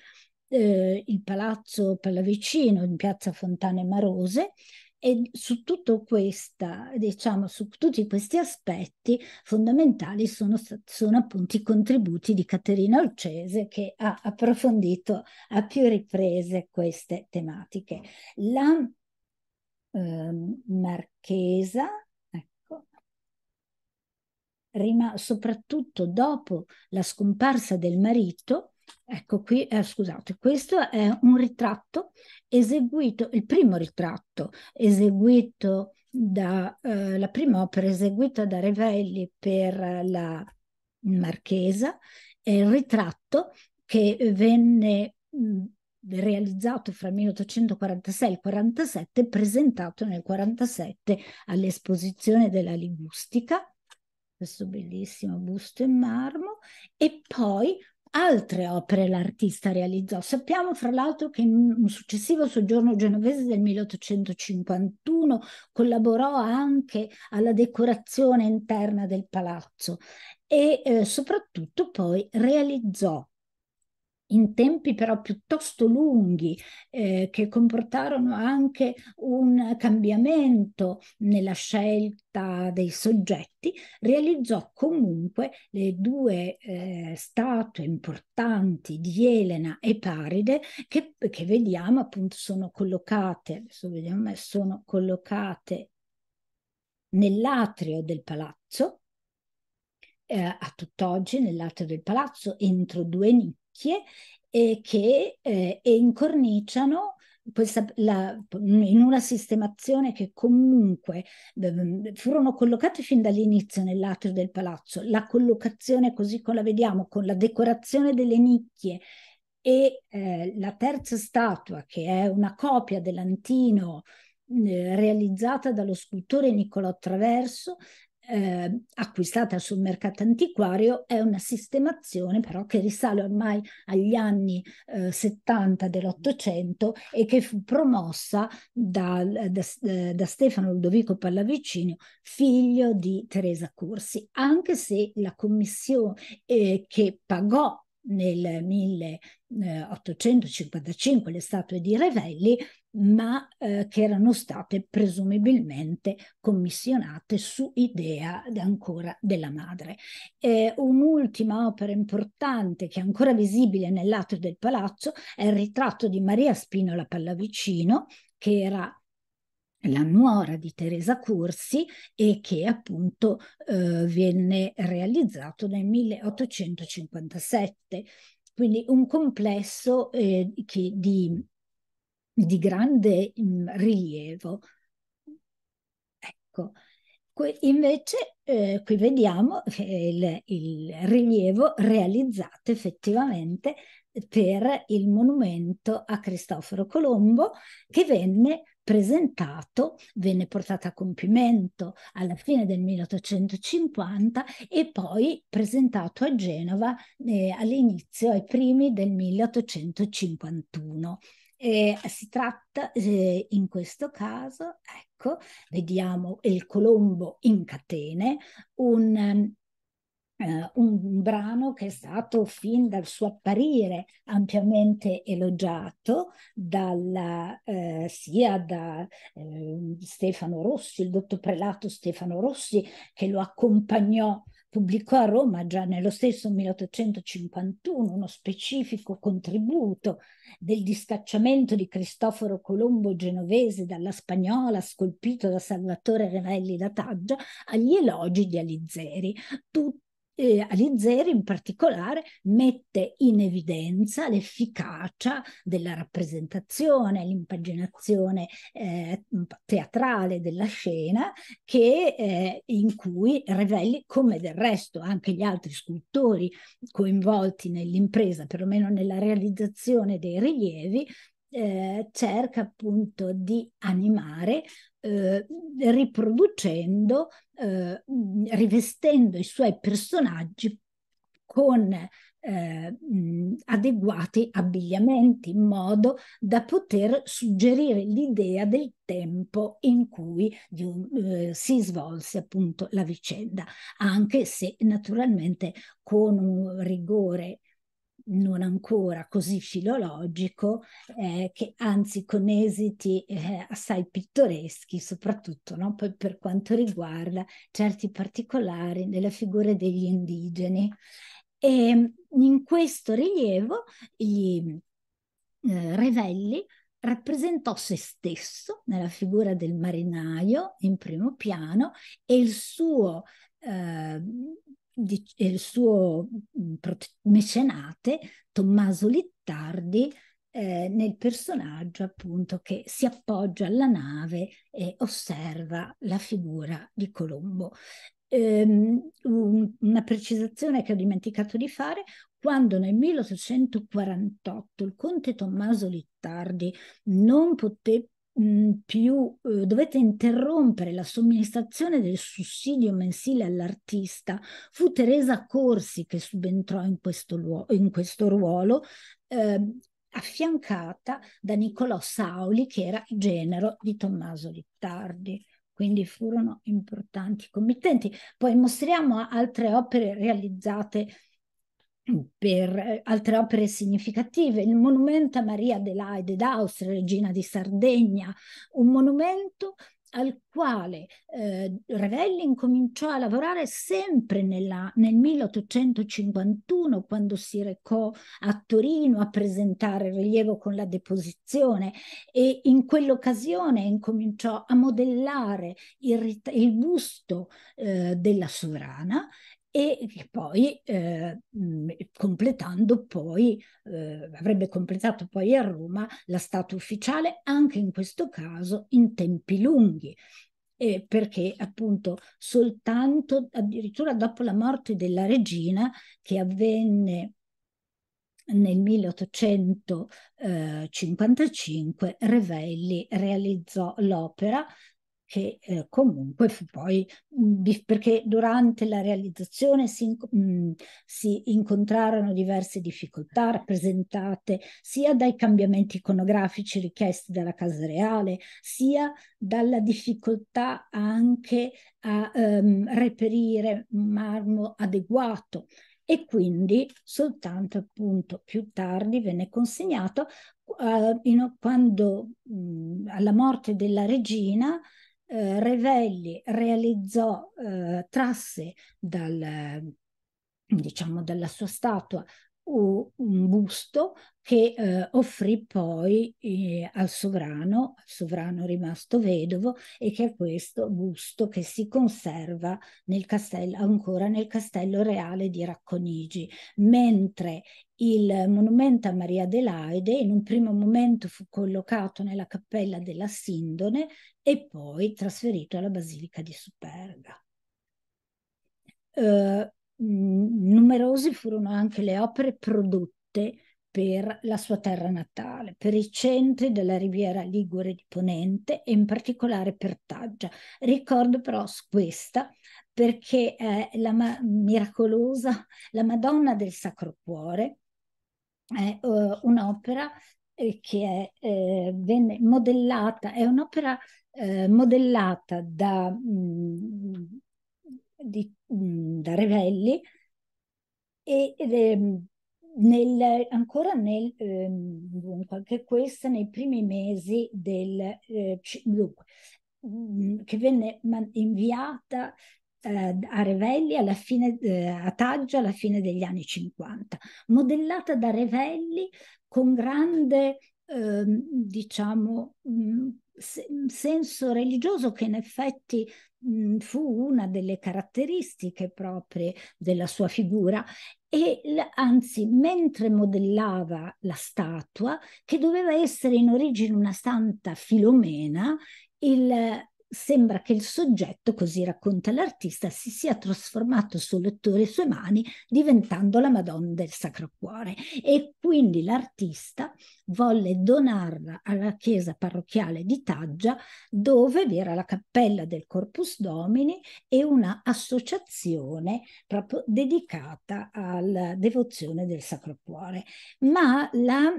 eh, il palazzo Pallavicino in piazza Fontane Marose, e su tutto questa, diciamo, su tutti questi aspetti fondamentali sono, sono appunto i contributi di Caterina Orcese che ha approfondito a più riprese queste tematiche. La eh, Marchesa, ecco, soprattutto dopo la scomparsa del marito, Ecco qui, eh, scusate, questo è un ritratto eseguito, il primo ritratto eseguito da, eh, la prima opera eseguita da Revelli per la Marchesa, è il ritratto che venne mh, realizzato fra 1846 e il 47, presentato nel 47 all'esposizione della Linguistica, questo bellissimo busto in marmo, e poi altre opere l'artista realizzò. Sappiamo fra l'altro che in un successivo soggiorno genovese del 1851 collaborò anche alla decorazione interna del palazzo e eh, soprattutto poi realizzò in tempi però piuttosto lunghi eh, che comportarono anche un cambiamento nella scelta dei soggetti, realizzò comunque le due eh, statue importanti di Elena e Paride che, che vediamo appunto sono collocate, adesso vediamo, sono collocate nell'atrio del palazzo, eh, a tutt'oggi nell'atrio del palazzo, entro due nicchie vecchie e che eh, incorniciano questa, la, in una sistemazione che comunque eh, furono collocate fin dall'inizio nell'atrio del palazzo, la collocazione così come la vediamo, con la decorazione delle nicchie e eh, la terza statua che è una copia dell'antino eh, realizzata dallo scultore Niccolò Traverso, eh, acquistata sul mercato antiquario è una sistemazione però che risale ormai agli anni eh, 70 dell'Ottocento e che fu promossa eh, da, da, eh, da, Stefano Ludovico Pallavicino, figlio di Teresa Corsi, anche se la commissione eh, che pagò nel 1855 eh, le statue di Revelli ma eh, che erano state presumibilmente commissionate su idea ancora della madre. Eh, un'ultima opera importante che è ancora visibile nell'atrio del palazzo è il ritratto di Maria Spinola Pallavicino, che era la nuora di Teresa Corsi e che appunto eh, venne realizzato nel 1857 quindi un complesso eh, che, di di grande mh, mm, rilievo. Ecco, que- invece eh, qui vediamo il, il, rilievo realizzato effettivamente per il monumento a Cristoforo Colombo che venne presentato, venne portato a compimento alla fine del 1850 e poi presentato a Genova eh, all'inizio, ai primi del 1851. Eh, si tratta eh, in questo caso, ecco, vediamo il Colombo in catene, un, eh, un brano che è stato fin dal suo apparire ampiamente elogiato dalla, eh, sia da eh, Stefano Rossi, il dottor prelato Stefano Rossi, che lo accompagnò pubblicò a Roma già nello stesso 1851 uno specifico contributo del discacciamento di Cristoforo Colombo genovese dalla spagnola scolpito da Salvatore Revelli da Taggia agli elogi di Alizzeri, tutto eh, Alizeri in particolare mette in evidenza l'efficacia della rappresentazione, l'impaginazione eh, teatrale della scena che, eh, in cui Revelli, come del resto anche gli altri scultori coinvolti nell'impresa, perlomeno nella realizzazione dei rilievi, eh, cerca appunto di animare eh, riproducendo, eh, rivestendo i suoi personaggi con eh, adeguati abbigliamenti in modo da poter suggerire l'idea del tempo in cui un, eh, si svolse appunto la vicenda, anche se naturalmente con un rigore non ancora così filologico, eh, che anzi con esiti eh, assai pittoreschi, soprattutto no? per quanto riguarda certi particolari delle figure degli indigeni. E mm, in questo rilievo gli, eh, Revelli rappresentò se stesso nella figura del marinaio in primo piano e il suo eh, di, eh, il suo mm, mecenate Tommaso Littardi eh, nel personaggio appunto che si appoggia alla nave e osserva la figura di Colombo. Um, una precisazione che ho dimenticato di fare, quando nel 1848 il conte Tommaso Littardi non poté Mm, più eh, dovette interrompere la somministrazione del sussidio mensile all'artista, fu Teresa Corsi che subentrò in questo, luo- in questo ruolo, eh, affiancata da Niccolò Sauli, che era genero di Tommaso Littardi quindi furono importanti committenti. Poi mostriamo altre opere realizzate per eh, altre opere significative, il monumento a Maria Adelaide d'Austria, regina di Sardegna, un monumento al quale eh, Ravelli incominciò a lavorare sempre nella, nel 1851 quando si recò a Torino a presentare il rilievo con la deposizione e in quell'occasione incominciò a modellare il, il busto eh, della sovrana e poi eh, mm, completando poi, eh, avrebbe completato poi a Roma la statua ufficiale, anche in questo caso in tempi lunghi, eh, perché appunto soltanto addirittura dopo la morte della regina che avvenne nel 1855 eh, Revelli realizzò l'opera che eh, comunque fu poi, perché durante la realizzazione si, mh, si, incontrarono diverse difficoltà rappresentate sia dai cambiamenti iconografici richiesti dalla Casa Reale, sia dalla difficoltà anche a ehm, reperire marmo adeguato e quindi soltanto appunto più tardi venne consegnato eh, in, quando mh, alla morte della regina eh, Revelli realizzò, eh, trasse dal, diciamo, dalla sua statua un busto che eh, offrì poi eh, al sovrano, al sovrano rimasto vedovo, e che è questo busto che si conserva nel castello, ancora nel castello reale di Racconigi, mentre il monumento a Maria Adelaide in un primo momento fu collocato nella cappella della Sindone e poi trasferito alla Basilica di Superga. Eh, numerose furono anche le opere prodotte per la sua terra natale, per i centri della riviera Ligure di Ponente e in particolare per Taggia. Ricordo però questa perché è la ma- miracolosa, la Madonna del Sacro Cuore, è uh, un'opera eh, che è, eh, venne modellata, è un'opera eh, modellata da, mm, di, mm, da Revelli e, e mm, nel, ancora nel, eh, anche questa nei primi mesi del, eh, dunque, che venne inviata eh, a Revelli alla fine, eh, a Taggio alla fine degli anni 50, modellata da Revelli con grande, ehm, diciamo, senso religioso che in effetti mh, fu una delle caratteristiche proprie della sua figura e anzi mentre modellava la statua che doveva essere in origine una santa Filomena il sembra che il soggetto, così racconta l'artista, si sia trasformato sul lettore e sue mani, diventando la Madonna del Sacro Cuore. E quindi l'artista volle donarla alla chiesa parrocchiale di Taggia, dove vi era la cappella del Corpus Domini e un'associazione proprio dedicata alla devozione del Sacro Cuore. Ma la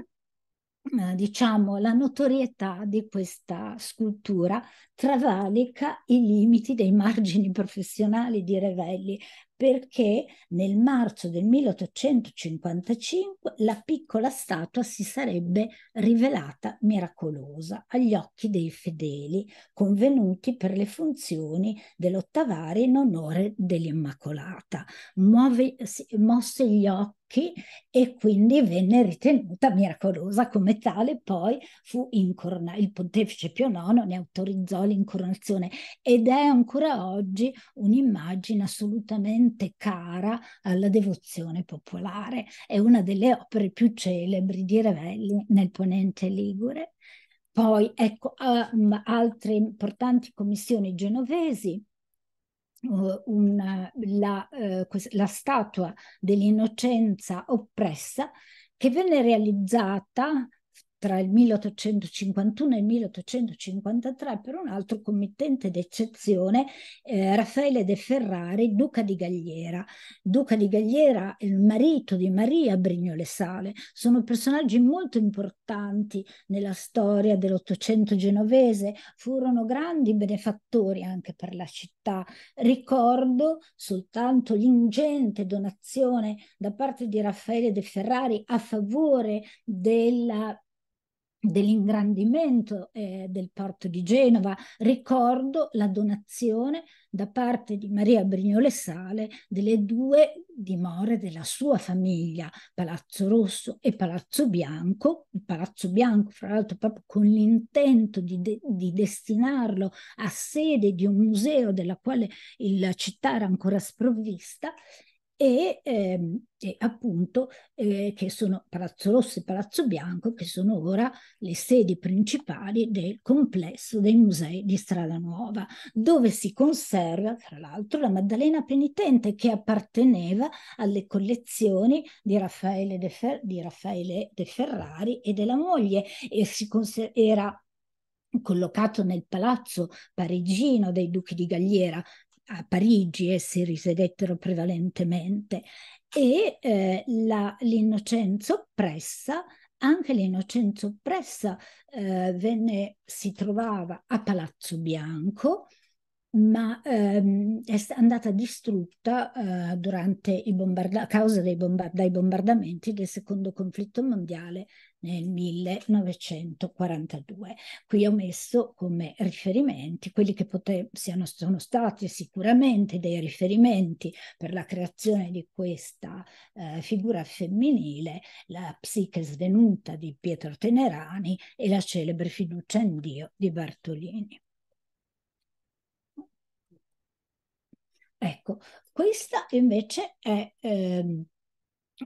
eh, diciamo, la notorietà di questa scultura travalica i limiti dei margini professionali di Revelli, perché nel marzo del 1855 la piccola statua si sarebbe rivelata miracolosa agli occhi dei fedeli, convenuti per le funzioni dell'Ottavari in onore dell'Immacolata. Muove, mosse gli occhi e quindi venne ritenuta miracolosa come tale, poi fu incoronata, il pontefice Pio IX ne autorizzò l'incoronazione ed è ancora oggi un'immagine assolutamente particolarmente cara alla devozione popolare. È una delle opere più celebri di Revelli nel ponente Ligure. Poi ecco um, altre importanti commissioni genovesi, uh, una, la, eh, la, statua dell'innocenza oppressa che venne realizzata tra il 1851 e il 1853 per un altro committente d'eccezione, eh, Raffaele de Ferrari, duca di Gagliera. Duca di Gagliera è il marito di Maria Brignole-Sale. Sono personaggi molto importanti nella storia dell'Ottocento genovese, furono grandi benefattori anche per la città. Ricordo soltanto l'ingente donazione da parte di Raffaele de Ferrari a favore della dell'ingrandimento eh, del porto di Genova. Ricordo la donazione da parte di Maria Brignole Sale delle due dimore della sua famiglia, Palazzo Rosso e Palazzo Bianco, il Palazzo Bianco fra l'altro proprio con l'intento di, de- di destinarlo a sede di un museo della quale la città era ancora sprovvista, e, ehm, e appunto eh, che sono Palazzo Rosso e Palazzo Bianco, che sono ora le sedi principali del complesso dei musei di Strada Nuova, dove si conserva tra l'altro la Maddalena Penitente che apparteneva alle collezioni di Raffaele De, Fer- di Raffaele De Ferrari e della moglie e si conser- era collocato nel palazzo parigino dei duchi di Galliera a Parigi essi eh, risiedettero prevalentemente e eh, la, l'Innocenzo Pressa, anche l'innocenza oppressa eh, venne, si trovava a Palazzo Bianco ma ehm, è andata distrutta eh, durante i bombarda- a causa dei, bomba- dai bombardamenti del secondo conflitto mondiale nel 1942. Qui ho messo come riferimenti quelli che pote- siano, sono stati sicuramente dei riferimenti per la creazione di questa eh, figura femminile, la psiche svenuta di Pietro Tenerani e la celebre fiducia in Dio di Bartolini. Ecco, questa invece è ehm,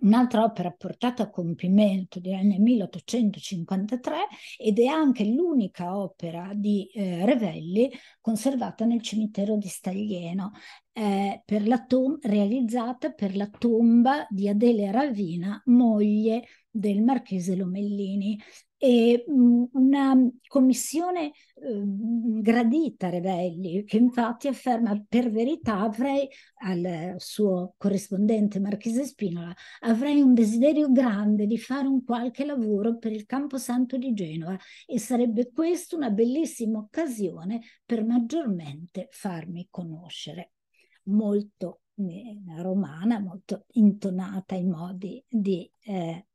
un'altra opera portata a compimento nel 1853 ed è anche l'unica opera di eh, Revelli conservata nel cimitero di Staglieno, eh, per tom- realizzata per la tomba di Adele Ravina, moglie del Marchese Lomellini e mm, una commissione eh, gradita Revelli che infatti afferma per verità avrei al eh, suo corrispondente Marchese Spinola avrei un desiderio grande di fare un qualche lavoro per il Camposanto di Genova e sarebbe questa una bellissima occasione per maggiormente farmi conoscere molto eh, romana molto intonata ai modi di eh,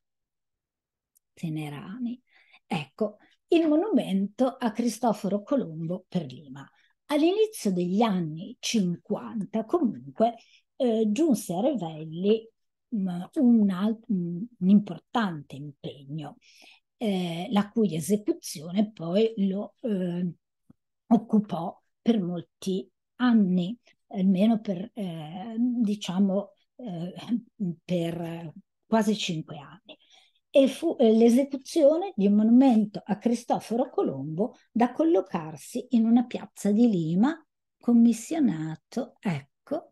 Tenerani. Ecco, il monumento a Cristoforo Colombo per Lima. All'inizio degli anni 50, comunque, eh, giunse a Revelli mh, mm, un, alt- mh, un, importante impegno, eh, la cui esecuzione poi lo eh, occupò per molti anni, almeno per, eh, diciamo, eh, per quasi cinque anni e fu l'esecuzione di un monumento a Cristoforo Colombo da collocarsi in una piazza di Lima, commissionato, ecco,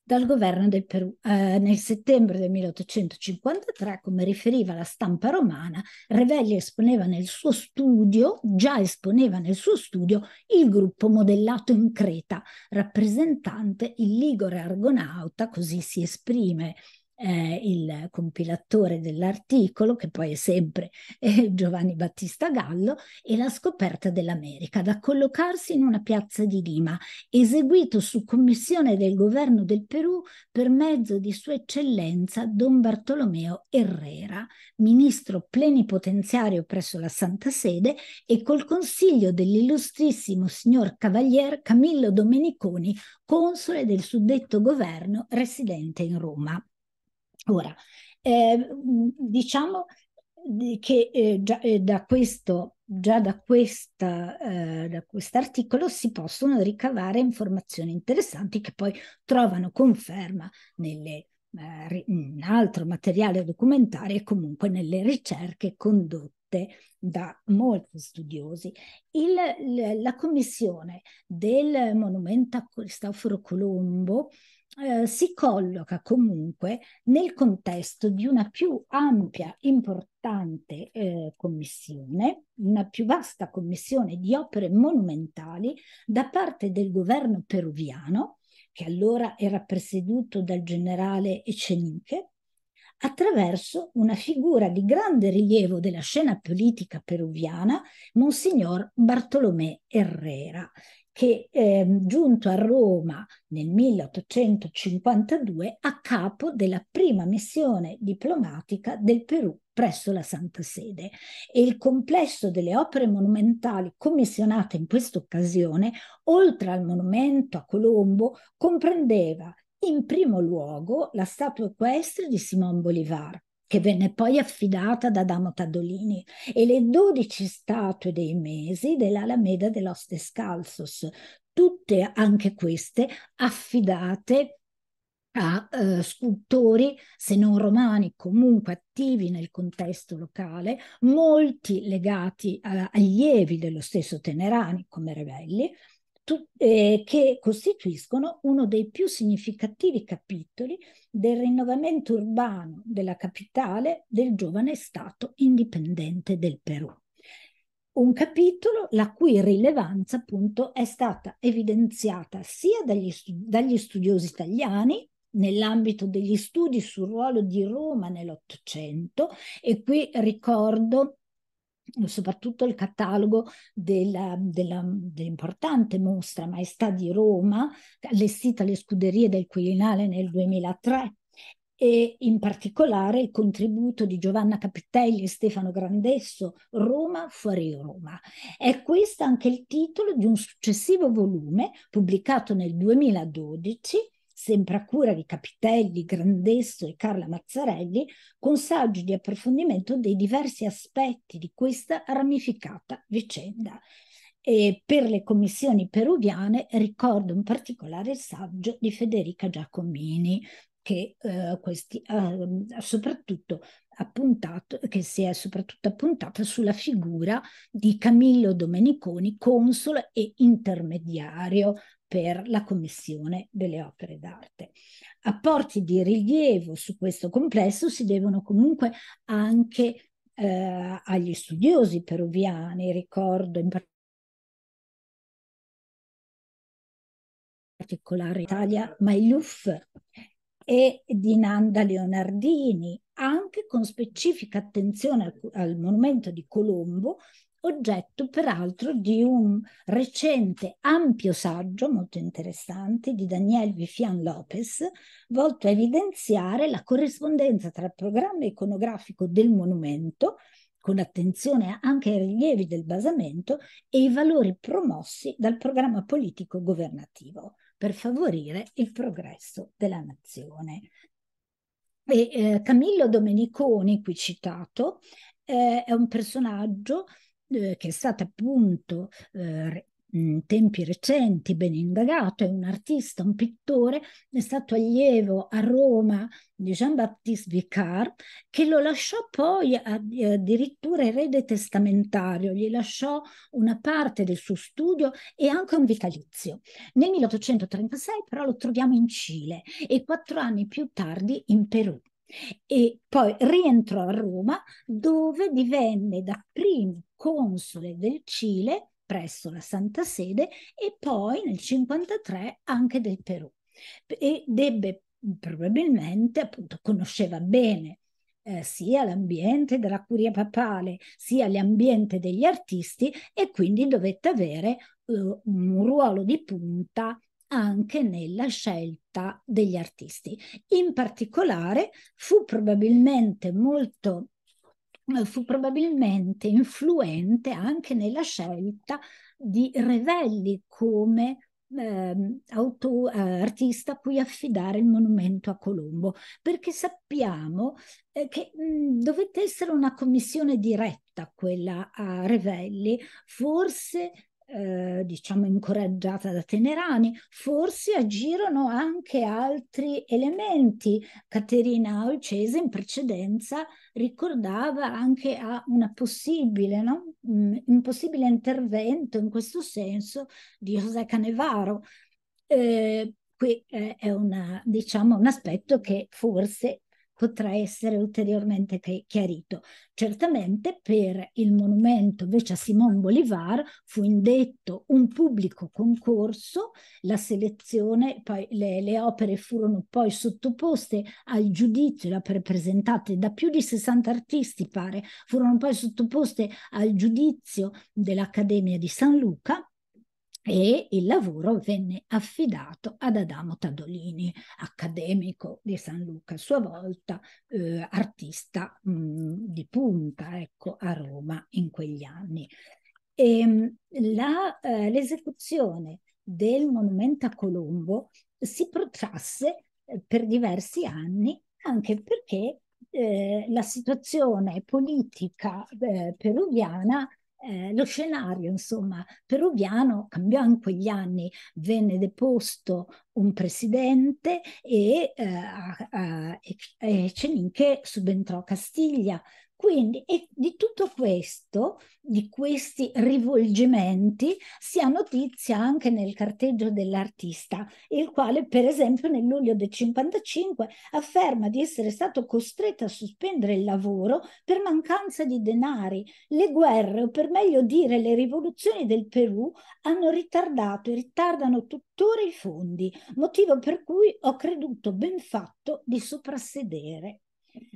dal governo del Perù. Eh, nel settembre del 1853, come riferiva la stampa romana, Revelli esponeva nel suo studio, già esponeva nel suo studio, il gruppo modellato in Creta, rappresentante il Ligore Argonauta, così si esprime eh, il compilatore dell'articolo, che poi è sempre eh, Giovanni Battista Gallo, e la scoperta dell'America, da collocarsi in una piazza di Lima, eseguito su commissione del governo del Perù per mezzo di Sua Eccellenza Don Bartolomeo Herrera, ministro plenipotenziario presso la Santa Sede, e col consiglio dell'illustrissimo signor Cavalier Camillo Domeniconi, console del suddetto governo residente in Roma. Ora, eh, diciamo che eh, già, eh, da questo già da, questa, eh, da si possono ricavare informazioni interessanti che poi trovano conferma nelle, eh, in altro materiale documentario e comunque nelle ricerche condotte da molti studiosi. Il, la commissione del monumento a Cristoforo Colombo eh, si colloca comunque nel contesto di una più ampia, importante eh, commissione, una più vasta commissione di opere monumentali da parte del governo peruviano, che allora era presieduto dal generale Ecenique, attraverso una figura di grande rilievo della scena politica peruviana, Monsignor Bartolomé Herrera, che è ehm, giunto a Roma nel 1852 a capo della prima missione diplomatica del Perù presso la Santa Sede e il complesso delle opere monumentali commissionate in questa occasione, oltre al monumento a Colombo, comprendeva in primo luogo la statua equestre di Simone Bolivar, che venne poi affidata ad Adamo Tadolini, e le dodici statue dei mesi dell'Alameda dell'Os Descalzos, tutte anche queste affidate a eh, scultori, se non romani, comunque attivi nel contesto locale, molti legati a eh, allievi dello stesso Tenerani come Revelli, eh, che costituiscono uno dei più significativi capitoli del rinnovamento urbano della capitale del giovane Stato indipendente del Perù. Un capitolo la cui rilevanza appunto è stata evidenziata sia dagli, dagli studiosi italiani nell'ambito degli studi sul ruolo di Roma nell'Ottocento e qui ricordo soprattutto il catalogo della, della, dell'importante mostra Maestà di Roma, allestita alle scuderie del Quirinale nel 2003, e in particolare il contributo di Giovanna Capitelli e Stefano Grandesso, Roma fuori Roma. È questo anche il titolo di un successivo volume pubblicato nel 2012 sempre a cura di Capitelli, Grandesso e Carla Mazzarelli, con saggi di approfondimento dei diversi aspetti di questa ramificata vicenda. E per le commissioni peruviane ricordo in particolare il saggio di Federica Giacomini, che eh, questi, eh, soprattutto appuntato, che si è soprattutto appuntata sulla figura di Camillo Domeniconi, console e intermediario per la Commissione delle opere d'arte. Apporti di rilievo su questo complesso si devono comunque anche eh, agli studiosi peruviani, ricordo in particolare Italia, Mailuf e di Nanda Leonardini, anche con specifica attenzione al, al monumento di Colombo, oggetto peraltro di un recente ampio saggio molto interessante di Daniel Vifian Lopez, volto a evidenziare la corrispondenza tra il programma iconografico del monumento, con attenzione anche ai rilievi del basamento, e i valori promossi dal programma politico governativo per favorire il progresso della nazione. E, eh, Camillo Domeniconi, qui citato, eh, è un personaggio eh, che è stato appunto eh, in tempi recenti, ben indagato, è un artista, un pittore, è stato allievo a Roma di Jean-Baptiste Vicard, che lo lasciò poi addirittura erede testamentario, gli lasciò una parte del suo studio e anche un vitalizio. Nel 1836 però lo troviamo in Cile e quattro anni più tardi in Perù e poi rientrò a Roma dove divenne da primo console del Cile presso la Santa Sede e poi nel 1953 anche del Perù E debbe probabilmente appunto conosceva bene eh, sia l'ambiente della curia papale sia l'ambiente degli artisti e quindi dovette avere eh, un ruolo di punta anche nella scelta degli artisti. In particolare fu probabilmente molto fu probabilmente influente anche nella scelta di Revelli come eh, auto, eh, artista a cui affidare il monumento a Colombo, perché sappiamo eh, che mh, mhmm, dovette essere una commissione diretta quella a Revelli, forse eh, diciamo incoraggiata da Tenerani, forse agirono anche altri elementi. Caterina Olcese in precedenza ricordava anche a una possibile, no? Mm, un possibile intervento in questo senso di José Canevaro. Eh, qui eh, è una, diciamo, un aspetto che forse potrà essere ulteriormente chiarito. Certamente per il monumento invece a Simone Bolivar fu indetto un pubblico concorso, la selezione, poi le, le opere furono poi sottoposte al giudizio, le opere presentate da più di 60 artisti pare, furono poi sottoposte al giudizio dell'Accademia di San Luca e il lavoro venne affidato ad Adamo Tadolini, accademico di San Luca, a sua volta eh, artista mh, mm, di punta ecco, a Roma in quegli anni. E, ehm, la, eh, l'esecuzione del monumento a Colombo si protrasse eh, per diversi anni anche perché eh, la situazione politica eh, peruviana eh, lo scenario, insomma, peruviano cambiò in quegli anni, venne deposto un presidente e, eh, a, a, e Ceninche subentrò Castiglia quindi di tutto questo, di questi rivolgimenti, si ha notizia anche nel carteggio dell'artista, il quale per esempio nel luglio del 55 afferma di essere stato costretto a sospendere il lavoro per mancanza di denari. Le guerre, o per meglio dire le rivoluzioni del Perù, hanno ritardato e ritardano tuttora i fondi, motivo per cui ho creduto ben fatto di soprassedere.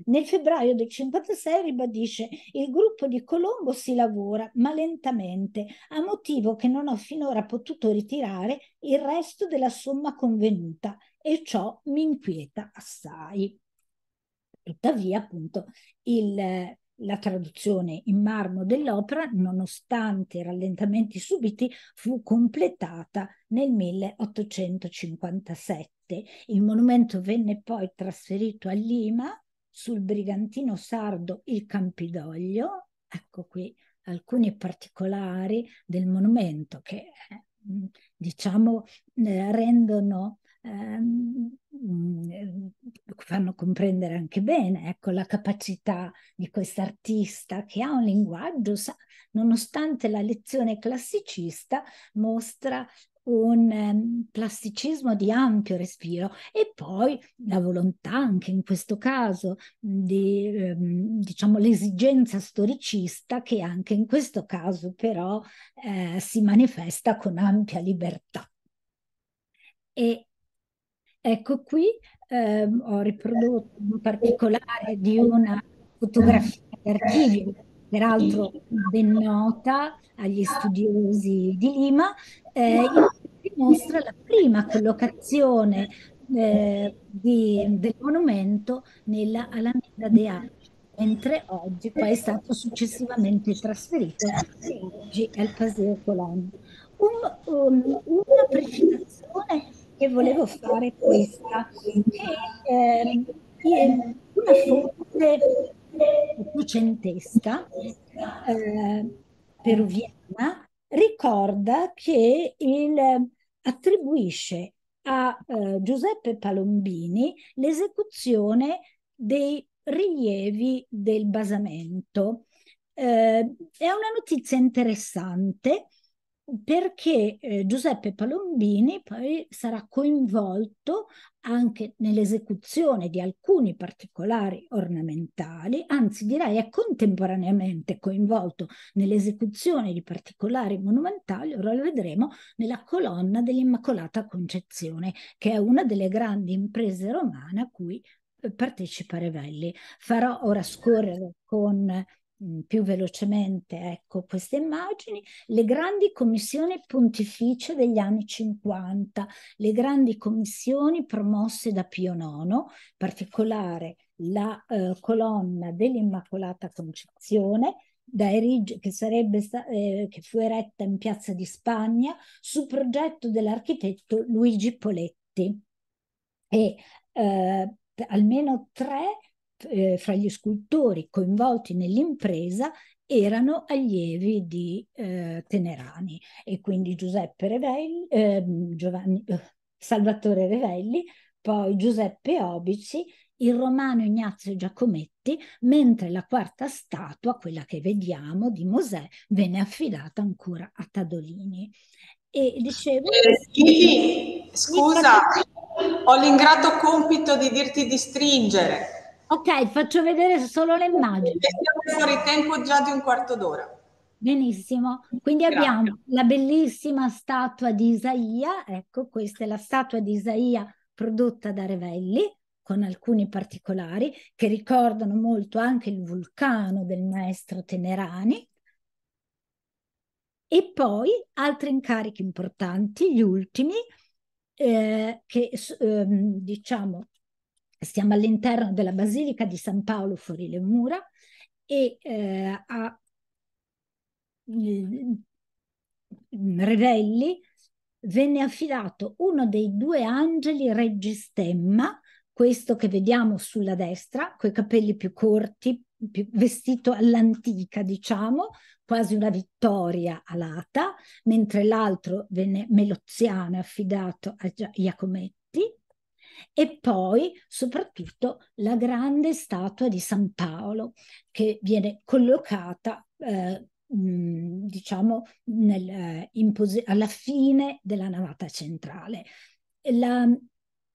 Nel febbraio del 1956 ribadisce il gruppo di Colombo si lavora, ma lentamente, a motivo che non ho finora potuto ritirare il resto della somma convenuta e ciò mi inquieta assai. Tuttavia, appunto, il, la traduzione in marmo dell'opera, nonostante i rallentamenti subiti, fu completata nel 1857. Il monumento venne poi trasferito a Lima sul brigantino sardo il Campidoglio, ecco qui alcuni particolari del monumento che eh, diciamo eh, rendono ehm, mm, fanno comprendere anche bene ecco, la capacità di quest'artista che ha un linguaggio, nonostante la lezione classicista, mostra un ehm, plasticismo di ampio respiro e poi la volontà anche in questo caso di ehm, diciamo l'esigenza storicista che anche in questo caso però eh, si manifesta con ampia libertà. E ecco qui eh, ho riprodotto un particolare di una fotografia d'archivio peraltro ben nota agli studiosi di Lima, eh, in mostra la prima collocazione eh, di, del monumento nella Alameda de Arci, mentre oggi poi è stato successivamente trasferito oggi al Paseo Colon. Un, um, una precisazione che volevo fare è questa, che eh, è una fonte ottocentesca eh, peruviana ricorda che il attribuisce a eh, Giuseppe Palombini l'esecuzione dei rilievi del basamento. Eh, è una notizia interessante perché eh, Giuseppe Palombini poi sarà coinvolto anche nell'esecuzione di alcuni particolari ornamentali, anzi direi è contemporaneamente coinvolto nell'esecuzione di particolari monumentali, ora lo vedremo, nella colonna dell'Immacolata Concezione, che è una delle grandi imprese romane a cui eh, partecipa Revelli. Farò ora scorrere con Mm, più velocemente ecco, queste immagini, le grandi commissioni pontificie degli anni 50, le grandi commissioni promosse da Pio IX, in particolare la eh, colonna dell'Immacolata Concezione, da erige, che, sarebbe, eh, che fu eretta in Piazza di Spagna su progetto dell'architetto Luigi Poletti. E eh, almeno tre eh, fra gli scultori coinvolti nell'impresa erano allievi di eh, Tenerani e quindi Giuseppe Revelli, ehm, eh, Giovanni, Salvatore Revelli, poi Giuseppe Obici, il romano Ignazio Giacometti, mentre la quarta statua, quella che vediamo di Mosè, venne affidata ancora a Tadolini. E dicevo... Schiffi, eh, scusa, ho l'ingrato compito di dirti di stringere. Ok, faccio vedere solo le immagini. Siamo fuori tempo già di un quarto d'ora. Benissimo, quindi Grazie. abbiamo la bellissima statua di Isaia, ecco questa è la statua di Isaia prodotta da Revelli con alcuni particolari che ricordano molto anche il vulcano del maestro Tenerani. E poi altri incarichi importanti, gli ultimi, eh, che eh, diciamo siamo all'interno della Basilica di San Paolo fuori le mura e eh, a mm, Revelli venne affidato uno dei due angeli reggistemma, questo che vediamo sulla destra, coi capelli più corti, più vestito all'antica, diciamo, quasi una vittoria alata, mentre l'altro venne Meloziano affidato a Giacometti e poi soprattutto la grande statua di San Paolo che viene collocata eh, diciamo nel, eh, pose- alla fine della navata centrale. La,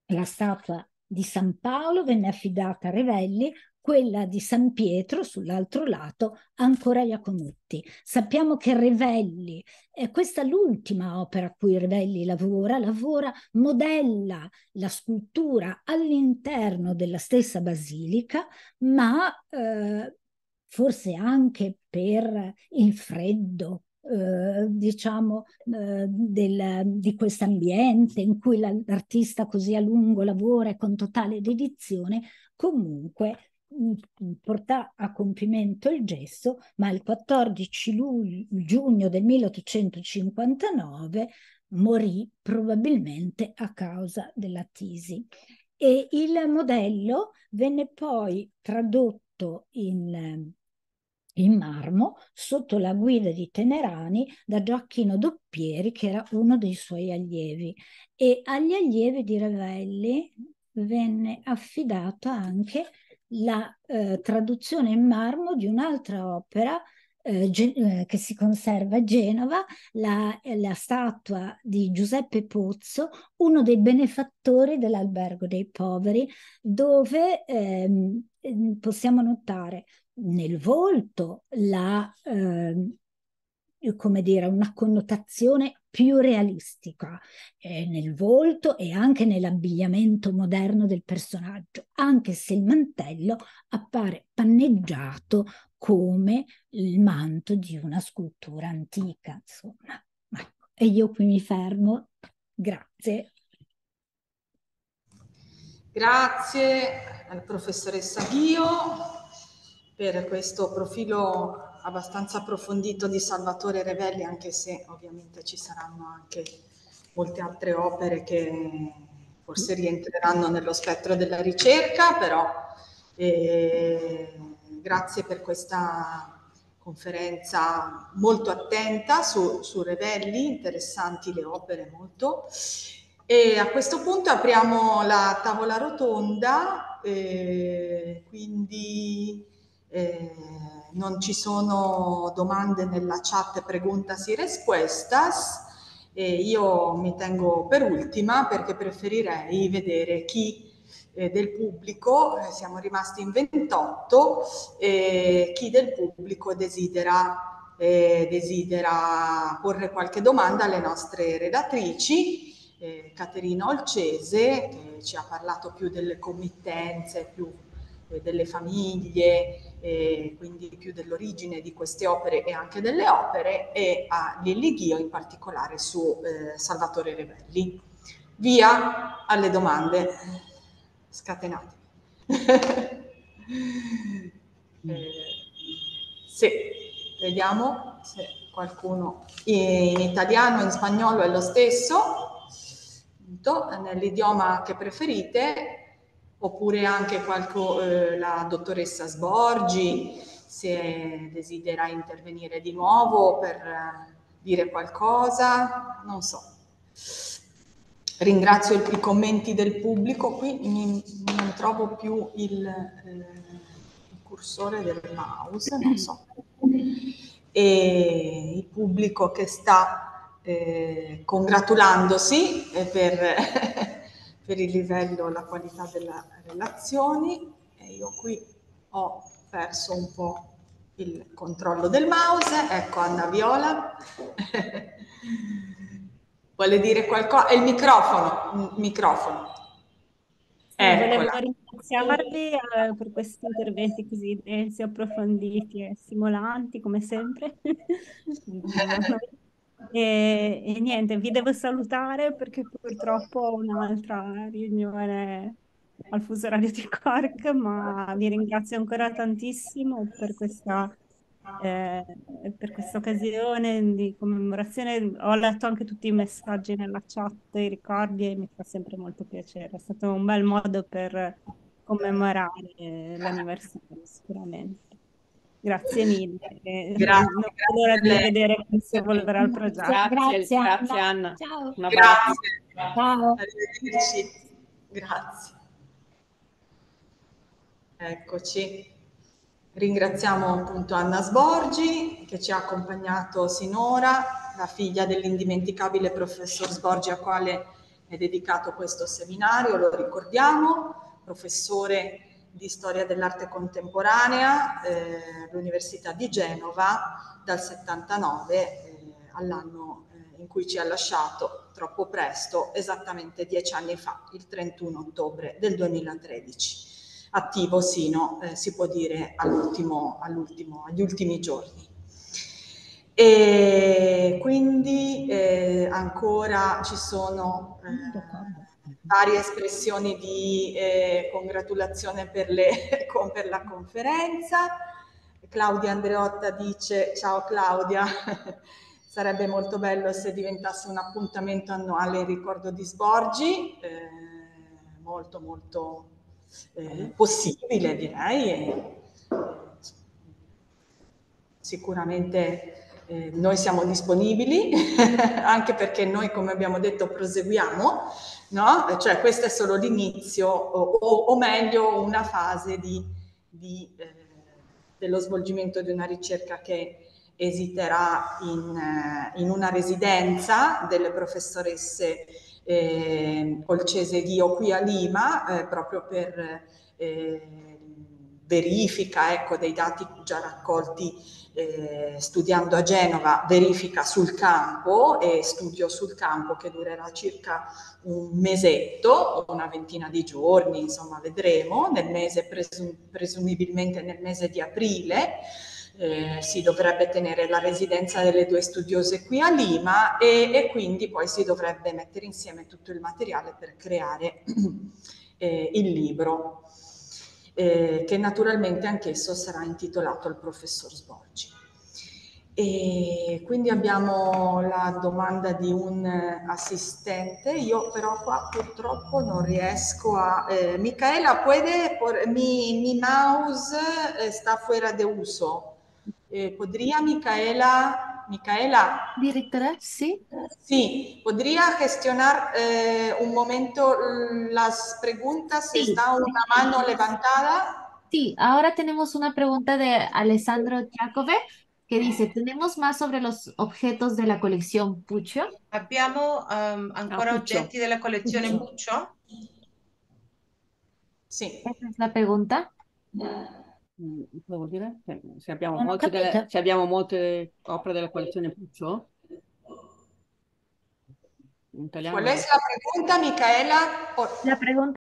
la statua di San Paolo venne affidata a Revelli quella di San Pietro, sull'altro lato, ancora Iaconutti. Sappiamo che Revelli, eh, questa è l'ultima opera a cui Revelli lavora, lavora, modella la scultura all'interno della stessa basilica, ma eh, forse anche per il freddo, eh, diciamo, eh, del, di questo ambiente in cui l'artista così a lungo lavora e con totale dedizione, comunque portò a compimento il gesto, ma il 14 luglio, giugno del 1859 morì probabilmente a causa della tisi. E il modello venne poi tradotto in, in marmo sotto la guida di Tenerani da Gioacchino Doppieri, che era uno dei suoi allievi. E agli allievi di Ravelli venne affidato anche la eh, traduzione in marmo di un'altra opera eh, eh che si conserva a Genova, la, eh, la, statua di Giuseppe Pozzo, uno dei benefattori dell'albergo dei poveri, dove ehm, ehm possiamo notare nel volto la, eh, eh, come dire, una connotazione più realistica eh, nel volto e anche nell'abbigliamento moderno del personaggio, anche se il mantello appare panneggiato come il manto di una scultura antica, insomma. Ecco, e io qui mi fermo. Grazie. Grazie alla professoressa Ghio per questo profilo abbastanza approfondito di Salvatore Revelli, anche se ovviamente ci saranno anche molte altre opere che forse rientreranno nello spettro della ricerca, però eh, grazie per questa conferenza molto attenta su, su Revelli, interessanti le opere molto. E a questo punto apriamo la tavola rotonda, eh, quindi eh, non ci sono domande nella chat preguntas y respuestas. E io mi tengo per ultima perché preferirei vedere chi eh, del pubblico, eh, siamo rimasti in 28, eh, chi del pubblico desidera, eh, desidera, porre qualche domanda alle nostre redattrici, eh, Caterina Olcese che ci ha parlato più delle committenze, più eh, delle famiglie, e quindi più dell'origine di queste opere e anche delle opere, e a Lilli Ghio in particolare su eh, Salvatore Revelli. Via alle domande. Scatenate. eh, sì, vediamo se qualcuno in italiano, in spagnolo è lo stesso nell'idioma che preferite, oppure anche qualco, eh, la dottoressa Sborgi, se desidera intervenire di nuovo per eh, dire qualcosa, non so. Ringrazio il, i commenti del pubblico, qui mi, non trovo più il, eh, il cursore del mouse, non so. E il pubblico che sta eh, congratulandosi eh, per... per il livello la qualità delle relazioni e io qui ho perso un po' il controllo del mouse, ecco Anna Viola. Vuole dire qualcosa? il microfono, il microfono. Eh, Eccola. Volevo ringraziarvi eh, per questi interventi così densi, approfonditi e stimolanti, come sempre. E, e, niente, vi devo salutare perché purtroppo ho un'altra riunione al fuso orario di Cork, ma vi ringrazio ancora tantissimo per questa, eh, per questa occasione di commemorazione. Ho letto anche tutti i messaggi nella chat, i ricordi e mi fa sempre molto piacere. È stato un bel modo per commemorare eh, l'anniversario sicuramente. Grazie mille. grazie, non grazie l'ora di vedere come si evolverà il progetto. Grazie, grazie, grazie Anna. Ciao. Grazie. Ciao. Arrivederci. Grazie. Eccoci. Ringraziamo appunto Anna Sborgi che ci ha accompagnato sinora, la figlia dell'indimenticabile professor Sborgi a quale è dedicato questo seminario, lo ricordiamo, professore di storia dell'arte contemporanea, eh, di Genova, dal 79 eh, all'anno eh, in cui ci ha lasciato troppo presto, esattamente dieci anni fa, il 31 ottobre del 2013, attivo sino, eh, si può dire, all'ultimo, all'ultimo, agli ultimi giorni. E quindi eh, ancora ci sono... Eh, varie espressioni di eh, congratulazione per, le, con, per la conferenza. Claudia Andreotta dice ciao Claudia, sarebbe molto bello se diventasse un appuntamento annuale in ricordo di Sborgi, eh, molto molto eh, mm-hmm. possibile direi, e, eh, sicuramente eh, noi siamo disponibili, anche perché noi, come abbiamo detto, proseguiamo, no? Cioè questo è solo l'inizio, o, o meglio una fase di, di, eh, dello svolgimento di una ricerca che esiterà in, eh, in una residenza delle professoresse eh, Olcese Ghio qui a Lima, eh, proprio per verifica ecco, dei dati già raccolti eh, studiando a Genova, verifica sul campo e studio sul campo che durerà circa un mesetto, una ventina di giorni, insomma vedremo, nel mese presum- presumibilmente nel mese di aprile. Eh, si dovrebbe tenere la residenza delle due studiose qui a Lima e, e quindi poi si dovrebbe mettere insieme tutto il materiale per creare eh, il libro eh, che naturalmente anch'esso sarà intitolato al professor Sborgi. E quindi abbiamo la domanda di un eh, assistente, io però qua purtroppo non riesco a... Eh, Micaela, puede, por, mi, mi mouse eh, sta fuori de uso. Eh, podría Micaela Micaela. Directora, sí. Sí, ¿podría gestionar eh, un momento las preguntas? Sí. ¿Está una mano levantada? Sí, ahora tenemos una pregunta de Alessandro Jacobé que dice, ¿tenemos más sobre los objetos de la colección Puccio? ¿Tenemos um, ancora no, la la della Sí. Esa es la pregunta. cosa vuol dire? Cioè, se abbiamo, molte delle, se abbiamo molte opere della collezione Puccio? Qual è la pregunta, Micaela? La, pregunta...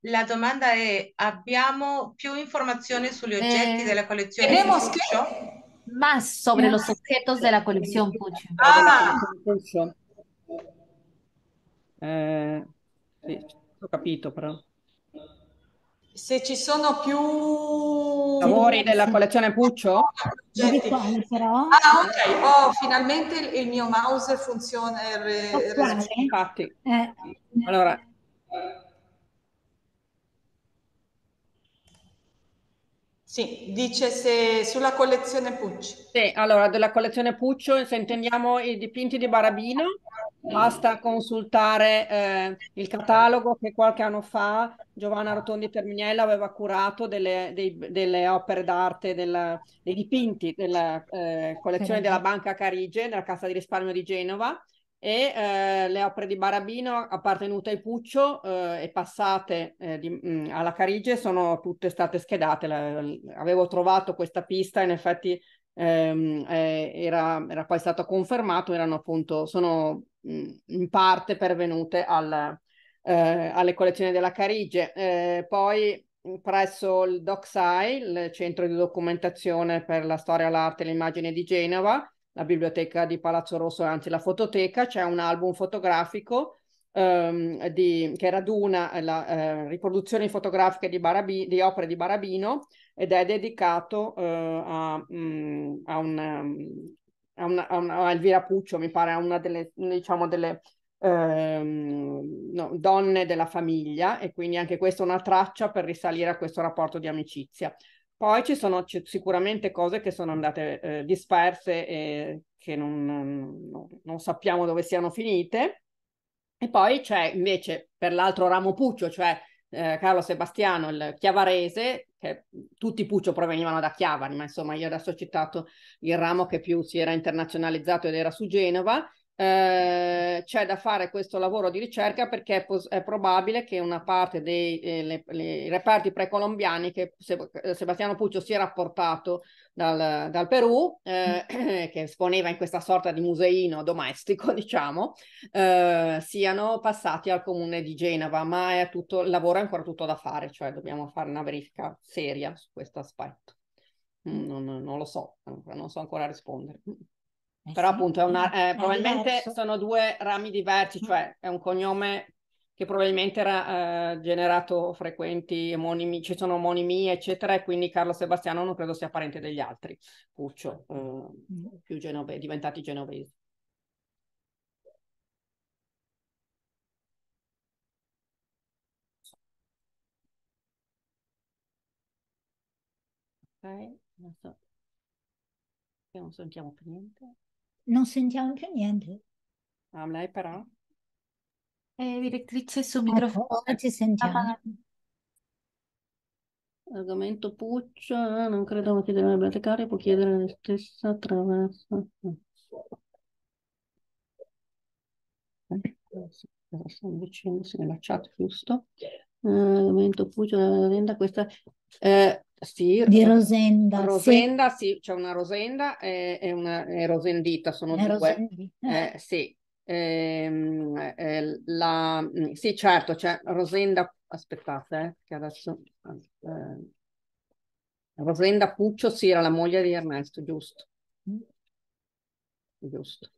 la domanda è, abbiamo più informazioni sugli oggetti eh, della collezione Tenemos Puccio? Que... Más sobre los objetos de la colección Puccio. Ah! Puccio. Eh, sì, ho capito però. Se ci sono più... Lavori della collezione Puccio? Però. Ah, ok, oh, finalmente il, il mio mouse funziona. Eh, re, re... Infatti. Eh. Allora. Sì, dice se sulla collezione Pucci. Sì, allora della collezione Puccio, se intendiamo i dipinti di Barabino, basta consultare eh, il catalogo che qualche anno fa Giovanna ah. Rotondi Terminiella aveva curato delle, dei, delle opere d'arte, della, dei dipinti della eh, collezione della Banca Carige, della Cassa di risparmio di Genova, e eh, le opere di Barabino appartenute ai Puccio eh, e passate eh, di, mh, mm, alla Carige sono tutte state schedate. La, avevo trovato questa pista, in effetti ehm, eh, era, era, poi stato confermato, erano appunto, sono mh, mm, in parte pervenute al eh, alle collezioni della Carige. Eh, poi presso il DOCSAI, il centro di documentazione per la storia, l'arte e l'immagine di Genova, la biblioteca di Palazzo Rosso, anzi la fototeca, c'è un album fotografico ehm, di, che raduna le eh, riproduzioni fotografiche di, Barabi, di, opere di Barabino ed è dedicato eh, a, mm, a, un, a, una, a, una, a Elvira Puccio, mi pare, a una delle, diciamo, delle ehm, no, donne della famiglia e quindi anche questa è una traccia per risalire a questo rapporto di amicizia. Poi ci sono c- sicuramente cose che sono andate eh, disperse e che non, non, non sappiamo dove siano finite. E poi c'è invece per l'altro ramo Puccio, cioè eh, Carlo Sebastiano, il chiavarese, che tutti Puccio provenivano da Chiavari, ma insomma io adesso ho citato il ramo che più si era internazionalizzato ed era su Genova, eh, c'è da fare questo lavoro di ricerca perché è, pos- è probabile che una parte dei eh, le, le reperti precolombiani che Seb- eh, Sebastiano Puccio si era portato dal, dal Perù, eh, che esponeva in questa sorta di museino domestico, diciamo, eh, siano passati al comune di Genova, ma è tutto, il lavoro è ancora tutto da fare, cioè dobbiamo fare una verifica seria su questo aspetto. Mm, non, non lo so, non so ancora rispondere. Eh Però appunto è una, eh, probabilmente diverso. sono due rami diversi, mm. cioè è un cognome che probabilmente era eh, generato frequenti omonimi, ci sono omonimi, eccetera e quindi Carlo Sebastiano non credo sia parente degli altri, Puccio, eh, mm. più genove- diventati genovesi. Ok, non so. non sentiamo più niente non sentiamo più niente. Hamlai ah, però. Eh, direttrice sul ecco, microfono. Ora ci sentiamo. Argomento Puccio, non credo che chiedere al bibliotecario, può chiedere la stessa attraverso. Ecco, Stanno dicendo nella chat, giusto? Eh, argomento Puccio, la renda questa. Eh, sì, di Rosenda. Rosenda, sì, sì c'è una Rosenda e, e una e Rosendita, sono e due. Rosendita. Eh, eh sì. Eh, eh, la, mm, sì, certo, c'è Rosenda, aspettate, eh, che adesso... Eh, Rosenda Puccio, sì, era la moglie di Ernesto, giusto. Mm. Giusto.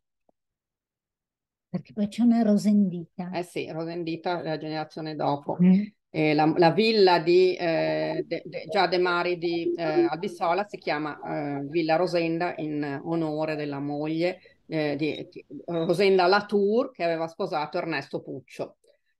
Perché poi c'è una Rosendita. Eh sì, Rosendita, la generazione dopo. Mm eh, la, la, villa di eh, de, de, Giade Mari di eh, Albissola si chiama eh, Villa Rosenda in onore della moglie eh, di, Rosenda Latour che aveva sposato Ernesto Puccio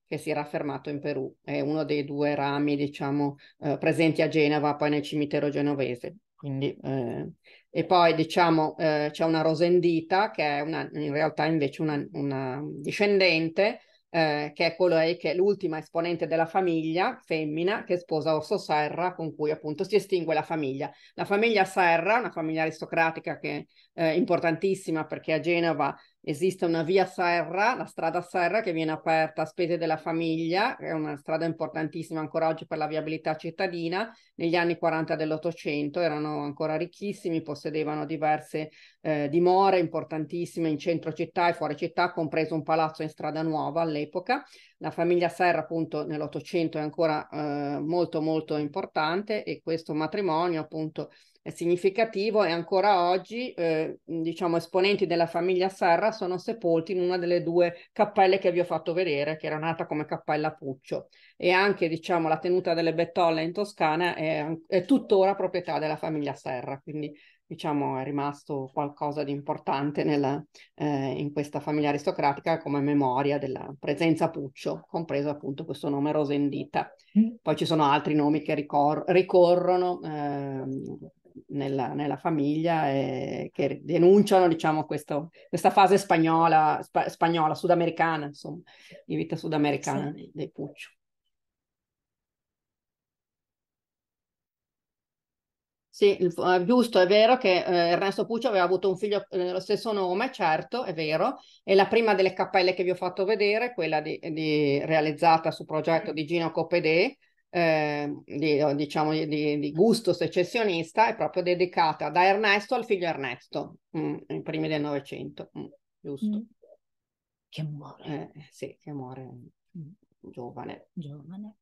che si era fermato in Perù, è uno dei due rami diciamo eh, presenti a Genova poi nel cimitero genovese. Quindi, e poi diciamo c'è una Rosendita che è una, in realtà invece una, una discendente eh, che è colei che è l'ultima esponente della famiglia femmina che sposa Orso Serra, con cui appunto si estingue la famiglia. La famiglia Serra, una famiglia aristocratica che è eh, importantissima perché a Genova Esiste una via Serra, la strada Serra, che viene aperta a spese della famiglia, è una strada importantissima ancora oggi per la viabilità cittadina. Negli anni 40 dell'Ottocento erano ancora ricchissimi, possedevano diverse eh, dimore importantissime in centro città e fuori città, compreso un palazzo in strada nuova all'epoca. La famiglia Serra, appunto, nell'Ottocento è ancora eh, molto, molto importante e questo matrimonio, appunto, significativo e ancora oggi, eh, diciamo, esponenti della famiglia Serra sono sepolti in una delle due cappelle che vi ho fatto vedere, che era nata come Cappella Puccio. E anche, diciamo, la tenuta delle Bettolle in Toscana è, è tuttora proprietà della famiglia Serra, quindi diciamo, è rimasto qualcosa di importante nella, eh, in questa famiglia aristocratica come memoria della presenza Puccio, compreso appunto questo nome Rosendita. Mm. Poi ci sono altri nomi che ricor- ricorrono, eh, nella, nella famiglia e eh, che denunciano diciamo, questo, questa fase spagnola, spa, spagnola, sudamericana, insomma, di vita sudamericana sì. dei Puccio. Sì, il, eh, giusto, è vero che eh, Ernesto Puccio aveva avuto un figlio dello eh, stesso nome, certo, è vero, e la prima delle cappelle che vi ho fatto vedere, quella di, di, realizzata su progetto mm. di Gino Coppedè, eh, di, oh, diciamo, di, di, gusto secessionista è proprio dedicata da Ernesto al figlio Ernesto, mh, mm, nei primi del Novecento, mm, giusto? Mm. Che muore. Eh, eh, sì, che muore mm. giovane. Giovane.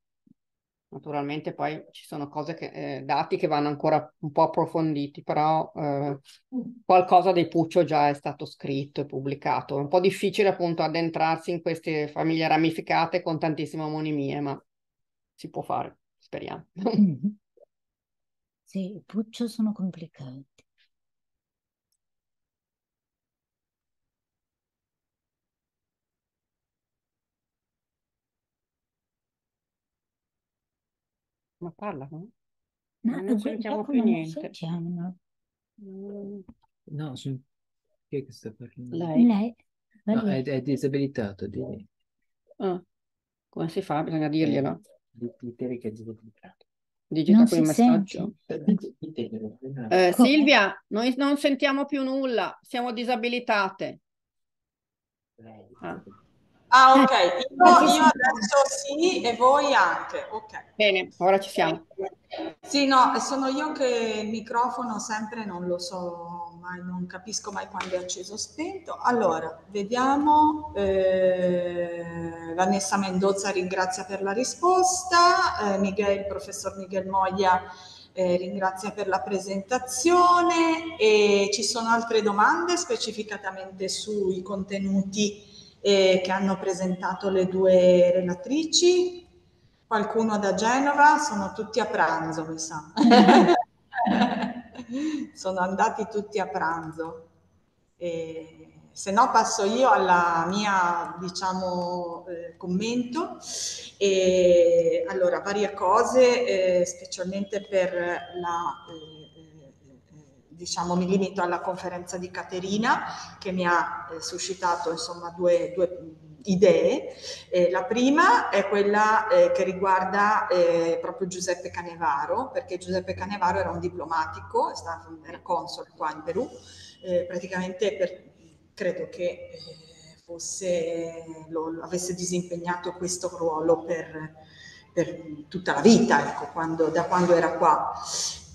Naturalmente poi ci sono cose che, eh, dati che vanno ancora un po' approfonditi, però eh, mm. qualcosa dei Puccio già è stato scritto e pubblicato. È un po' difficile appunto addentrarsi in queste famiglie ramificate con tantissime omonimie, ma si può fare, speriamo. Mm-hmm. Sì, i puccio sono complicati. Ma parla, no? Ma non sentiamo più niente. No, sono... chi è che sta parlando? Lei. Lei. No, è, è disabilitato, di... ah, come si fa? Bisogna dirglielo di Titeri che è Zodiaco. Digita quel messaggio. Cioè, eh, Silvia, noi non sentiamo più nulla, siamo disabilitate. Eh, ah. ah ok, eh, io, io, adesso sì e voi anche. Okay. Bene, ora ci siamo. Sì, no, sono io che il microfono sempre non lo so ormai non capisco mai quando è acceso o spento. Allora, vediamo, eh, Vanessa Mendoza ringrazia per la risposta, eh, Miguel, professor Miguel Moglia eh, ringrazia per la presentazione e ci sono altre domande specificatamente sui contenuti eh, che hanno presentato le due relatrici. Qualcuno da Genova, sono tutti a pranzo, mi sa. sono andati tutti a pranzo. E se no passo io alla mia, diciamo, eh, commento. E, allora, varie cose, eh, specialmente per la... Eh, eh diciamo mi limito alla conferenza di Caterina che mi ha eh, suscitato insomma due, due idee. Eh, la prima è quella eh, che riguarda eh, proprio Giuseppe Canevaro, perché Giuseppe Canevaro era un diplomatico, stato, era console qua in Perù, eh, praticamente per, credo che eh, fosse, lo, avesse disimpegnato questo ruolo per, per tutta la vita, ecco, quando, da quando era qua.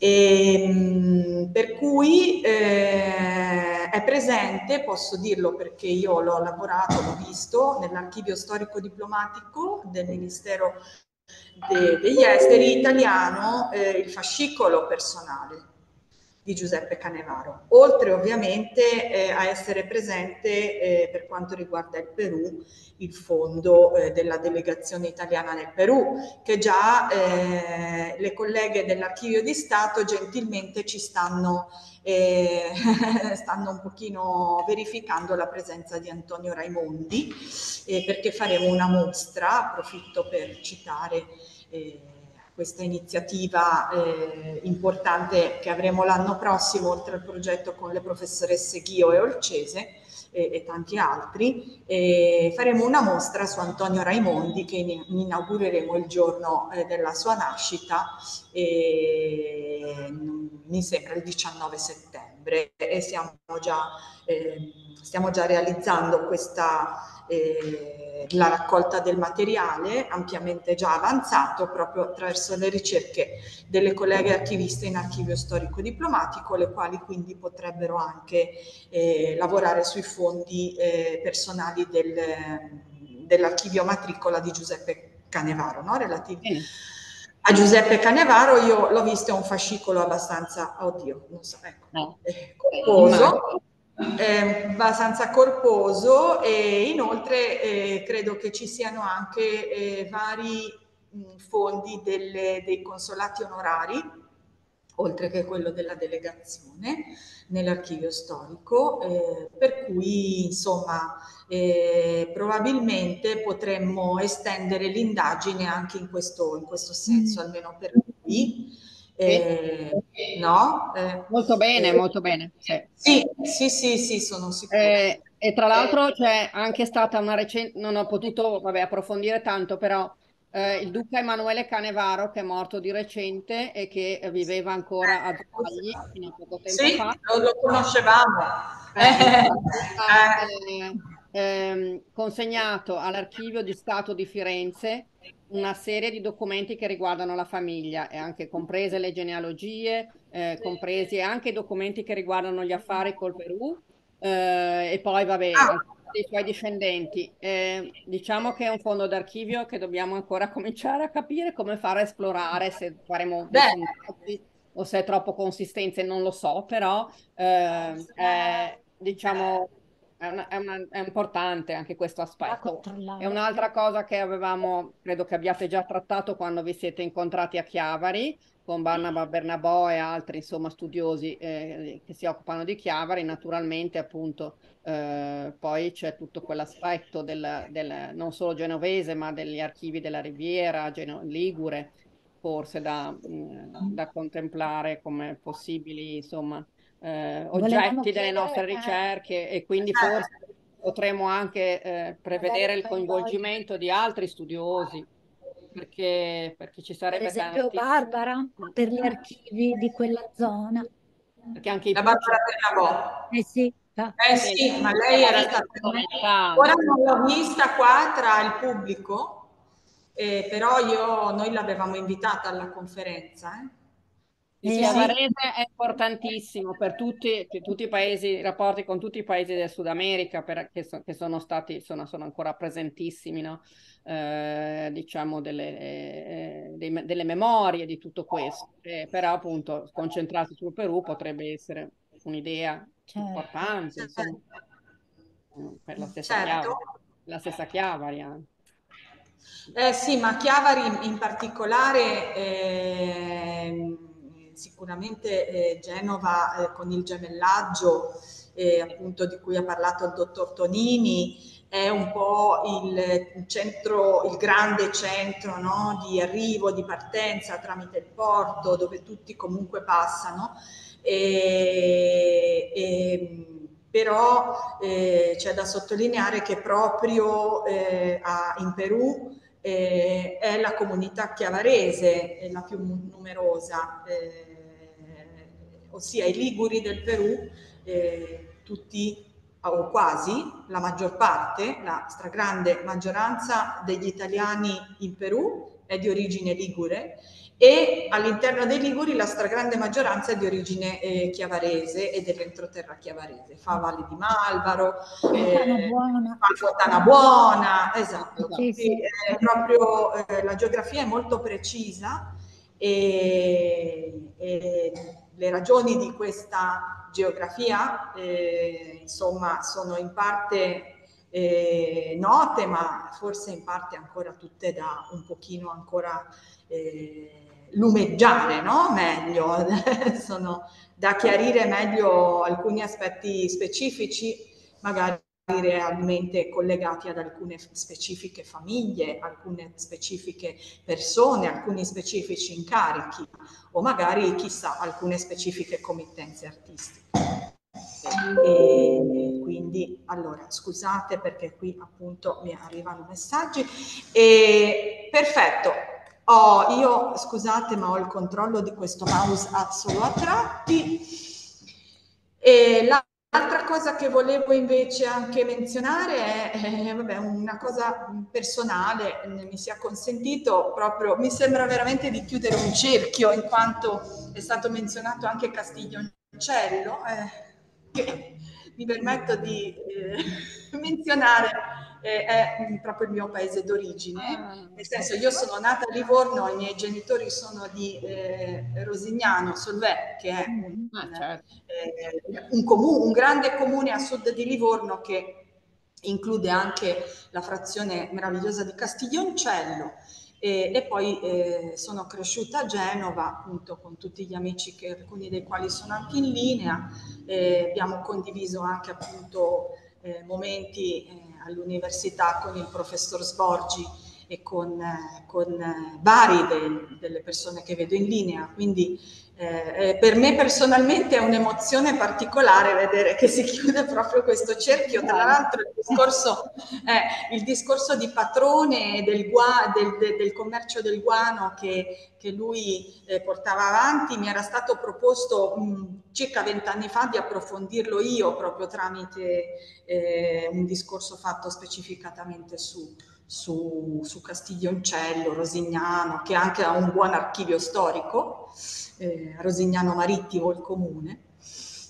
E, ehm, per cui eh, è presente, posso dirlo perché io l'ho lavorato, l'ho visto, nell'archivio storico diplomatico del Ministero de, degli Esteri italiano eh, il fascicolo personale di Giuseppe Canevaro, oltre ovviamente eh, a essere presente eh, per quanto riguarda il Perù il fondo eh, della delegazione italiana nel Perù, che già eh, le colleghe dell'archivio di Stato gentilmente ci stanno, eh, stanno un pochino verificando la presenza di Antonio Raimondi, eh, perché faremo una mostra, approfitto per citare. Eh, questa iniziativa eh, importante che avremo l'anno prossimo, oltre al progetto con le professoresse Ghio e Olcese e, e tanti altri, e faremo una mostra su Antonio Raimondi che in, inaugureremo il giorno eh, della sua nascita, e, mm, mi sembra il 19 settembre novembre e siamo già, eh, stiamo già realizzando questa, eh, la raccolta del materiale ampiamente già avanzato proprio attraverso le ricerche delle colleghe archiviste in archivio storico diplomatico, le quali quindi potrebbero anche eh, lavorare sui fondi eh, personali del, dell'archivio matricola di Giuseppe Canevaro, no? relativi. Mm a Giuseppe Canevaro io l'ho visto, è un fascicolo abbastanza, oddio, non so, ecco, no. corposo, eh, abbastanza corposo e inoltre eh, credo che ci siano anche eh, vari mh, fondi delle, dei consolati onorari oltre che quello della delegazione nell'archivio storico, eh, per cui insomma eh, probabilmente potremmo estendere l'indagine anche in questo, in questo senso, mm. almeno per qui. Eh, no? Eh, molto bene, eh, molto bene. Sì, sì, sì, sì, sì sono sicura. Eh, e tra l'altro c'è anche stata una recente, non ho potuto vabbè, approfondire tanto, però eh, il duca Emanuele Canevaro che è morto di recente e che viveva ancora a Zagli fino a poco tempo sì, fa. Lo, lo conoscevamo. Eh, eh, eh, eh. Ehm, consegnato all'archivio di Stato di Firenze una serie di documenti che riguardano la famiglia, e anche comprese le genealogie, eh, compresi anche i documenti che riguardano gli affari col Perù. e poi vabbè, ah dei suoi discendenti. Eh, diciamo che è un fondo d'archivio che dobbiamo ancora cominciare a capire come fare a esplorare, se faremo Beh. o se è troppo consistente, non lo so, però eh, è, diciamo è, una, è, una, è, importante anche questo aspetto. E un'altra cosa che avevamo, credo che abbiate già trattato quando vi siete incontrati a Chiavari, con Barnaba Bernabò e altri insomma, studiosi eh, che si occupano di Chiavari, naturalmente appunto eh, poi c'è tutto quell'aspetto del, del, non solo genovese ma degli archivi della Riviera, Geno- Ligure, forse da, mh, mm, da, contemplare come possibili insomma, eh, oggetti Volevamo delle nostre eh, ricerche e quindi forse potremo anche eh, prevedere il coinvolgimento di altri studiosi perché, perché ci sarebbe... Per esempio tanti... Barbara, per gli archivi di quella zona. Perché anche la Barbara Ferragò. Eh sì, eh, eh sì, ma lei era stata ora non l'ho vista qua tra il pubblico, eh, però io, noi l'avevamo invitata alla conferenza. Eh. Il Calabrese è importantissimo per tutti, per cioè tutti, i paesi, i rapporti con tutti i paesi del Sud America per, che, so, che, sono stati, sono, sono ancora presentissimi, no? eh, diciamo delle, eh, dei, delle, memorie di tutto questo. Eh, però appunto concentrarsi sul Perù potrebbe essere un'idea certo. importante insomma, mm, per la stessa certo. Chiavari, la stessa Chiavari anche. Eh sì, ma Chiavari in particolare ehm, sicuramente eh, Genova eh, con il gemellaggio eh, appunto di cui ha parlato il dottor Tonini è un po' il centro, il grande centro no, di arrivo, di partenza tramite il porto dove tutti comunque passano. E, e, però eh, c'è da sottolineare che proprio eh, a, in Perù eh, è la comunità chiavarese la più numerosa. Eh, ossia i Liguri del Perù, eh, tutti o quasi la maggior parte, la stragrande maggioranza degli italiani in Perù è di origine ligure e all'interno dei Liguri la stragrande maggioranza è di origine eh, chiavarese e dell'entroterra chiavarese, fa Valle di Malvaro, eh, Fontana Buona, esatto, sì, sì. È eh, proprio eh, la geografia è molto precisa e, e le ragioni di questa geografia eh, insomma, sono in parte eh, note, ma forse in parte ancora tutte da un pochino ancora eh, lumeggiare, no? Meglio, sono da chiarire meglio alcuni aspetti specifici, magari realmente collegati ad alcune specifiche famiglie, alcune specifiche persone, alcuni specifici incarichi o magari chissà alcune specifiche committenze artistiche. E quindi allora scusate perché qui appunto mi arrivano messaggi e perfetto oh, io scusate ma ho il controllo di questo mouse a solo a tratti e la L'altra cosa che volevo invece anche menzionare è, eh, vabbè, una cosa personale, eh, mi sia consentito proprio, mi sembra veramente di chiudere un cerchio in quanto è stato menzionato anche Castiglioncello, eh, che mi permetto di eh, menzionare eh, è mm, proprio il mio paese d'origine, ah, nel senso io sono nata a Livorno, i miei genitori sono di eh, Rosignano, Solvè, che è mm. un, ah, eh, certo. eh, un, comune, un grande comune a sud di Livorno che include anche la frazione meravigliosa di Castiglioncello. E, e, poi eh, sono cresciuta a Genova appunto con tutti gli amici che, alcuni dei quali sono anche in linea eh, abbiamo condiviso anche appunto eh, momenti eh, all'università con il professor Sborgi e con, eh, con eh, vari de, delle persone che vedo in linea, quindi eh, eh, per me personalmente è un'emozione particolare vedere che si chiude proprio questo cerchio. Tra l'altro il discorso, eh, il discorso di patrone del, gua, del, del, del, commercio del guano che, che lui eh, portava avanti mi era stato proposto mh, mm, circa vent'anni fa di approfondirlo io proprio tramite eh, un discorso fatto specificatamente su, su, su Castiglioncello, Rosignano, che anche ha un buon archivio storico, eh, Rosignano Marittimo il comune,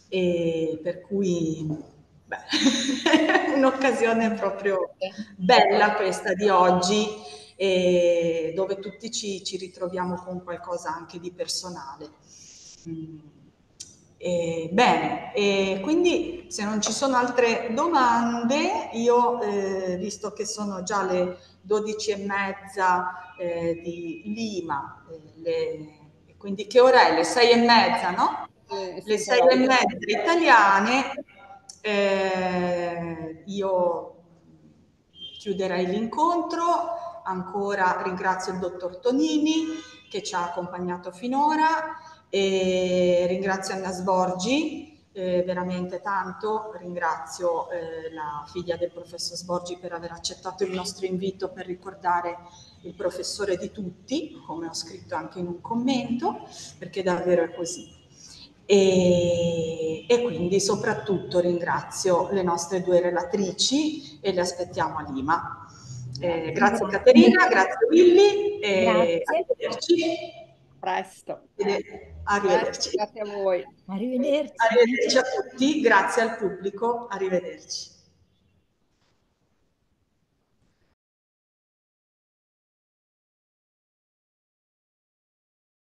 e per cui beh, un'occasione proprio bella questa di oggi, eh, dove tutti ci, ci, ritroviamo con qualcosa anche di personale. Mm eh, bene, e quindi se non ci sono altre domande, io eh, visto che sono già le 12 e mezza eh, di Lima, eh, le, quindi che ora è? Le 6 e mezza, no? Eh, le 6 e mezza italiane, eh, io chiuderei l'incontro, ancora ringrazio il dottor Tonini che ci ha accompagnato finora e ringrazio Anna Sborgi, eh, veramente tanto, ringrazio eh, la figlia del professor Sborgi per aver accettato il nostro invito per ricordare il professore di tutti, come ho scritto anche in un commento, perché davvero è così. E, e, quindi soprattutto ringrazio le nostre due relatrici e le aspettiamo a Lima. Eh, grazie Caterina, grazie Willy e grazie. arrivederci. Presto. Ed, Arrivederci. Grazie, a voi. Arrivederci. Arrivederci a tutti, grazie al pubblico, arrivederci.